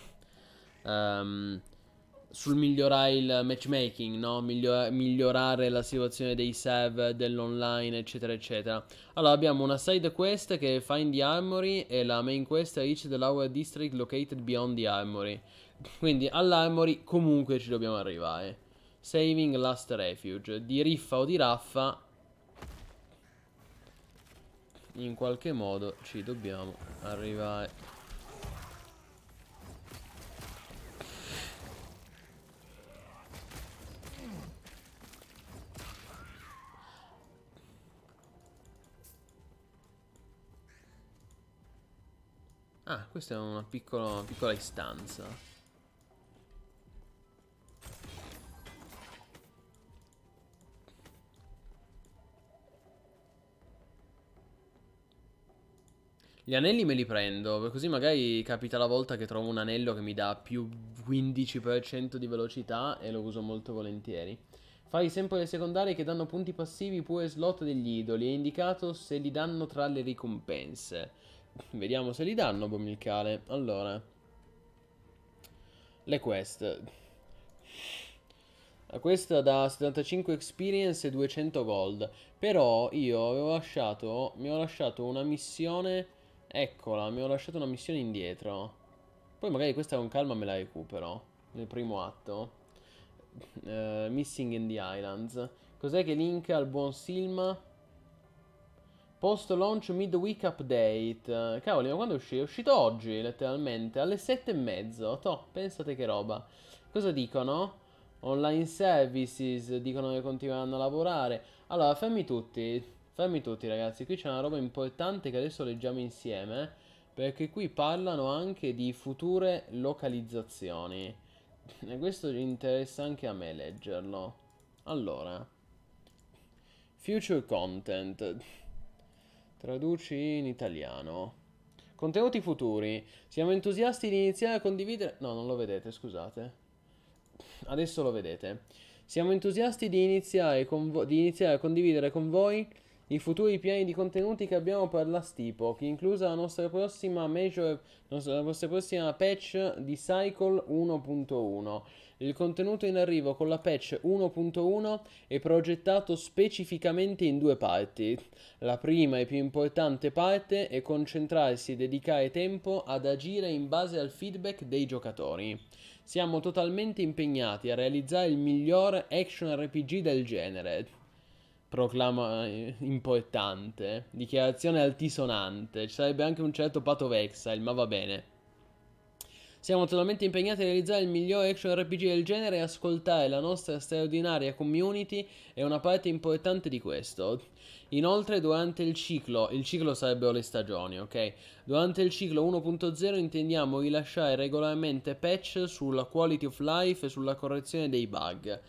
Um, sul migliorare il matchmaking, no? Migliora migliorare la situazione dei server, dell'online, eccetera, eccetera. Allora abbiamo una side quest che è Find the Armory e la main quest è Reach the Lower District Located Beyond the Armory. Quindi all'Armory comunque ci dobbiamo arrivare. Saving Last Refuge. Di Riffa o di Raffa. In qualche modo ci dobbiamo arrivare. Ah, questa è una piccola, una piccola istanza. Gli anelli me li prendo, così magari capita la volta che trovo un anello che mi dà più 15% di velocità e lo uso molto volentieri. Fai sempre le secondarie che danno punti passivi pure slot degli idoli, è indicato se li danno tra le ricompense. Vediamo se li danno, Bomilcale. Allora. Le quest. La quest da 75 experience e 200 gold. Però io avevo lasciato, mi ho lasciato una missione Eccola, mi ho lasciato una missione indietro. Poi magari questa con calma me la recupero. Nel primo atto. Uh, missing in the Islands. Cos'è che linka al buon Silma? Post launch midweek update. Cavoli, ma quando è uscito? È uscito oggi, letteralmente, alle sette e mezzo. Toh, pensate che roba. Cosa dicono? Online services, dicono che continueranno a lavorare. Allora, fermi tutti. Fermi tutti ragazzi, qui c'è una roba importante che adesso leggiamo insieme, perché qui parlano anche di future localizzazioni. E questo interessa anche a me leggerlo. Allora, future content, traduci in italiano. Contenuti futuri. Siamo entusiasti di iniziare a condividere... No, non lo vedete, scusate. Adesso lo vedete. Siamo entusiasti di iniziare, di iniziare a condividere con voi i futuri piani di contenuti che abbiamo per la Stipo, che inclusa la nostra prossima, major, la nostra prossima patch di Cycle 1.1. Il contenuto in arrivo con la patch 1.1 è progettato specificamente in due parti. La prima e più importante parte è concentrarsi e dedicare tempo ad agire in base al feedback dei giocatori. Siamo totalmente impegnati a realizzare il miglior action RPG del genere proclama eh, importante, dichiarazione altisonante, ci sarebbe anche un certo Pato Vexile, ma va bene. Siamo totalmente impegnati a realizzare il migliore action RPG del genere e ascoltare la nostra straordinaria community è una parte importante di questo. Inoltre durante il ciclo, il ciclo sarebbero le stagioni, ok? Durante il ciclo 1.0 intendiamo rilasciare regolarmente patch sulla quality of life e sulla correzione dei bug.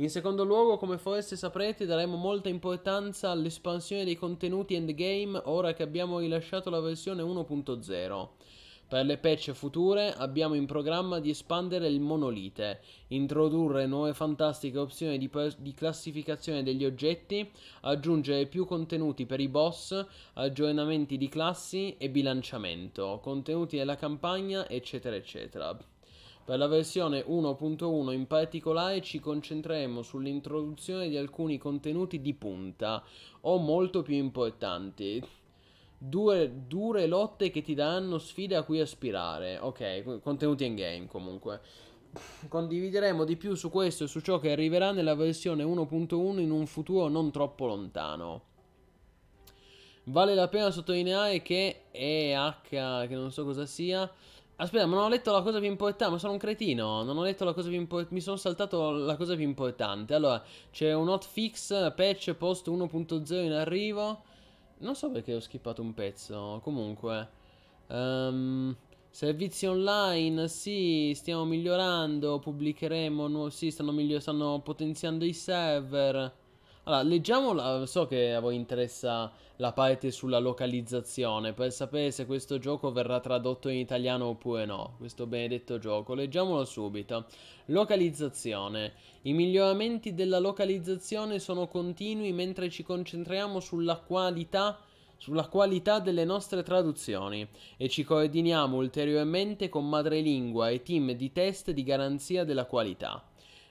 In secondo luogo, come forse saprete, daremo molta importanza all'espansione dei contenuti endgame ora che abbiamo rilasciato la versione 1.0. Per le patch future abbiamo in programma di espandere il monolite, introdurre nuove fantastiche opzioni di, di, classificazione degli oggetti, aggiungere più contenuti per i boss, aggiornamenti di classi e bilanciamento, contenuti della campagna, eccetera, eccetera. Per la versione 1.1 in particolare ci concentreremo sull'introduzione di alcuni contenuti di punta o molto più importanti. Due dure lotte che ti daranno sfide a cui aspirare. Ok, contenuti in game comunque. Condivideremo di più su questo e su ciò che arriverà nella versione 1.1 in un futuro non troppo lontano. Vale la pena sottolineare che EH, che non so cosa sia, Aspetta, ma non ho letto la cosa più importante, ma sono un cretino, non ho letto la cosa più importante, mi sono saltato la cosa più importante. Allora, c'è un hotfix, patch post 1.0 in arrivo. Non so perché ho skippato un pezzo, comunque. Um, servizi online, sì, stiamo migliorando, pubblicheremo, sì, stanno, stanno potenziando i server. Allora, leggiamo, so che a voi interessa la parte sulla localizzazione per sapere se questo gioco verrà tradotto in italiano oppure no, questo benedetto gioco. Leggiamolo subito. Localizzazione. I miglioramenti della localizzazione sono continui mentre ci concentriamo sulla qualità sulla qualità delle nostre traduzioni e ci coordiniamo ulteriormente con madrelingua e team di test di garanzia della qualità.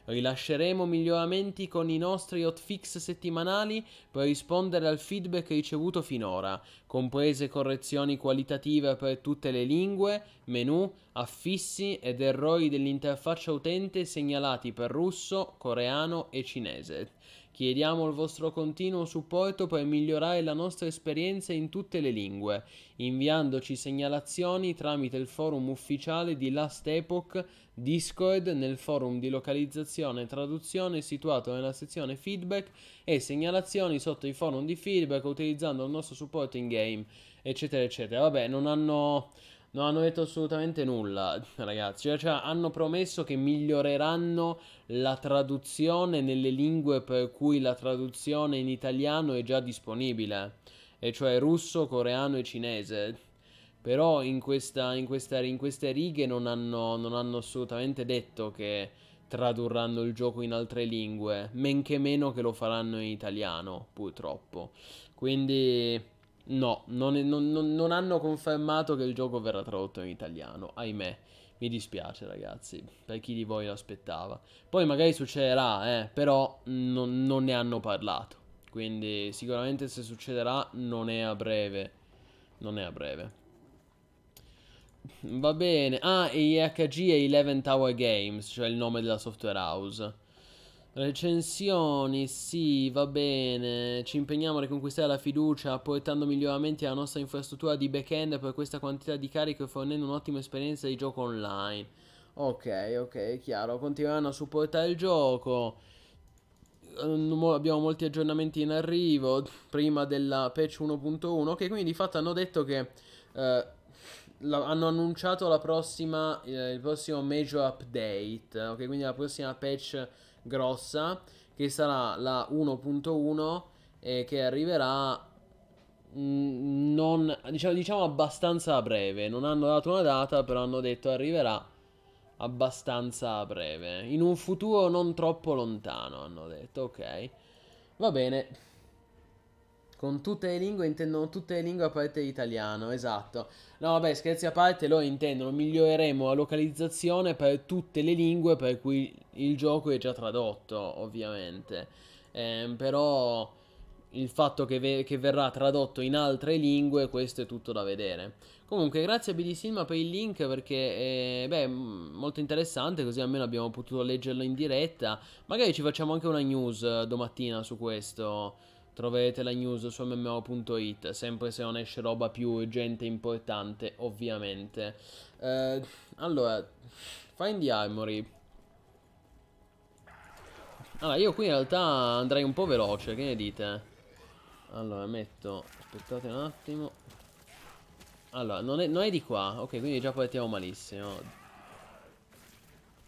Rilasceremo miglioramenti con i nostri hotfix settimanali per rispondere al feedback ricevuto finora, comprese correzioni qualitative per tutte le lingue, menu, affissi ed errori dell'interfaccia utente segnalati per russo, coreano e cinese. Chiediamo il vostro continuo supporto per migliorare la nostra esperienza in tutte le lingue, inviandoci segnalazioni tramite il forum ufficiale di Last Epoch Discord nel forum di localizzazione e traduzione situato nella sezione feedback e segnalazioni sotto i forum di feedback utilizzando il nostro supporto in game, eccetera, eccetera. Vabbè, non hanno non hanno detto assolutamente nulla, [laughs] ragazzi. Cioè, cioè, hanno promesso che miglioreranno la traduzione nelle lingue per cui la traduzione in italiano è già disponibile, e cioè russo, coreano e cinese. Però in, questa, in, questa, in queste righe non hanno, non hanno assolutamente detto che tradurranno il gioco in altre lingue, men che meno che lo faranno in italiano, purtroppo. Quindi No, non, non, non, hanno confermato che il gioco verrà tradotto in italiano, ahimè. Mi dispiace ragazzi, per chi di voi l'aspettava. Poi magari succederà, eh, però non, non ne hanno parlato. Quindi sicuramente se succederà non è a breve. Non è a breve. Va bene. Ah, IHG è Eleven Tower Games, cioè il nome della software house. Recensioni, sì, va bene. Ci impegniamo a riconquistare la fiducia, apportando miglioramenti alla nostra infrastruttura di back-end per questa quantità di carico e fornendo un'ottima esperienza di gioco online. Ok, ok, chiaro. Continueranno a supportare il gioco. Ehm, abbiamo molti aggiornamenti in arrivo prima della patch 1.1. Ok, quindi di fatto hanno detto che eh, hanno annunciato prossima, eh, il prossimo major update. Ok, quindi la prossima patch grossa che sarà la 1.1 eh, che arriverà mm, non, diciamo, diciamo abbastanza a breve. Non hanno dato una data, però hanno detto arriverà abbastanza a breve. In un futuro non troppo lontano, hanno detto, ok. Va bene. Con tutte le lingue intendono tutte le lingue a parte l'italiano, esatto. No, vabbè, scherzi a parte, loro intendono miglioreremo la localizzazione per tutte le lingue per cui il gioco è già tradotto, ovviamente. Eh, però il fatto che, ve che, verrà tradotto in altre lingue, questo è tutto da vedere. Comunque, grazie a BD Silma per il link perché è eh, molto interessante, così almeno abbiamo potuto leggerlo in diretta. Magari ci facciamo anche una news eh, domattina su questo. Troverete la news su MMO.it, sempre se non esce roba più urgente e importante, ovviamente. Eh, allora, find the armory. Allora, io qui in realtà andrei un po' veloce, che ne dite? Allora, metto... Aspettate un attimo. Allora, non è, non è di qua. Ok, quindi già partiamo malissimo.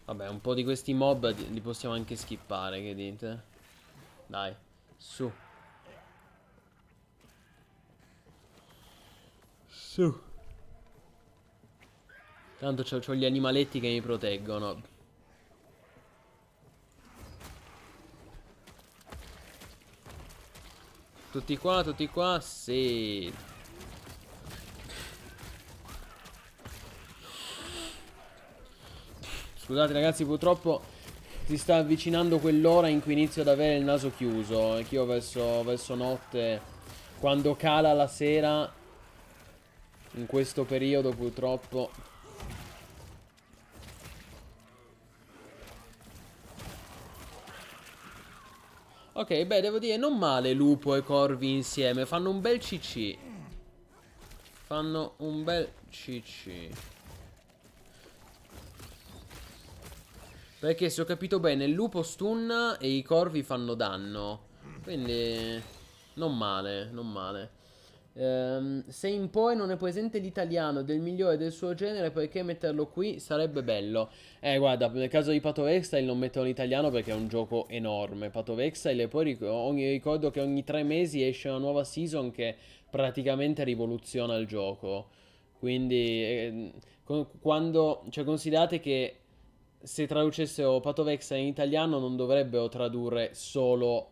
Vabbè, un po' di questi mob li possiamo anche skippare, che dite? Dai, su. Su. Tanto c ho gli animaletti che mi proteggono. Tutti qua, tutti qua, sì. Scusate ragazzi, purtroppo si sta avvicinando quell'ora in cui inizio ad avere il naso chiuso. Anch'io verso, verso notte, quando cala la sera, in questo periodo purtroppo Ok, beh, devo dire, non male Lupo e Corvi insieme. Fanno un bel CC. Fanno un bel CC. Perché, se ho capito bene, il Lupo stunna e i Corvi fanno danno. Quindi, non male, non male. Um, se in poi non è presente l'italiano del migliore del suo genere, perché metterlo qui sarebbe bello? Eh, guarda, nel caso di Path of non metterò l'italiano perché è un gioco enorme. Path of e poi ric ogni, ricordo che ogni tre mesi esce una nuova season che praticamente rivoluziona il gioco. Quindi, eh, quando, cioè, considerate che se traducessero Path of in italiano non dovrebbero tradurre solo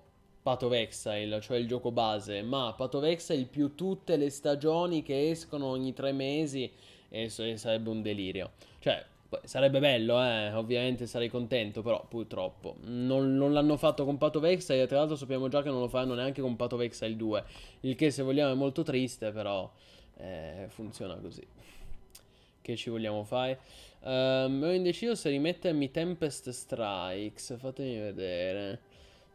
Path of Exile, cioè il gioco base, ma Path of Exile più tutte le stagioni che escono ogni tre mesi e sarebbe un delirio. Cioè, sarebbe bello, eh? ovviamente sarei contento, però purtroppo non, non l'hanno fatto con Path of Exile, tra l'altro sappiamo già che non lo faranno neanche con Path of Exile 2, il che se vogliamo è molto triste, però eh, funziona così. Che ci vogliamo fare? Um, ho indeciso se rimettermi Tempest Strikes, fatemi vedere.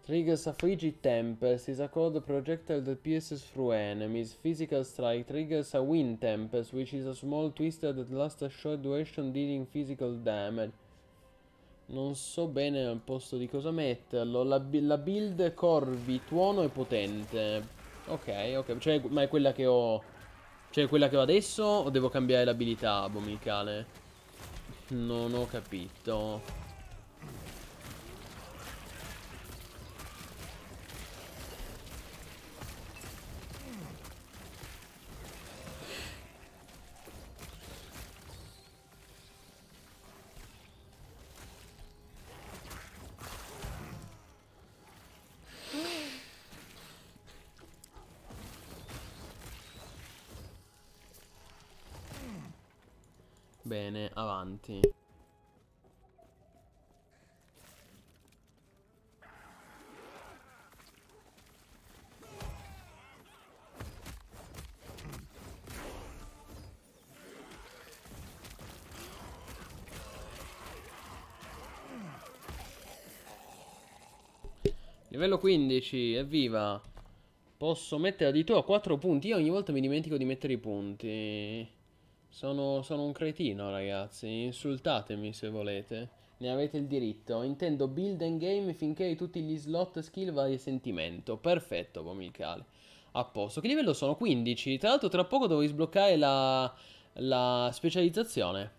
Triggers Affligid Tempest is a code projectile that pierces through enemies. Physical Strike triggers a Wind Tempest, which is a small twister that lasts a short duration dealing physical damage. Non so bene al posto di cosa metterlo. La, la build Corvi, tuono e potente. Ok, ok. Cioè, ma è quella che ho... Cioè, quella che ho adesso o devo cambiare l'abilità abomicale? Non ho capito. bene, avanti. Livello 15, evviva! Posso mettere a 4 punti. Io ogni volta mi dimentico di mettere i punti. Sono, sono un cretino, ragazzi. Insultatemi se volete. Ne avete il diritto. Intendo build and game finché tutti gli slot skill vai di sentimento. Perfetto, Bomilcale. A posto. Che livello sono? 15. Tra l'altro tra poco devo sbloccare la, la specializzazione.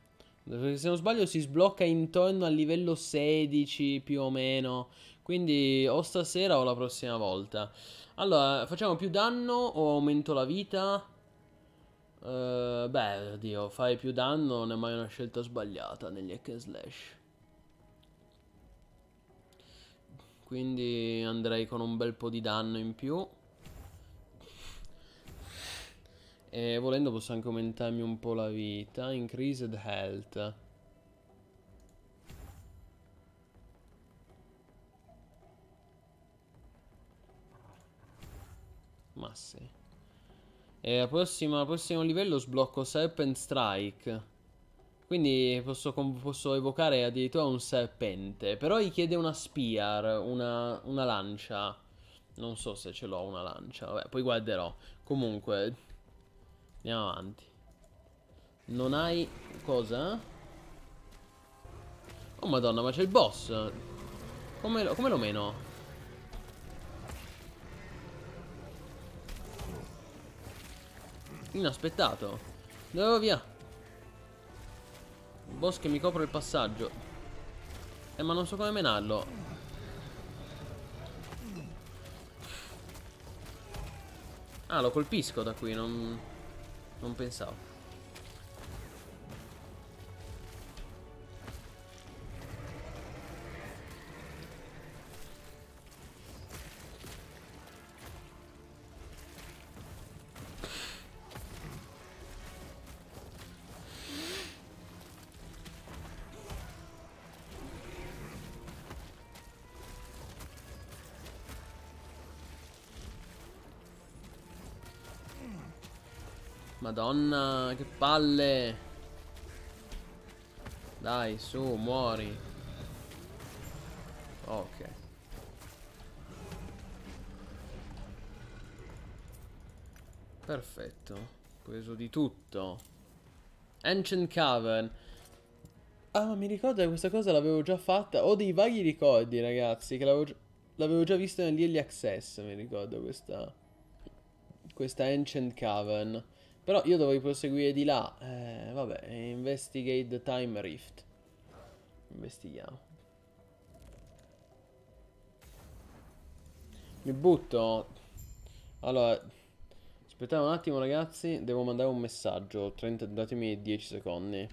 se non sbaglio si sblocca intorno al livello 16 più o meno. Quindi o stasera o la prossima volta. Allora, facciamo più danno o aumento la vita? Uh, beh, oddio, fai più danno non è mai una scelta sbagliata negli hack and slash. Quindi andrei con un bel po' di danno in più. E volendo posso anche aumentarmi un po' la vita. Increased health. Ma sì. E prossima, prossimo livello sblocco Serpent Strike. Quindi posso, posso, evocare addirittura un serpente. Però gli chiede una spear, una, una lancia. Non so se ce l'ho una lancia. Vabbè, poi guarderò. Comunque, andiamo avanti. Non hai... cosa? Oh madonna, ma c'è il boss. Come lo, come lo meno? Inaspettato. Andiamo via. Un boss che mi copre il passaggio. Eh, ma non so come menarlo. Ah, lo colpisco da qui, non... Non pensavo. Madonna, che palle. Dai, su, muori. Ok. Perfetto. Preso di tutto. Ancient Cavern. Ah, mi ricordo che questa cosa l'avevo già fatta. Ho dei vaghi ricordi, ragazzi, che l'avevo già, vista negli nell'Early Access, mi ricordo questa... Questa Ancient Cavern. Però io dovrei proseguire di là. Eh, vabbè, investigate the time rift. Investighiamo. Mi butto. Allora, aspettate un attimo ragazzi, devo mandare un messaggio. 30, datemi 10 secondi.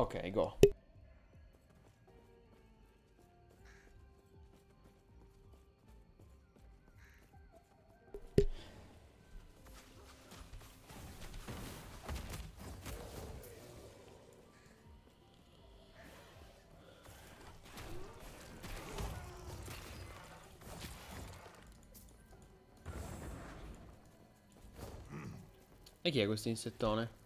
Ok, go. E chi è questo insettone?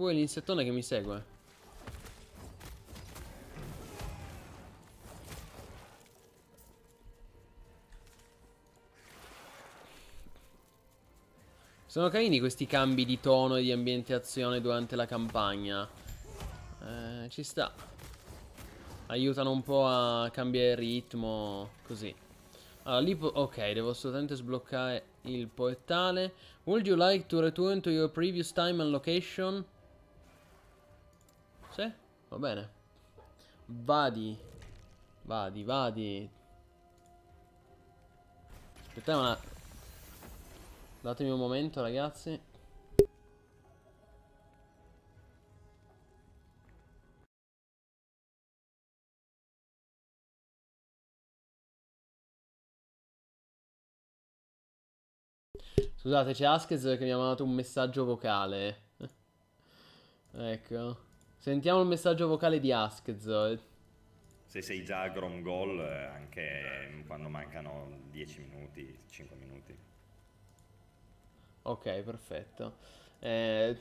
pure l'insettone che mi segue. Sono carini questi cambi di tono e di ambientazione durante la campagna. Eh, ci sta. Aiutano un po' a cambiare ritmo, così. Allora, lì ok, devo assolutamente sbloccare il portale. Would you like to return to your previous time and location? Sì? Va bene. Vadi. Vadi, vadi. Aspettate una... Datemi un momento, ragazzi. Scusate, c'è Askez che mi ha mandato un messaggio vocale. Eh? ecco. Sentiamo il messaggio vocale di Askz. Se sei già a Grom Goal, eh, anche quando mancano 10 minuti, 5 minuti. Ok, perfetto. Eh,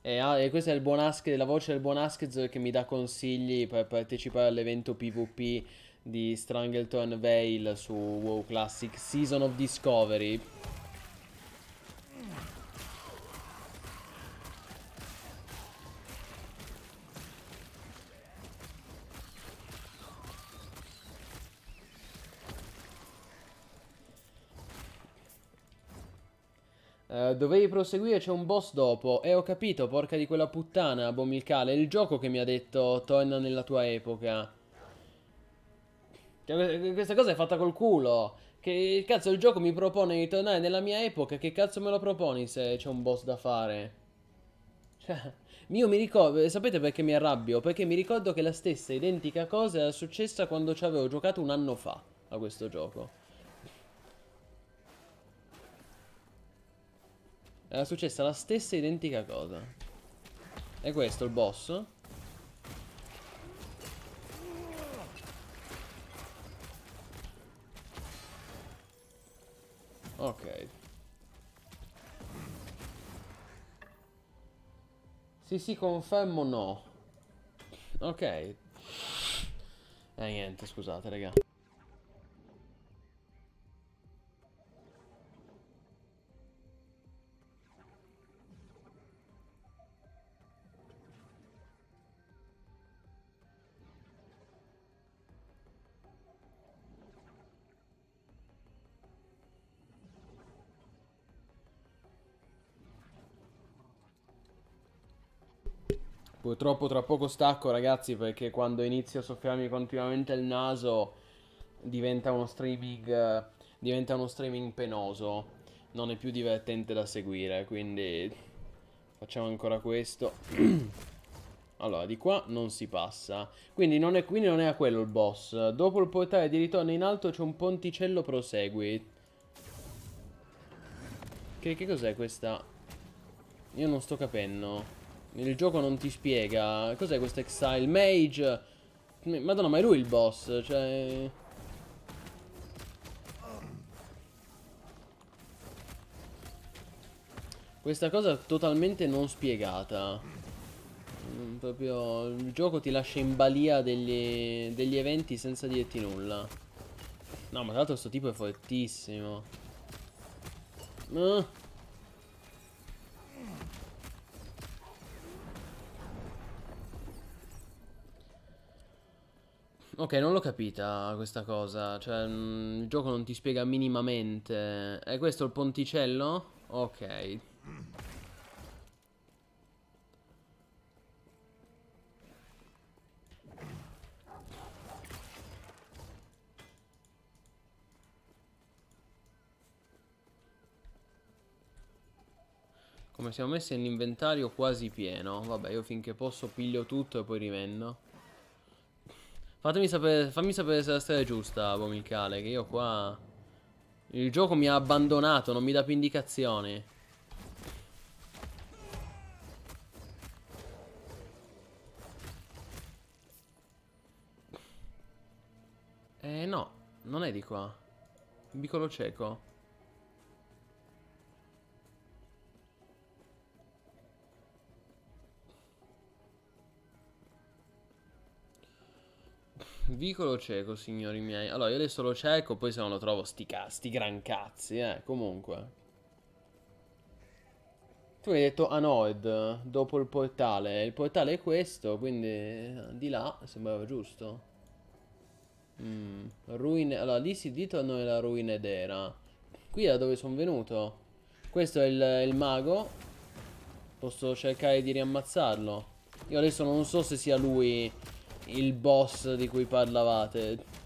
e, ah, e, questo è il buon Ask, la voce del buon Askz che mi dà consigli per partecipare all'evento PvP di Strangleton Vale su WoW Classic Season of Discovery. Eh, dovevi proseguire, c'è un boss dopo. E ho capito, porca di quella puttana, Bomilcale. È il gioco che mi ha detto torna nella tua epoca. Cioè, questa cosa è fatta col culo. Che cazzo il gioco mi propone di tornare nella mia epoca? Che cazzo me lo proponi se c'è un boss da fare? Cioè, io mi ricordo, eh, sapete perché mi arrabbio? Perché mi ricordo che la stessa identica cosa era successa quando ci avevo giocato un anno fa a questo gioco. Era successa la stessa identica cosa. E questo il boss? Ok. Sì, sì, confermo no. Ok. Eh, niente, scusate, raga. Purtroppo tra poco stacco ragazzi perché quando inizio a soffiarmi continuamente il naso diventa uno streaming, diventa uno streaming penoso, non è più divertente da seguire, quindi facciamo ancora questo. [clears throat] allora, di qua non si passa. Quindi non è, quindi non è a quello il boss. Dopo il portale di ritorno in alto c'è un ponticello prosegui. Che, che cos'è questa? Io non sto capendo. Il gioco non ti spiega. Cos'è questo Exile? Mage? Madonna, ma è lui il boss, cioè... Questa cosa totalmente non spiegata. Mm, proprio il gioco ti lascia in balia degli, degli eventi senza dirti nulla. No, ma tra l'altro sto tipo è fortissimo. Ah. ok, non l'ho capita questa cosa. Cioè, mh, mm, il gioco non ti spiega minimamente. È questo il ponticello? Ok. Come siamo messi in inventario quasi pieno. Vabbè, io finché posso piglio tutto e poi rivendo. Fatemi sapere, fammi sapere se la storia è giusta, Bomilcale, che io qua... Il gioco mi ha abbandonato, non mi dà più indicazioni. Eh no, non è di qua. Bicolo cieco. Vicolo cieco, signori miei. Allora, io adesso lo cieco, poi se non lo trovo sti, sti gran cazzi, eh, comunque. Tu hai detto Anoed, dopo il portale. Il portale è questo, quindi eh, di là sembrava giusto. Mm. Ruine, allora lì si ditorno noi la ruina d'era. Qui è da dove sono venuto. Questo è il, il mago. Posso cercare di riammazzarlo. Io adesso non so se sia lui il boss di cui parlavate.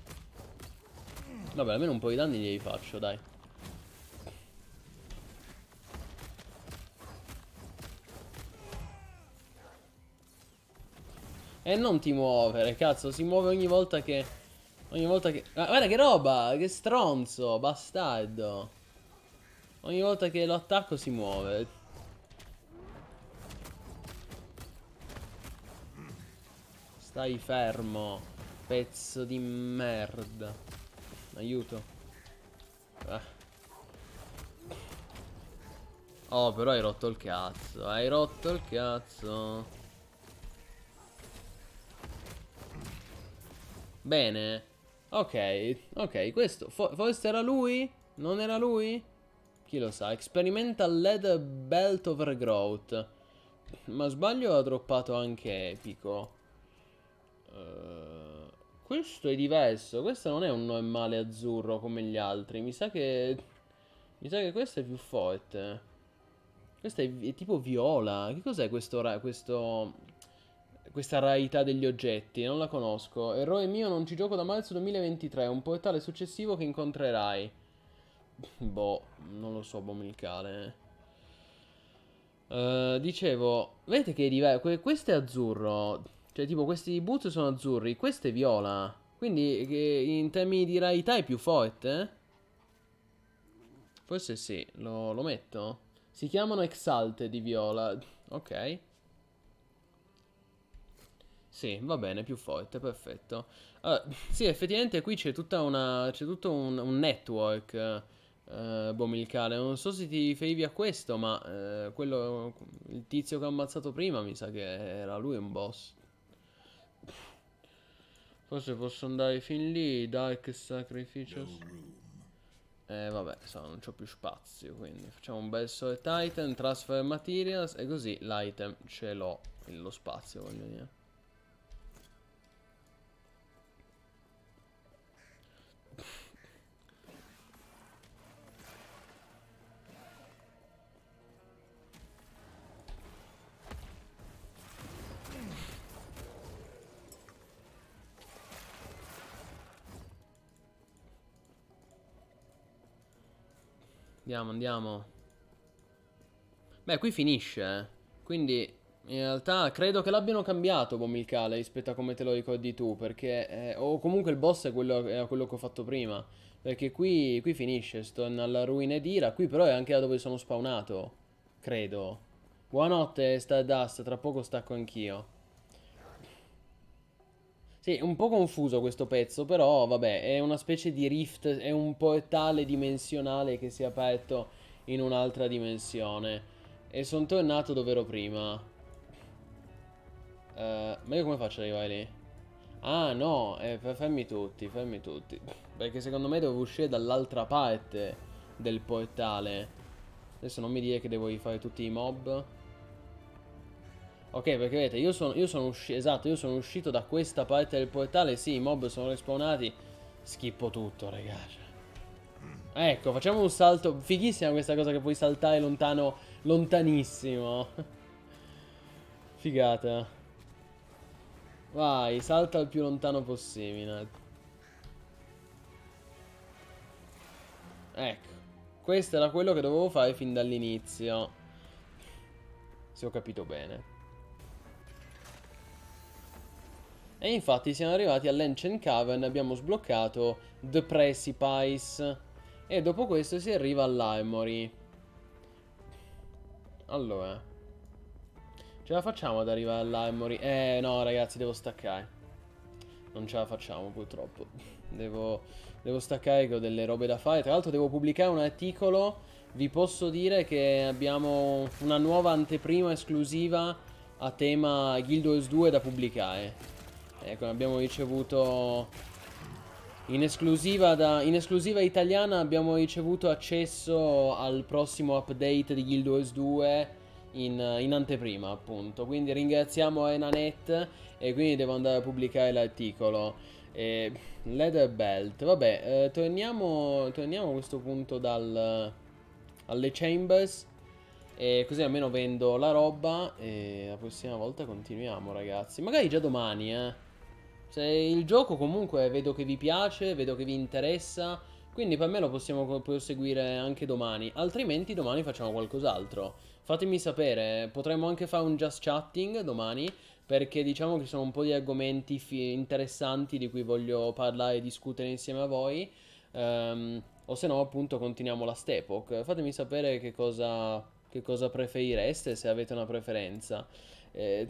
Vabbè, almeno un po' di danni li faccio, dai. E non ti muovere, cazzo, si muove ogni volta che... Ogni volta che... Ah, guarda che roba, che stronzo, bastardo. Ogni volta che lo attacco si muove. Stai fermo, pezzo di merda. Aiuto. Ah. Oh, però hai rotto il cazzo. Hai rotto il cazzo. Bene. Ok, ok, questo... Fo forse era lui? Non era lui? Chi lo sa. Experimental Lead Belt Overgrowth. Ma sbaglio ha droppato anche Epico. Eh, questo è diverso. Questo non è un no male azzurro come gli altri. Mi sa che. Mi sa che questo è più forte. Questo è, è tipo viola. Che cos'è questo, questo. Questa rarità degli oggetti? Non la conosco. Errore mio, non ci gioco da marzo 2023. un portale successivo che incontrerai. Boh, non lo so, bomilcale. Uh, dicevo, vedete che è diverso. Questo è azzurro. Cioè, tipo, questi boots sono azzurri, questo è viola. Quindi, in termini di rarità è più forte, eh? Forse sì, lo, lo metto. Si chiamano Exalte di viola. Ok. Sì, va bene, più forte, perfetto. Allora, sì, effettivamente qui c'è tutta una... c'è tutto un, un network... Uh, eh, Bomilcale. Non so se ti riferivi a questo, ma uh, quello, il tizio che ho ammazzato prima mi sa che era lui un boss. Forse posso andare fin lì, Dark Sacrificios. Eh vabbè, so, non c'ho più spazio, quindi facciamo un bel sole Titan, Transfer Materials e così l'item ce l'ho, lo spazio voglio dire. Andiamo, andiamo. Beh, qui finisce, eh. Quindi, in realtà, credo che l'abbiano cambiato Bomb Cale rispetto a come te lo ricordi tu, perché... Eh, o comunque il boss è quello, era quello che ho fatto prima. Perché qui, qui finisce, si alla ruina Ira. Qui però è anche da dove sono spawnato, credo. Buonanotte, Stardust, tra poco stacco anch'io. Sì, è un po' confuso questo pezzo, però vabbè, è una specie di rift, è un portale dimensionale che si è aperto in un'altra dimensione. E sono tornato dove ero prima. Uh, ma io come faccio ad arrivare lì? Ah no, eh, fermi tutti, fermi tutti. Perché secondo me devo uscire dall'altra parte del portale. Adesso non mi dire che devo rifare tutti i mob. Ok, perché vedete, io sono, io sono uscito, esatto, io sono uscito da questa parte del portale, sì, i mob sono respawnati, schippo tutto, ragazzi. Ecco, facciamo un salto, fighissima questa cosa che puoi saltare lontano, lontanissimo. [laughs] Figata. Vai, salta il più lontano possibile. Ecco, questo era quello che dovevo fare fin dall'inizio. Se ho capito bene. E infatti siamo arrivati all'Ancient Cavern, abbiamo sbloccato The Precipice. E dopo questo si arriva all'Armory. Allora. Ce la facciamo ad arrivare all'Armory? Eh no ragazzi, devo staccare. Non ce la facciamo purtroppo. [laughs] Devo, devo staccare che ho delle robe da fare. Tra l'altro devo pubblicare un articolo. Vi posso dire che abbiamo una nuova anteprima esclusiva a tema Guild Wars 2 da pubblicare. Ecco, abbiamo ricevuto in esclusiva, da, in esclusiva italiana abbiamo ricevuto accesso al prossimo update di Guild Wars 2 in, in, anteprima appunto quindi ringraziamo Enanet e quindi devo andare a pubblicare l'articolo Leather Belt vabbè eh, torniamo, torniamo, a questo punto dal, alle Chambers e così almeno vendo la roba e la prossima volta continuiamo ragazzi magari già domani eh se il gioco comunque vedo che vi piace, vedo che vi interessa, quindi per me lo possiamo proseguire anche domani, altrimenti domani facciamo qualcos'altro. Fatemi sapere, potremmo anche fare un just chatting domani, perché diciamo che sono un po' di argomenti interessanti di cui voglio parlare e discutere insieme a voi. Um, o se no appunto continuiamo la Stepok. Fatemi sapere che cosa, che cosa preferireste, se avete una preferenza. Eh,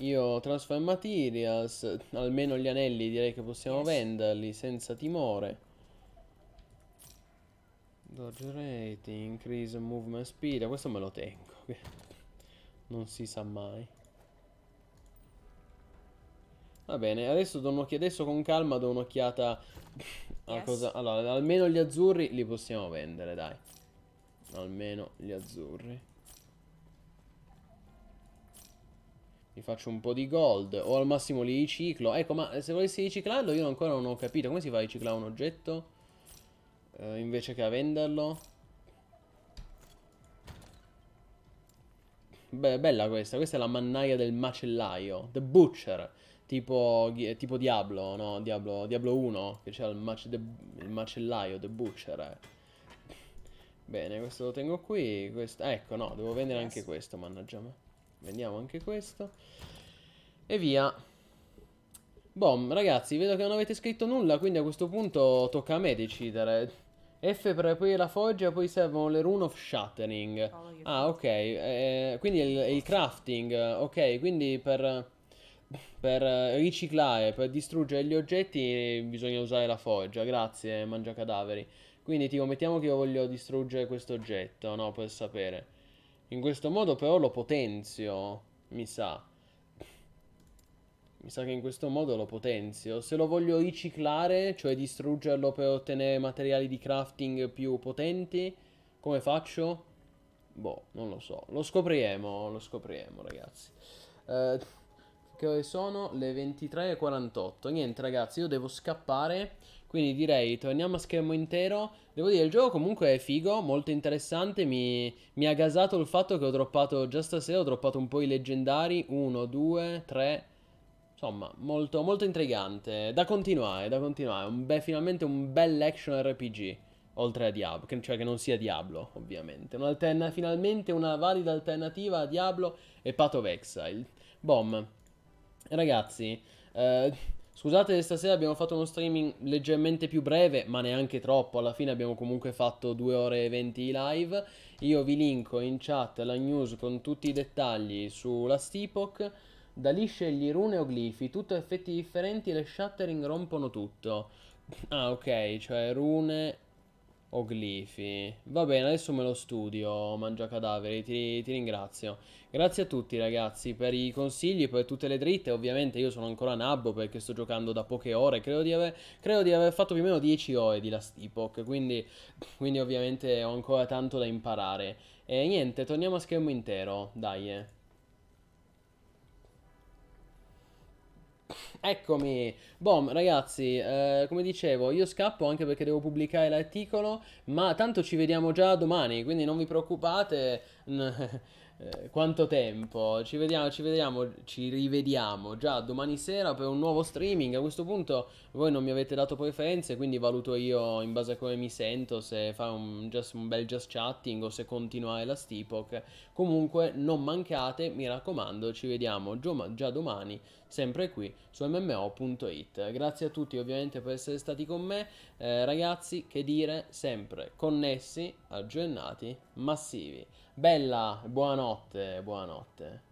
io transfer materials, almeno gli anelli direi che possiamo venderli senza timore. Dodge rating, increase movement speed, questo me lo tengo. non si sa mai. Va bene, adesso, adesso con calma do un'occhiata a cosa... Allora, almeno gli azzurri li possiamo vendere, dai. Almeno gli azzurri. Mi faccio un po' di gold. O al massimo li riciclo. Ecco, ma eh, se volessi riciclarlo io ancora non ho capito. Come si fa a riciclare un oggetto? Eh, invece che a venderlo. Beh, bella questa. Questa è la mannaia del macellaio. The Butcher. Tipo, eh, tipo Diablo, no? Diablo, Diablo 1. Che c'è il, mac il, macellaio, The Butcher. Eh. Bene, questo lo tengo qui. Questo... ecco, no, devo vendere anche questo, mannaggia me vendiamo anche questo. E via. Bom, ragazzi, vedo che non avete scritto nulla, quindi a questo punto tocca a me decidere. F per poi la foggia, poi servono le rune of shattering. Oh, ah, ok. Eh, quindi il, il, crafting. Ok, quindi per, per riciclare, per distruggere gli oggetti bisogna usare la foggia. Grazie, mangia cadaveri. Quindi tipo mettiamo che io voglio distruggere questo oggetto, no? Per sapere. In questo modo però lo potenzio, mi sa. Mi sa che in questo modo lo potenzio. Se lo voglio riciclare, cioè distruggerlo per ottenere materiali di crafting più potenti, come faccio? Boh, non lo so. Lo scopriremo, lo scopriremo, ragazzi. Eh, che ore sono? Le 23.48. Niente, ragazzi, io devo scappare. Quindi direi torniamo a schermo intero. Devo dire, il gioco comunque è figo, molto interessante. Mi, mi ha gasato il fatto che ho droppato già stasera, ho droppato un po' i leggendari. 1, 2, 3. Insomma, molto, molto intrigante. Da continuare, da continuare. Un be- finalmente un bel action RPG. Oltre a Diablo, cioè che non sia Diablo, ovviamente. finalmente una valida alternativa a Diablo e Path of Exile. Bom, ragazzi, eh, Scusate, stasera abbiamo fatto uno streaming leggermente più breve, ma neanche troppo. Alla fine abbiamo comunque fatto 2 ore e 20 live. Io vi linko in chat la news con tutti i dettagli sulla Steepoc. Da lì scegli rune o glifi, tutto a effetti differenti, le shattering rompono tutto. [laughs] Ah, ok, cioè rune o glifi. Va bene, adesso me lo studio, Mangiacadaveri, ti, ti ringrazio. Grazie a tutti ragazzi per i consigli, per tutte le dritte. Ovviamente io sono ancora nabbo perché sto giocando da poche ore. Credo di aver, credo di aver fatto più o meno 10 ore di Last Epoch, quindi, quindi ovviamente ho ancora tanto da imparare. E niente, torniamo a schermo intero, dai. Eh. Eccomi, bom ragazzi, eh, come dicevo io scappo anche perché devo pubblicare l'articolo, ma tanto ci vediamo già domani, quindi non vi preoccupate. [laughs] Eh, quanto tempo? Ci vediamo, ci vediamo, ci rivediamo già domani sera per un nuovo streaming. A questo punto voi non mi avete dato preferenze, quindi valuto io in base a come mi sento se fare un, just, un bel just chatting o se continuare la Steepock. Comunque non mancate, mi raccomando, ci vediamo già domani, sempre qui su mmo.it. Grazie a tutti ovviamente per essere stati con me. Eh, ragazzi, che dire, sempre connessi, aggiornati, massivi. Bella, buonanotte, buonanotte.